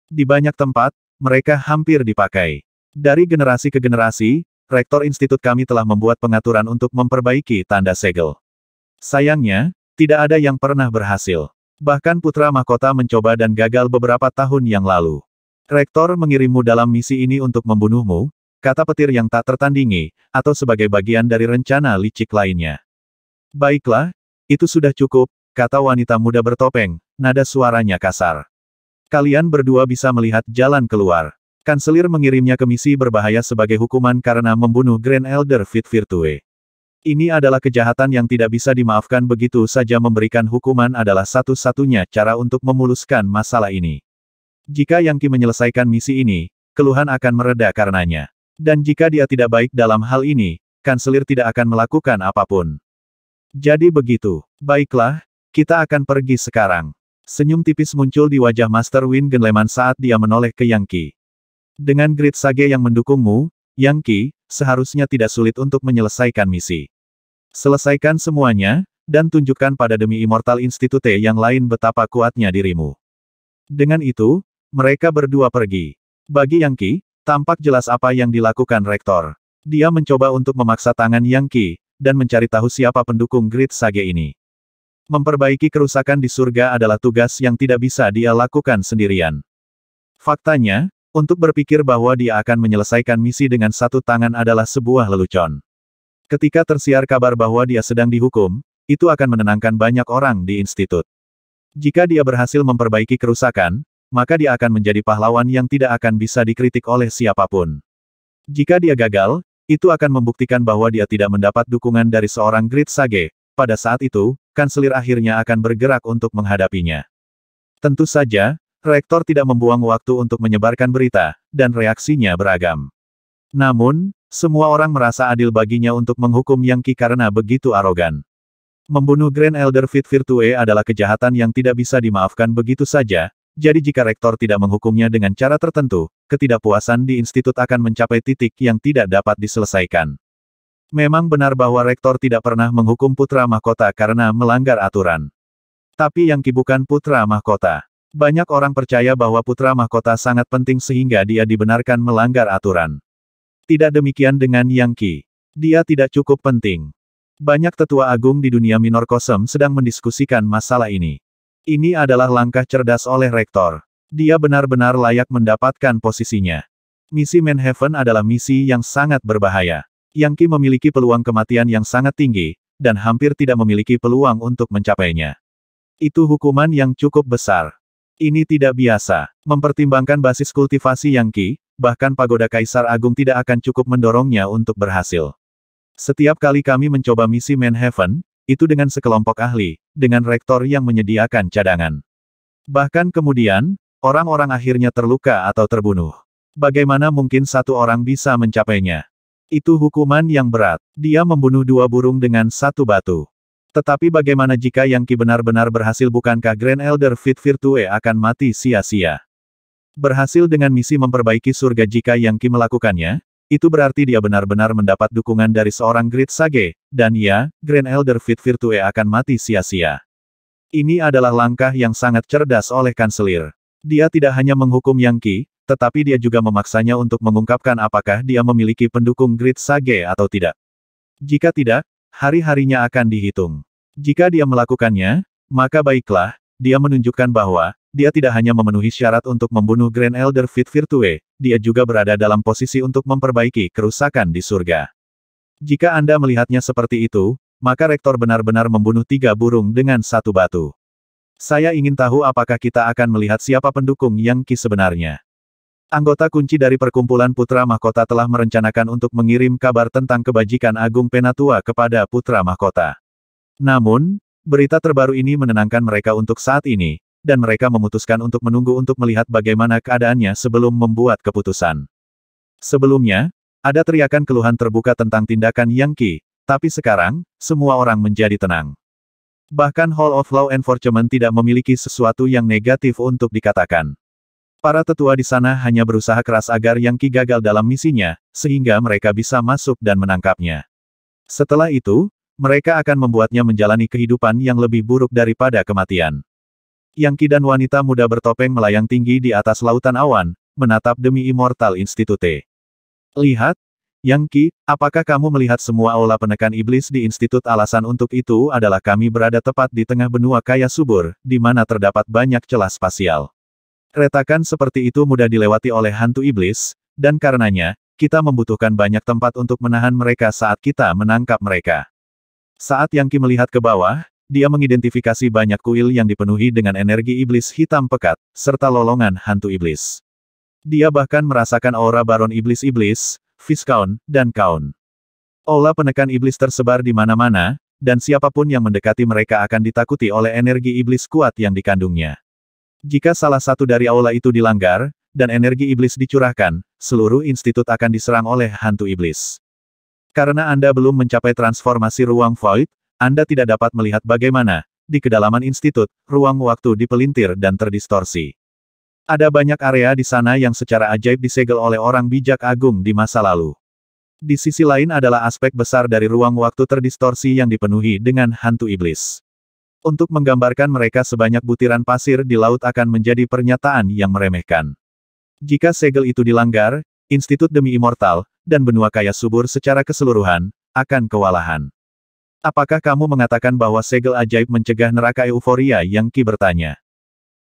Di banyak tempat, mereka hampir dipakai. Dari generasi ke generasi, rektor institut kami telah membuat pengaturan untuk memperbaiki tanda segel. Sayangnya, tidak ada yang pernah berhasil. Bahkan putra mahkota mencoba dan gagal beberapa tahun yang lalu. Rektor mengirimmu dalam misi ini untuk membunuhmu, kata petir yang tak tertandingi, atau sebagai bagian dari rencana licik lainnya. Baiklah, itu sudah cukup, kata wanita muda bertopeng, nada suaranya kasar. Kalian berdua bisa melihat jalan keluar. Kanselir mengirimnya ke misi berbahaya sebagai hukuman karena membunuh Grand Elder Fit Virtue. Ini adalah kejahatan yang tidak bisa dimaafkan begitu saja memberikan hukuman adalah satu-satunya cara untuk memuluskan masalah ini. Jika Yang Qi menyelesaikan misi ini, keluhan akan mereda karenanya. Dan jika dia tidak baik dalam hal ini, kanselir tidak akan melakukan apapun. Jadi begitu. Baiklah, kita akan pergi sekarang. Senyum tipis muncul di wajah Master Win Genleman saat dia menoleh ke Yang Qi. Dengan grid sage yang mendukungmu, Yang Qi, seharusnya tidak sulit untuk menyelesaikan misi. Selesaikan semuanya, dan tunjukkan pada demi Immortal Institute yang lain betapa kuatnya dirimu. Dengan itu, mereka berdua pergi. Bagi Yang Qi, tampak jelas apa yang dilakukan Rektor. Dia mencoba untuk memaksa tangan Yang Qi, dan mencari tahu siapa pendukung Grid Sage ini. Memperbaiki kerusakan di surga adalah tugas yang tidak bisa dia lakukan sendirian. Faktanya, untuk berpikir bahwa dia akan menyelesaikan misi dengan satu tangan adalah sebuah lelucon. Ketika tersiar kabar bahwa dia sedang dihukum, itu akan menenangkan banyak orang di institut. Jika dia berhasil memperbaiki kerusakan, maka dia akan menjadi pahlawan yang tidak akan bisa dikritik oleh siapapun. Jika dia gagal, itu akan membuktikan bahwa dia tidak mendapat dukungan dari seorang Great Sage, pada saat itu, kanselir akhirnya akan bergerak untuk menghadapinya. Tentu saja, Rektor tidak membuang waktu untuk menyebarkan berita, dan reaksinya beragam. Namun, semua orang merasa adil baginya untuk menghukum Yang Qi karena begitu arogan. Membunuh Grand Elder Fit Virtue adalah kejahatan yang tidak bisa dimaafkan begitu saja, jadi jika rektor tidak menghukumnya dengan cara tertentu, ketidakpuasan di institut akan mencapai titik yang tidak dapat diselesaikan. Memang benar bahwa rektor tidak pernah menghukum putra mahkota karena melanggar aturan. Tapi Yang Qi bukan putra mahkota. Banyak orang percaya bahwa putra mahkota sangat penting sehingga dia dibenarkan melanggar aturan. Tidak demikian dengan Yang Qi. Dia tidak cukup penting. Banyak tetua agung di dunia minor kosem sedang mendiskusikan masalah ini. Ini adalah langkah cerdas oleh rektor. Dia benar-benar layak mendapatkan posisinya. Misi Manhaven adalah misi yang sangat berbahaya. Yang Qi memiliki peluang kematian yang sangat tinggi, dan hampir tidak memiliki peluang untuk mencapainya. Itu hukuman yang cukup besar. Ini tidak biasa. Mempertimbangkan basis kultivasi yang ki, bahkan pagoda Kaisar Agung tidak akan cukup mendorongnya untuk berhasil. Setiap kali kami mencoba misi Heaven, itu dengan sekelompok ahli, dengan rektor yang menyediakan cadangan. Bahkan kemudian, orang-orang akhirnya terluka atau terbunuh. Bagaimana mungkin satu orang bisa mencapainya? Itu hukuman yang berat. Dia membunuh dua burung dengan satu batu. Tetapi bagaimana jika yang Qi benar-benar berhasil bukankah Grand Elder Fit Virtue akan mati sia-sia? Berhasil dengan misi memperbaiki surga jika yang Qi melakukannya, itu berarti dia benar-benar mendapat dukungan dari seorang Great Sage, dan ya, Grand Elder Fit Virtue akan mati sia-sia. Ini adalah langkah yang sangat cerdas oleh kanselir. Dia tidak hanya menghukum Yang Qi, tetapi dia juga memaksanya untuk mengungkapkan apakah dia memiliki pendukung Great Sage atau tidak. Jika tidak, Hari-harinya akan dihitung. Jika dia melakukannya, maka baiklah, dia menunjukkan bahwa, dia tidak hanya memenuhi syarat untuk membunuh Grand Elder Fit Virtue, dia juga berada dalam posisi untuk memperbaiki kerusakan di surga. Jika Anda melihatnya seperti itu, maka Rektor benar-benar membunuh tiga burung dengan satu batu. Saya ingin tahu apakah kita akan melihat siapa pendukung Yang Ki sebenarnya. Anggota kunci dari perkumpulan Putra Mahkota telah merencanakan untuk mengirim kabar tentang kebajikan Agung Penatua kepada Putra Mahkota. Namun, berita terbaru ini menenangkan mereka untuk saat ini, dan mereka memutuskan untuk menunggu untuk melihat bagaimana keadaannya sebelum membuat keputusan. Sebelumnya, ada teriakan keluhan terbuka tentang tindakan Yang Qi, tapi sekarang, semua orang menjadi tenang. Bahkan Hall of Law Enforcement tidak memiliki sesuatu yang negatif untuk dikatakan. Para tetua di sana hanya berusaha keras agar Yang Ki gagal dalam misinya, sehingga mereka bisa masuk dan menangkapnya. Setelah itu, mereka akan membuatnya menjalani kehidupan yang lebih buruk daripada kematian. Yang Ki dan wanita muda bertopeng melayang tinggi di atas lautan awan, menatap demi Immortal Institute. Lihat, Yang Ki, apakah kamu melihat semua aula penekan iblis di Institut alasan untuk itu adalah kami berada tepat di tengah benua kaya subur, di mana terdapat banyak celah spasial. Retakan seperti itu mudah dilewati oleh hantu iblis, dan karenanya, kita membutuhkan banyak tempat untuk menahan mereka saat kita menangkap mereka. Saat Yang Ki melihat ke bawah, dia mengidentifikasi banyak kuil yang dipenuhi dengan energi iblis hitam pekat, serta lolongan hantu iblis. Dia bahkan merasakan aura baron iblis-iblis, Viscount, dan Kaun. Olah penekan iblis tersebar di mana-mana, dan siapapun yang mendekati mereka akan ditakuti oleh energi iblis kuat yang dikandungnya. Jika salah satu dari aula itu dilanggar, dan energi iblis dicurahkan, seluruh institut akan diserang oleh hantu iblis. Karena Anda belum mencapai transformasi ruang void, Anda tidak dapat melihat bagaimana, di kedalaman institut, ruang waktu dipelintir dan terdistorsi. Ada banyak area di sana yang secara ajaib disegel oleh orang bijak agung di masa lalu. Di sisi lain adalah aspek besar dari ruang waktu terdistorsi yang dipenuhi dengan hantu iblis. Untuk menggambarkan mereka sebanyak butiran pasir di laut akan menjadi pernyataan yang meremehkan. Jika segel itu dilanggar, Institut Demi Immortal, dan benua kaya subur secara keseluruhan, akan kewalahan. Apakah kamu mengatakan bahwa segel ajaib mencegah neraka euforia yang Ki bertanya?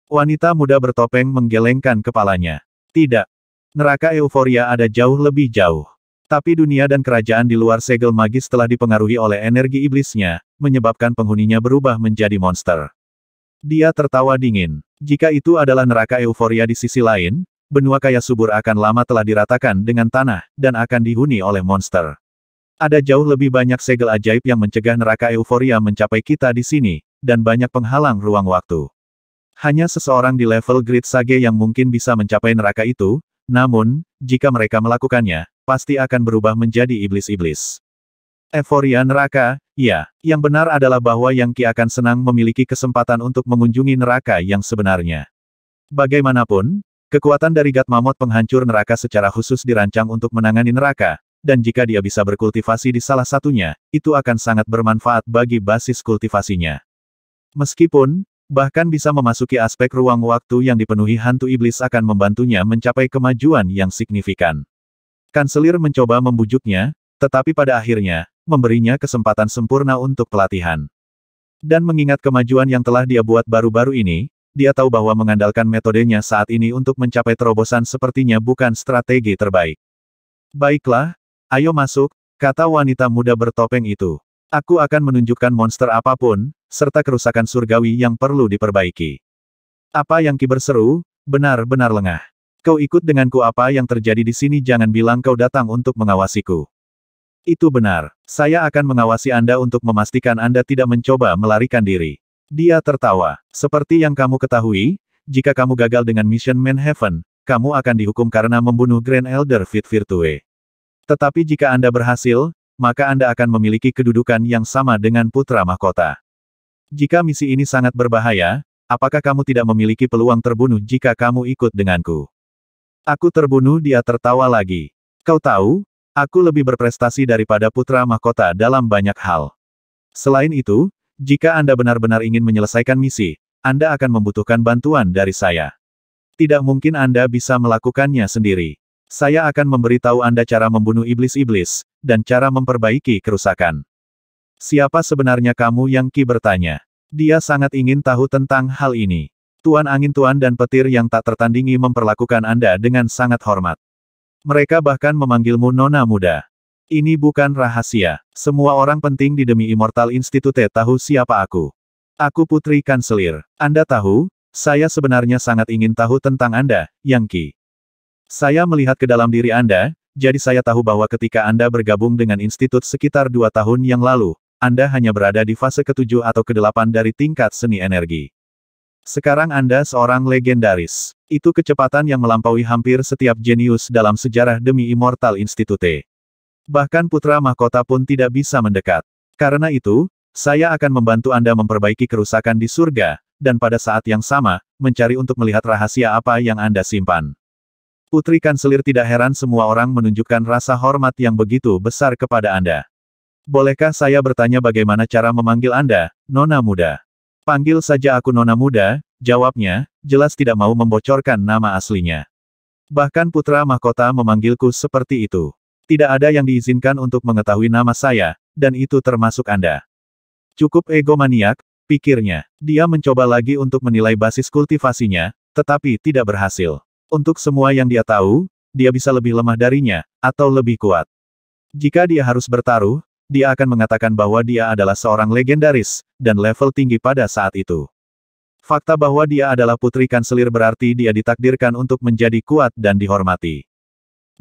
Wanita muda bertopeng menggelengkan kepalanya. Tidak. Neraka euforia ada jauh lebih jauh. Tapi dunia dan kerajaan di luar segel magis telah dipengaruhi oleh energi iblisnya, menyebabkan penghuninya berubah menjadi monster. Dia tertawa dingin. Jika itu adalah neraka euforia di sisi lain, benua kaya subur akan lama telah diratakan dengan tanah, dan akan dihuni oleh monster. Ada jauh lebih banyak segel ajaib yang mencegah neraka euforia mencapai kita di sini, dan banyak penghalang ruang waktu. Hanya seseorang di level Grid Sage yang mungkin bisa mencapai neraka itu, namun, jika mereka melakukannya, pasti akan berubah menjadi iblis-iblis. Euforia neraka, ya, yang benar adalah bahwa Yang Ki akan senang memiliki kesempatan untuk mengunjungi neraka yang sebenarnya. Bagaimanapun, kekuatan dari Gatmamot penghancur neraka secara khusus dirancang untuk menangani neraka, dan jika dia bisa berkultivasi di salah satunya, itu akan sangat bermanfaat bagi basis kultivasinya. Meskipun, bahkan bisa memasuki aspek ruang waktu yang dipenuhi hantu iblis akan membantunya mencapai kemajuan yang signifikan. Kanselir mencoba membujuknya, tetapi pada akhirnya, memberinya kesempatan sempurna untuk pelatihan. Dan mengingat kemajuan yang telah dia buat baru-baru ini, dia tahu bahwa mengandalkan metodenya saat ini untuk mencapai terobosan sepertinya bukan strategi terbaik. Baiklah, ayo masuk, kata wanita muda bertopeng itu. Aku akan menunjukkan monster apapun, serta kerusakan surgawi yang perlu diperbaiki. Apa yang kiberseru, benar-benar lengah. Kau ikut denganku apa yang terjadi di sini jangan bilang kau datang untuk mengawasiku. Itu benar. Saya akan mengawasi Anda untuk memastikan Anda tidak mencoba melarikan diri. Dia tertawa. Seperti yang kamu ketahui, jika kamu gagal dengan Mission Heaven, kamu akan dihukum karena membunuh Grand Elder Fit Virtue. Tetapi jika Anda berhasil, maka Anda akan memiliki kedudukan yang sama dengan Putra Mahkota. Jika misi ini sangat berbahaya, apakah kamu tidak memiliki peluang terbunuh jika kamu ikut denganku? Aku terbunuh dia tertawa lagi. Kau tahu, aku lebih berprestasi daripada putra mahkota dalam banyak hal. Selain itu, jika Anda benar-benar ingin menyelesaikan misi, Anda akan membutuhkan bantuan dari saya. Tidak mungkin Anda bisa melakukannya sendiri. Saya akan memberitahu Anda cara membunuh iblis-iblis, dan cara memperbaiki kerusakan. Siapa sebenarnya kamu yang Ki bertanya? Dia sangat ingin tahu tentang hal ini. Tuan Angin Tuan dan Petir yang tak tertandingi memperlakukan Anda dengan sangat hormat. Mereka bahkan memanggilmu Nona Muda. Ini bukan rahasia. Semua orang penting di demi Immortal Institute tahu siapa aku. Aku Putri Kanselir. Anda tahu, saya sebenarnya sangat ingin tahu tentang Anda, Yangki. Saya melihat ke dalam diri Anda, jadi saya tahu bahwa ketika Anda bergabung dengan institut sekitar dua tahun yang lalu, Anda hanya berada di fase ketujuh atau kedelapan dari tingkat seni energi. Sekarang Anda seorang legendaris. Itu kecepatan yang melampaui hampir setiap jenius dalam sejarah demi Immortal Institute. Bahkan putra mahkota pun tidak bisa mendekat. Karena itu, saya akan membantu Anda memperbaiki kerusakan di surga, dan pada saat yang sama, mencari untuk melihat rahasia apa yang Anda simpan. Putri Kanselir tidak heran semua orang menunjukkan rasa hormat yang begitu besar kepada Anda. Bolehkah saya bertanya bagaimana cara memanggil Anda, Nona Muda? Panggil saja aku Nona Muda, jawabnya, jelas tidak mau membocorkan nama aslinya. Bahkan putra mahkota memanggilku seperti itu. Tidak ada yang diizinkan untuk mengetahui nama saya, dan itu termasuk Anda. Cukup ego maniak, pikirnya. Dia mencoba lagi untuk menilai basis kultivasinya, tetapi tidak berhasil. Untuk semua yang dia tahu, dia bisa lebih lemah darinya, atau lebih kuat. Jika dia harus bertaruh, dia akan mengatakan bahwa dia adalah seorang legendaris, dan level tinggi pada saat itu. Fakta bahwa dia adalah putri kanselir berarti dia ditakdirkan untuk menjadi kuat dan dihormati.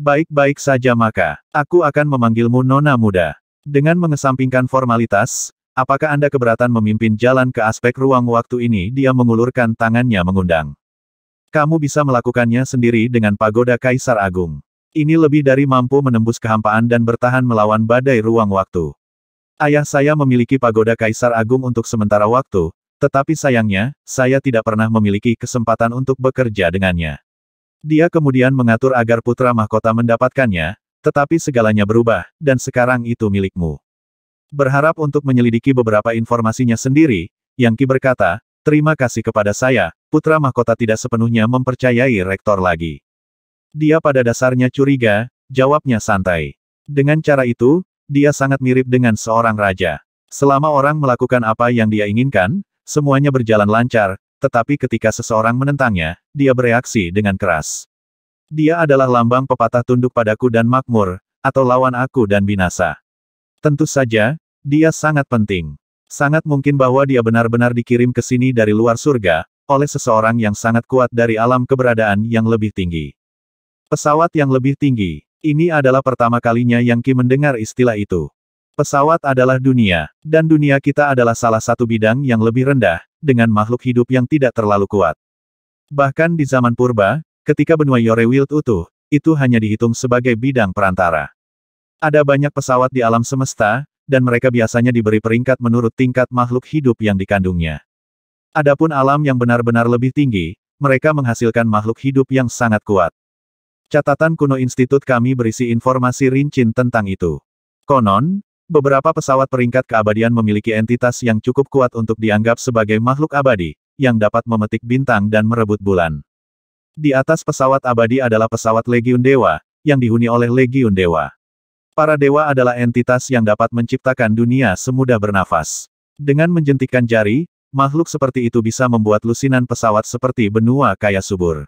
Baik-baik saja maka, aku akan memanggilmu Nona Muda. Dengan mengesampingkan formalitas, apakah Anda keberatan memimpin jalan ke aspek ruang waktu ini? Dia mengulurkan tangannya mengundang. Kamu bisa melakukannya sendiri dengan pagoda Kaisar Agung. Ini lebih dari mampu menembus kehampaan dan bertahan melawan badai ruang waktu. Ayah saya memiliki pagoda Kaisar Agung untuk sementara waktu, tetapi sayangnya, saya tidak pernah memiliki kesempatan untuk bekerja dengannya. Dia kemudian mengatur agar putra mahkota mendapatkannya, tetapi segalanya berubah, dan sekarang itu milikmu. Berharap untuk menyelidiki beberapa informasinya sendiri, yang kib berkata, terima kasih kepada saya, putra mahkota tidak sepenuhnya mempercayai rektor lagi. Dia pada dasarnya curiga, jawabnya santai. Dengan cara itu, dia sangat mirip dengan seorang raja. Selama orang melakukan apa yang dia inginkan, semuanya berjalan lancar, tetapi ketika seseorang menentangnya, dia bereaksi dengan keras. Dia adalah lambang pepatah tunduk padaku dan makmur, atau lawan aku dan binasa. Tentu saja, dia sangat penting. Sangat mungkin bahwa dia benar-benar dikirim ke sini dari luar surga, oleh seseorang yang sangat kuat dari alam keberadaan yang lebih tinggi. Pesawat yang lebih tinggi. Ini adalah pertama kalinya yang Ki mendengar istilah itu. Pesawat adalah dunia, dan dunia kita adalah salah satu bidang yang lebih rendah, dengan makhluk hidup yang tidak terlalu kuat. Bahkan di zaman purba, ketika benua Yorewild utuh, itu hanya dihitung sebagai bidang perantara. Ada banyak pesawat di alam semesta, dan mereka biasanya diberi peringkat menurut tingkat makhluk hidup yang dikandungnya. Adapun alam yang benar-benar lebih tinggi, mereka menghasilkan makhluk hidup yang sangat kuat. Catatan kuno institut kami berisi informasi rincin tentang itu. Konon, beberapa pesawat peringkat keabadian memiliki entitas yang cukup kuat untuk dianggap sebagai makhluk abadi, yang dapat memetik bintang dan merebut bulan. Di atas pesawat abadi adalah pesawat Legiun Dewa, yang dihuni oleh Legiun Dewa. Para dewa adalah entitas yang dapat menciptakan dunia semudah bernafas. Dengan menjentikkan jari, makhluk seperti itu bisa membuat lusinan pesawat seperti benua kaya subur.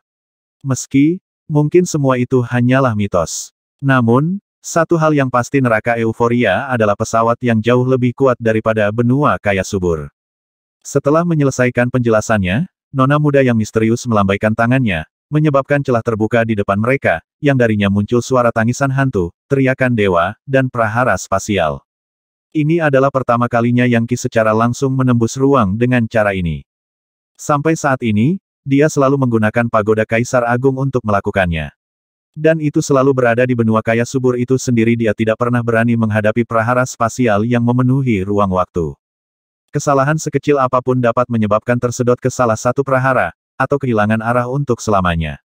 Meski, Mungkin semua itu hanyalah mitos. Namun, satu hal yang pasti neraka euforia adalah pesawat yang jauh lebih kuat daripada benua kaya subur. Setelah menyelesaikan penjelasannya, nona muda yang misterius melambaikan tangannya, menyebabkan celah terbuka di depan mereka, yang darinya muncul suara tangisan hantu, teriakan dewa, dan prahara spasial. Ini adalah pertama kalinya yang Ki secara langsung menembus ruang dengan cara ini. Sampai saat ini, dia selalu menggunakan pagoda Kaisar Agung untuk melakukannya. Dan itu selalu berada di benua kaya subur itu sendiri dia tidak pernah berani menghadapi prahara spasial yang memenuhi ruang waktu. Kesalahan sekecil apapun dapat menyebabkan tersedot ke salah satu prahara, atau kehilangan arah untuk selamanya.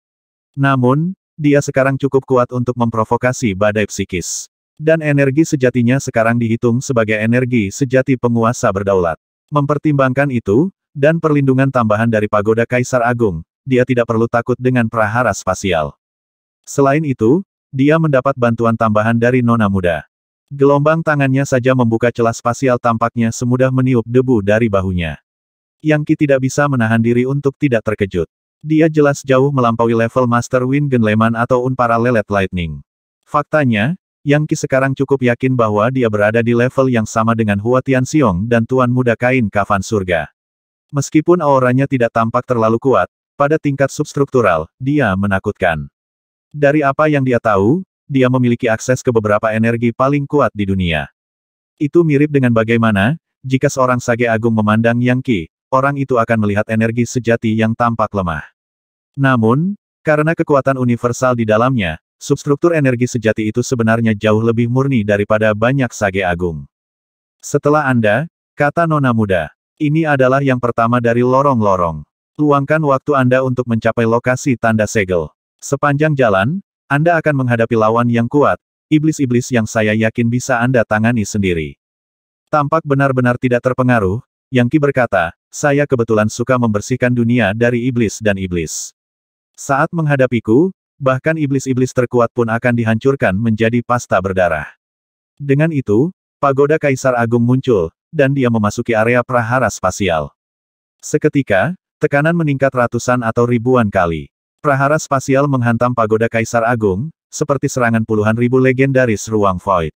Namun, dia sekarang cukup kuat untuk memprovokasi badai psikis. Dan energi sejatinya sekarang dihitung sebagai energi sejati penguasa berdaulat. Mempertimbangkan itu, dan perlindungan tambahan dari pagoda Kaisar Agung, dia tidak perlu takut dengan prahara spasial. Selain itu, dia mendapat bantuan tambahan dari Nona Muda. Gelombang tangannya saja membuka celah spasial tampaknya semudah meniup debu dari bahunya. Yang Ki tidak bisa menahan diri untuk tidak terkejut. Dia jelas jauh melampaui level Master Wind Genleman atau Unpara Lelet Lightning. Faktanya, Yang Ki sekarang cukup yakin bahwa dia berada di level yang sama dengan Hua Tianxiong dan Tuan Muda Kain Kafan Surga. Meskipun auranya tidak tampak terlalu kuat, pada tingkat substruktural, dia menakutkan. Dari apa yang dia tahu, dia memiliki akses ke beberapa energi paling kuat di dunia. Itu mirip dengan bagaimana, jika seorang sage agung memandang Yang Qi, orang itu akan melihat energi sejati yang tampak lemah. Namun, karena kekuatan universal di dalamnya, substruktur energi sejati itu sebenarnya jauh lebih murni daripada banyak sage agung. Setelah Anda, kata Nona Muda, ini adalah yang pertama dari lorong-lorong. Luangkan waktu Anda untuk mencapai lokasi tanda segel. Sepanjang jalan, Anda akan menghadapi lawan yang kuat, iblis-iblis yang saya yakin bisa Anda tangani sendiri. Tampak benar-benar tidak terpengaruh, Yang Ki berkata, saya kebetulan suka membersihkan dunia dari iblis dan iblis. Saat menghadapiku, bahkan iblis-iblis terkuat pun akan dihancurkan menjadi pasta berdarah. Dengan itu, pagoda Kaisar Agung muncul, dan dia memasuki area prahara spasial. Seketika, tekanan meningkat ratusan atau ribuan kali. Prahara spasial menghantam pagoda Kaisar Agung, seperti serangan puluhan ribu legendaris ruang void.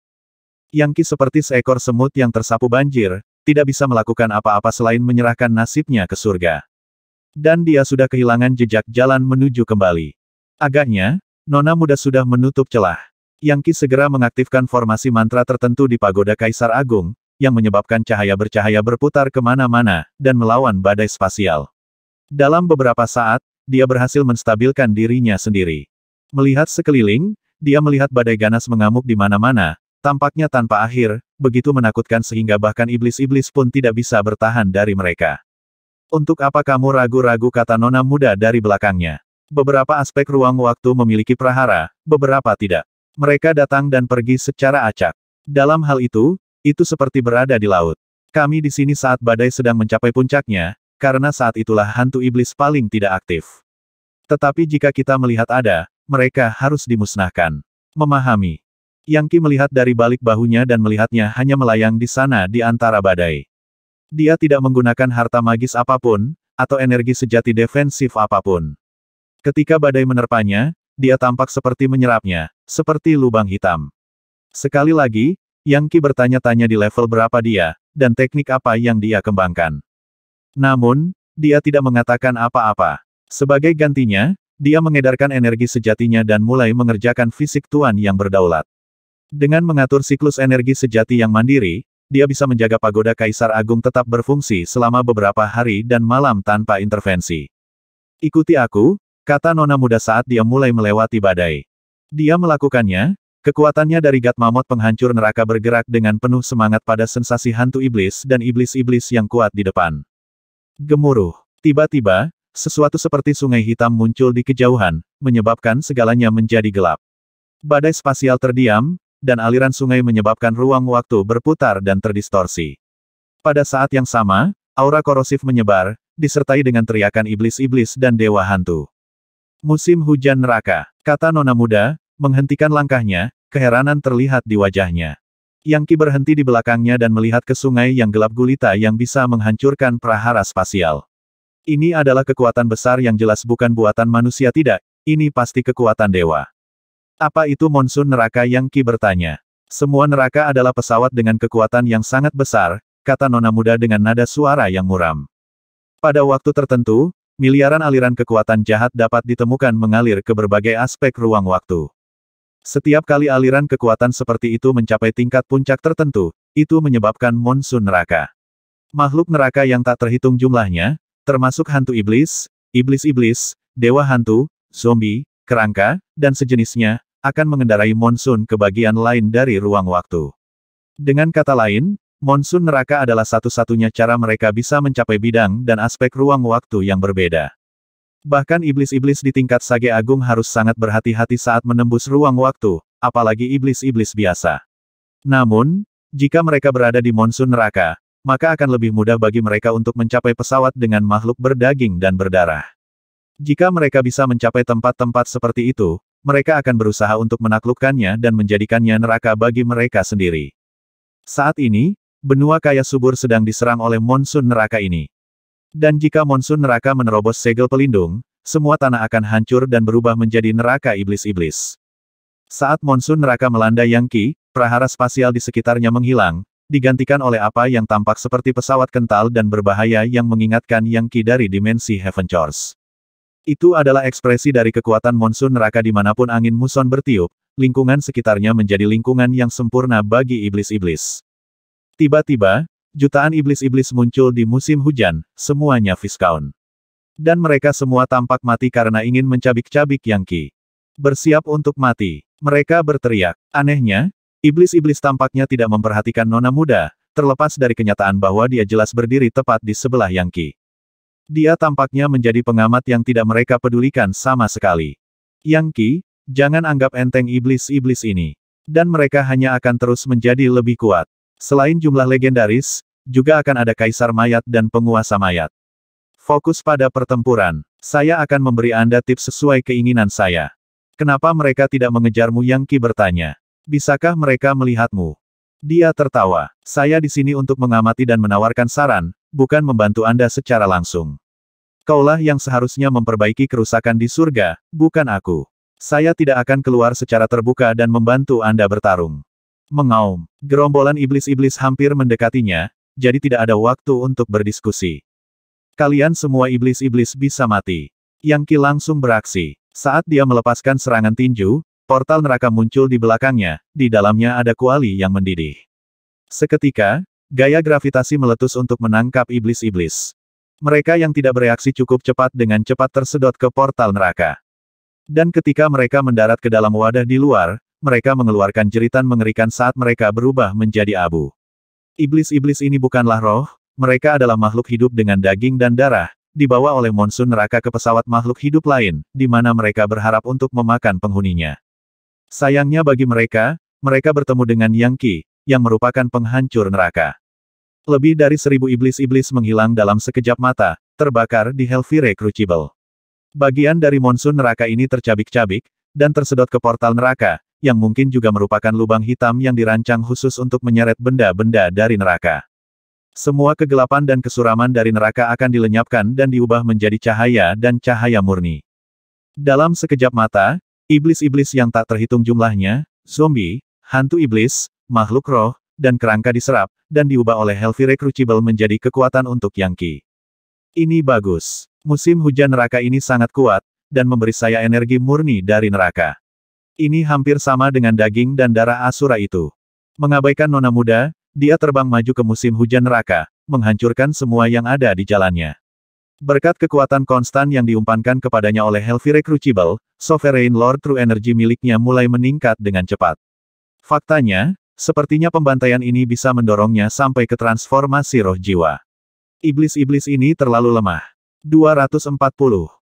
Yang Ki seperti seekor semut yang tersapu banjir, tidak bisa melakukan apa-apa selain menyerahkan nasibnya ke surga. Dan dia sudah kehilangan jejak jalan menuju kembali. Agaknya, Nona muda sudah menutup celah. Yang Ki segera mengaktifkan formasi mantra tertentu di pagoda Kaisar Agung, yang menyebabkan cahaya bercahaya berputar kemana-mana, dan melawan badai spasial. Dalam beberapa saat, dia berhasil menstabilkan dirinya sendiri. Melihat sekeliling, dia melihat badai ganas mengamuk di mana-mana, tampaknya tanpa akhir, begitu menakutkan sehingga bahkan iblis-iblis pun tidak bisa bertahan dari mereka. Untuk apa kamu ragu-ragu kata nona muda dari belakangnya? Beberapa aspek ruang waktu memiliki prahara, beberapa tidak. Mereka datang dan pergi secara acak. Dalam hal itu, itu seperti berada di laut. Kami di sini saat badai sedang mencapai puncaknya, karena saat itulah hantu iblis paling tidak aktif. Tetapi jika kita melihat ada, mereka harus dimusnahkan. Memahami. Yangki melihat dari balik bahunya dan melihatnya hanya melayang di sana di antara badai. Dia tidak menggunakan harta magis apapun, atau energi sejati defensif apapun. Ketika badai menerpanya, dia tampak seperti menyerapnya, seperti lubang hitam. Sekali lagi, yang Qi bertanya-tanya di level berapa dia, dan teknik apa yang dia kembangkan. Namun, dia tidak mengatakan apa-apa. Sebagai gantinya, dia mengedarkan energi sejatinya dan mulai mengerjakan fisik Tuan yang berdaulat. Dengan mengatur siklus energi sejati yang mandiri, dia bisa menjaga pagoda Kaisar Agung tetap berfungsi selama beberapa hari dan malam tanpa intervensi. Ikuti aku, kata Nona Muda saat dia mulai melewati badai. Dia melakukannya, Kekuatannya dari Gat Mamot penghancur neraka bergerak dengan penuh semangat pada sensasi hantu iblis dan iblis-iblis yang kuat di depan. Gemuruh. Tiba-tiba, sesuatu seperti sungai hitam muncul di kejauhan, menyebabkan segalanya menjadi gelap. Badai spasial terdiam, dan aliran sungai menyebabkan ruang waktu berputar dan terdistorsi. Pada saat yang sama, aura korosif menyebar, disertai dengan teriakan iblis-iblis dan dewa hantu. Musim hujan neraka, kata nona muda, Menghentikan langkahnya, keheranan terlihat di wajahnya. Yang Ki berhenti di belakangnya dan melihat ke sungai yang gelap gulita yang bisa menghancurkan prahara spasial. Ini adalah kekuatan besar yang jelas bukan buatan manusia tidak, ini pasti kekuatan dewa. Apa itu monsun neraka yang Ki bertanya? Semua neraka adalah pesawat dengan kekuatan yang sangat besar, kata nona muda dengan nada suara yang muram. Pada waktu tertentu, miliaran aliran kekuatan jahat dapat ditemukan mengalir ke berbagai aspek ruang waktu. Setiap kali aliran kekuatan seperti itu mencapai tingkat puncak tertentu, itu menyebabkan monsun neraka. Makhluk neraka yang tak terhitung jumlahnya, termasuk hantu iblis, iblis-iblis, dewa hantu, zombie, kerangka, dan sejenisnya, akan mengendarai monsun ke bagian lain dari ruang waktu. Dengan kata lain, monsun neraka adalah satu-satunya cara mereka bisa mencapai bidang dan aspek ruang waktu yang berbeda. Bahkan iblis-iblis di tingkat sage agung harus sangat berhati-hati saat menembus ruang waktu, apalagi iblis-iblis biasa. Namun, jika mereka berada di monsun neraka, maka akan lebih mudah bagi mereka untuk mencapai pesawat dengan makhluk berdaging dan berdarah. Jika mereka bisa mencapai tempat-tempat seperti itu, mereka akan berusaha untuk menaklukkannya dan menjadikannya neraka bagi mereka sendiri. Saat ini, benua kaya subur sedang diserang oleh monsun neraka ini. Dan jika monsun neraka menerobos segel pelindung, semua tanah akan hancur dan berubah menjadi neraka iblis-iblis. Saat monsun neraka melanda Yang Qi, prahara spasial di sekitarnya menghilang, digantikan oleh apa yang tampak seperti pesawat kental dan berbahaya yang mengingatkan Yang Qi dari dimensi Heaven Chores. Itu adalah ekspresi dari kekuatan monsun neraka dimanapun angin muson bertiup, lingkungan sekitarnya menjadi lingkungan yang sempurna bagi iblis-iblis. Tiba-tiba, jutaan iblis-iblis muncul di musim hujan, semuanya Viscount. Dan mereka semua tampak mati karena ingin mencabik-cabik Yang Qi. Bersiap untuk mati, mereka berteriak. Anehnya, iblis-iblis tampaknya tidak memperhatikan nona muda, terlepas dari kenyataan bahwa dia jelas berdiri tepat di sebelah Yang Qi. Dia tampaknya menjadi pengamat yang tidak mereka pedulikan sama sekali. Yang Qi, jangan anggap enteng iblis-iblis ini. Dan mereka hanya akan terus menjadi lebih kuat. Selain jumlah legendaris, juga akan ada kaisar mayat dan penguasa mayat. Fokus pada pertempuran. Saya akan memberi Anda tips sesuai keinginan saya. Kenapa mereka tidak mengejarmu Yang Ki bertanya. Bisakah mereka melihatmu? Dia tertawa. Saya di sini untuk mengamati dan menawarkan saran, bukan membantu Anda secara langsung. Kaulah yang seharusnya memperbaiki kerusakan di surga, bukan aku. Saya tidak akan keluar secara terbuka dan membantu Anda bertarung. Mengaum. Gerombolan iblis-iblis hampir mendekatinya, jadi tidak ada waktu untuk berdiskusi. Kalian semua iblis-iblis bisa mati. Yang Ki langsung beraksi. Saat dia melepaskan serangan tinju, portal neraka muncul di belakangnya, di dalamnya ada kuali yang mendidih. Seketika, gaya gravitasi meletus untuk menangkap iblis-iblis. Mereka yang tidak bereaksi cukup cepat dengan cepat tersedot ke portal neraka. Dan ketika mereka mendarat ke dalam wadah di luar, mereka mengeluarkan jeritan mengerikan saat mereka berubah menjadi abu. Iblis-iblis ini bukanlah roh, mereka adalah makhluk hidup dengan daging dan darah, dibawa oleh monsun neraka ke pesawat makhluk hidup lain, di mana mereka berharap untuk memakan penghuninya. Sayangnya bagi mereka, mereka bertemu dengan Yang Qi, yang merupakan penghancur neraka. Lebih dari seribu iblis-iblis menghilang dalam sekejap mata, terbakar di Hellfire Crucible. Bagian dari monsun neraka ini tercabik-cabik, dan tersedot ke portal neraka, yang mungkin juga merupakan lubang hitam yang dirancang khusus untuk menyeret benda-benda dari neraka. Semua kegelapan dan kesuraman dari neraka akan dilenyapkan dan diubah menjadi cahaya dan cahaya murni. Dalam sekejap mata, iblis-iblis yang tak terhitung jumlahnya, zombie, hantu iblis, makhluk roh, dan kerangka diserap, dan diubah oleh healthy Crucible menjadi kekuatan untuk Yangki. Ini bagus. Musim hujan neraka ini sangat kuat, dan memberi saya energi murni dari neraka. Ini hampir sama dengan daging dan darah Asura itu. Mengabaikan nona muda, dia terbang maju ke musim hujan neraka, menghancurkan semua yang ada di jalannya. Berkat kekuatan konstan yang diumpankan kepadanya oleh Helvire Crucible, Sovereign Lord True Energy miliknya mulai meningkat dengan cepat. Faktanya, sepertinya pembantaian ini bisa mendorongnya sampai ke transformasi roh jiwa. Iblis-iblis ini terlalu lemah. 240.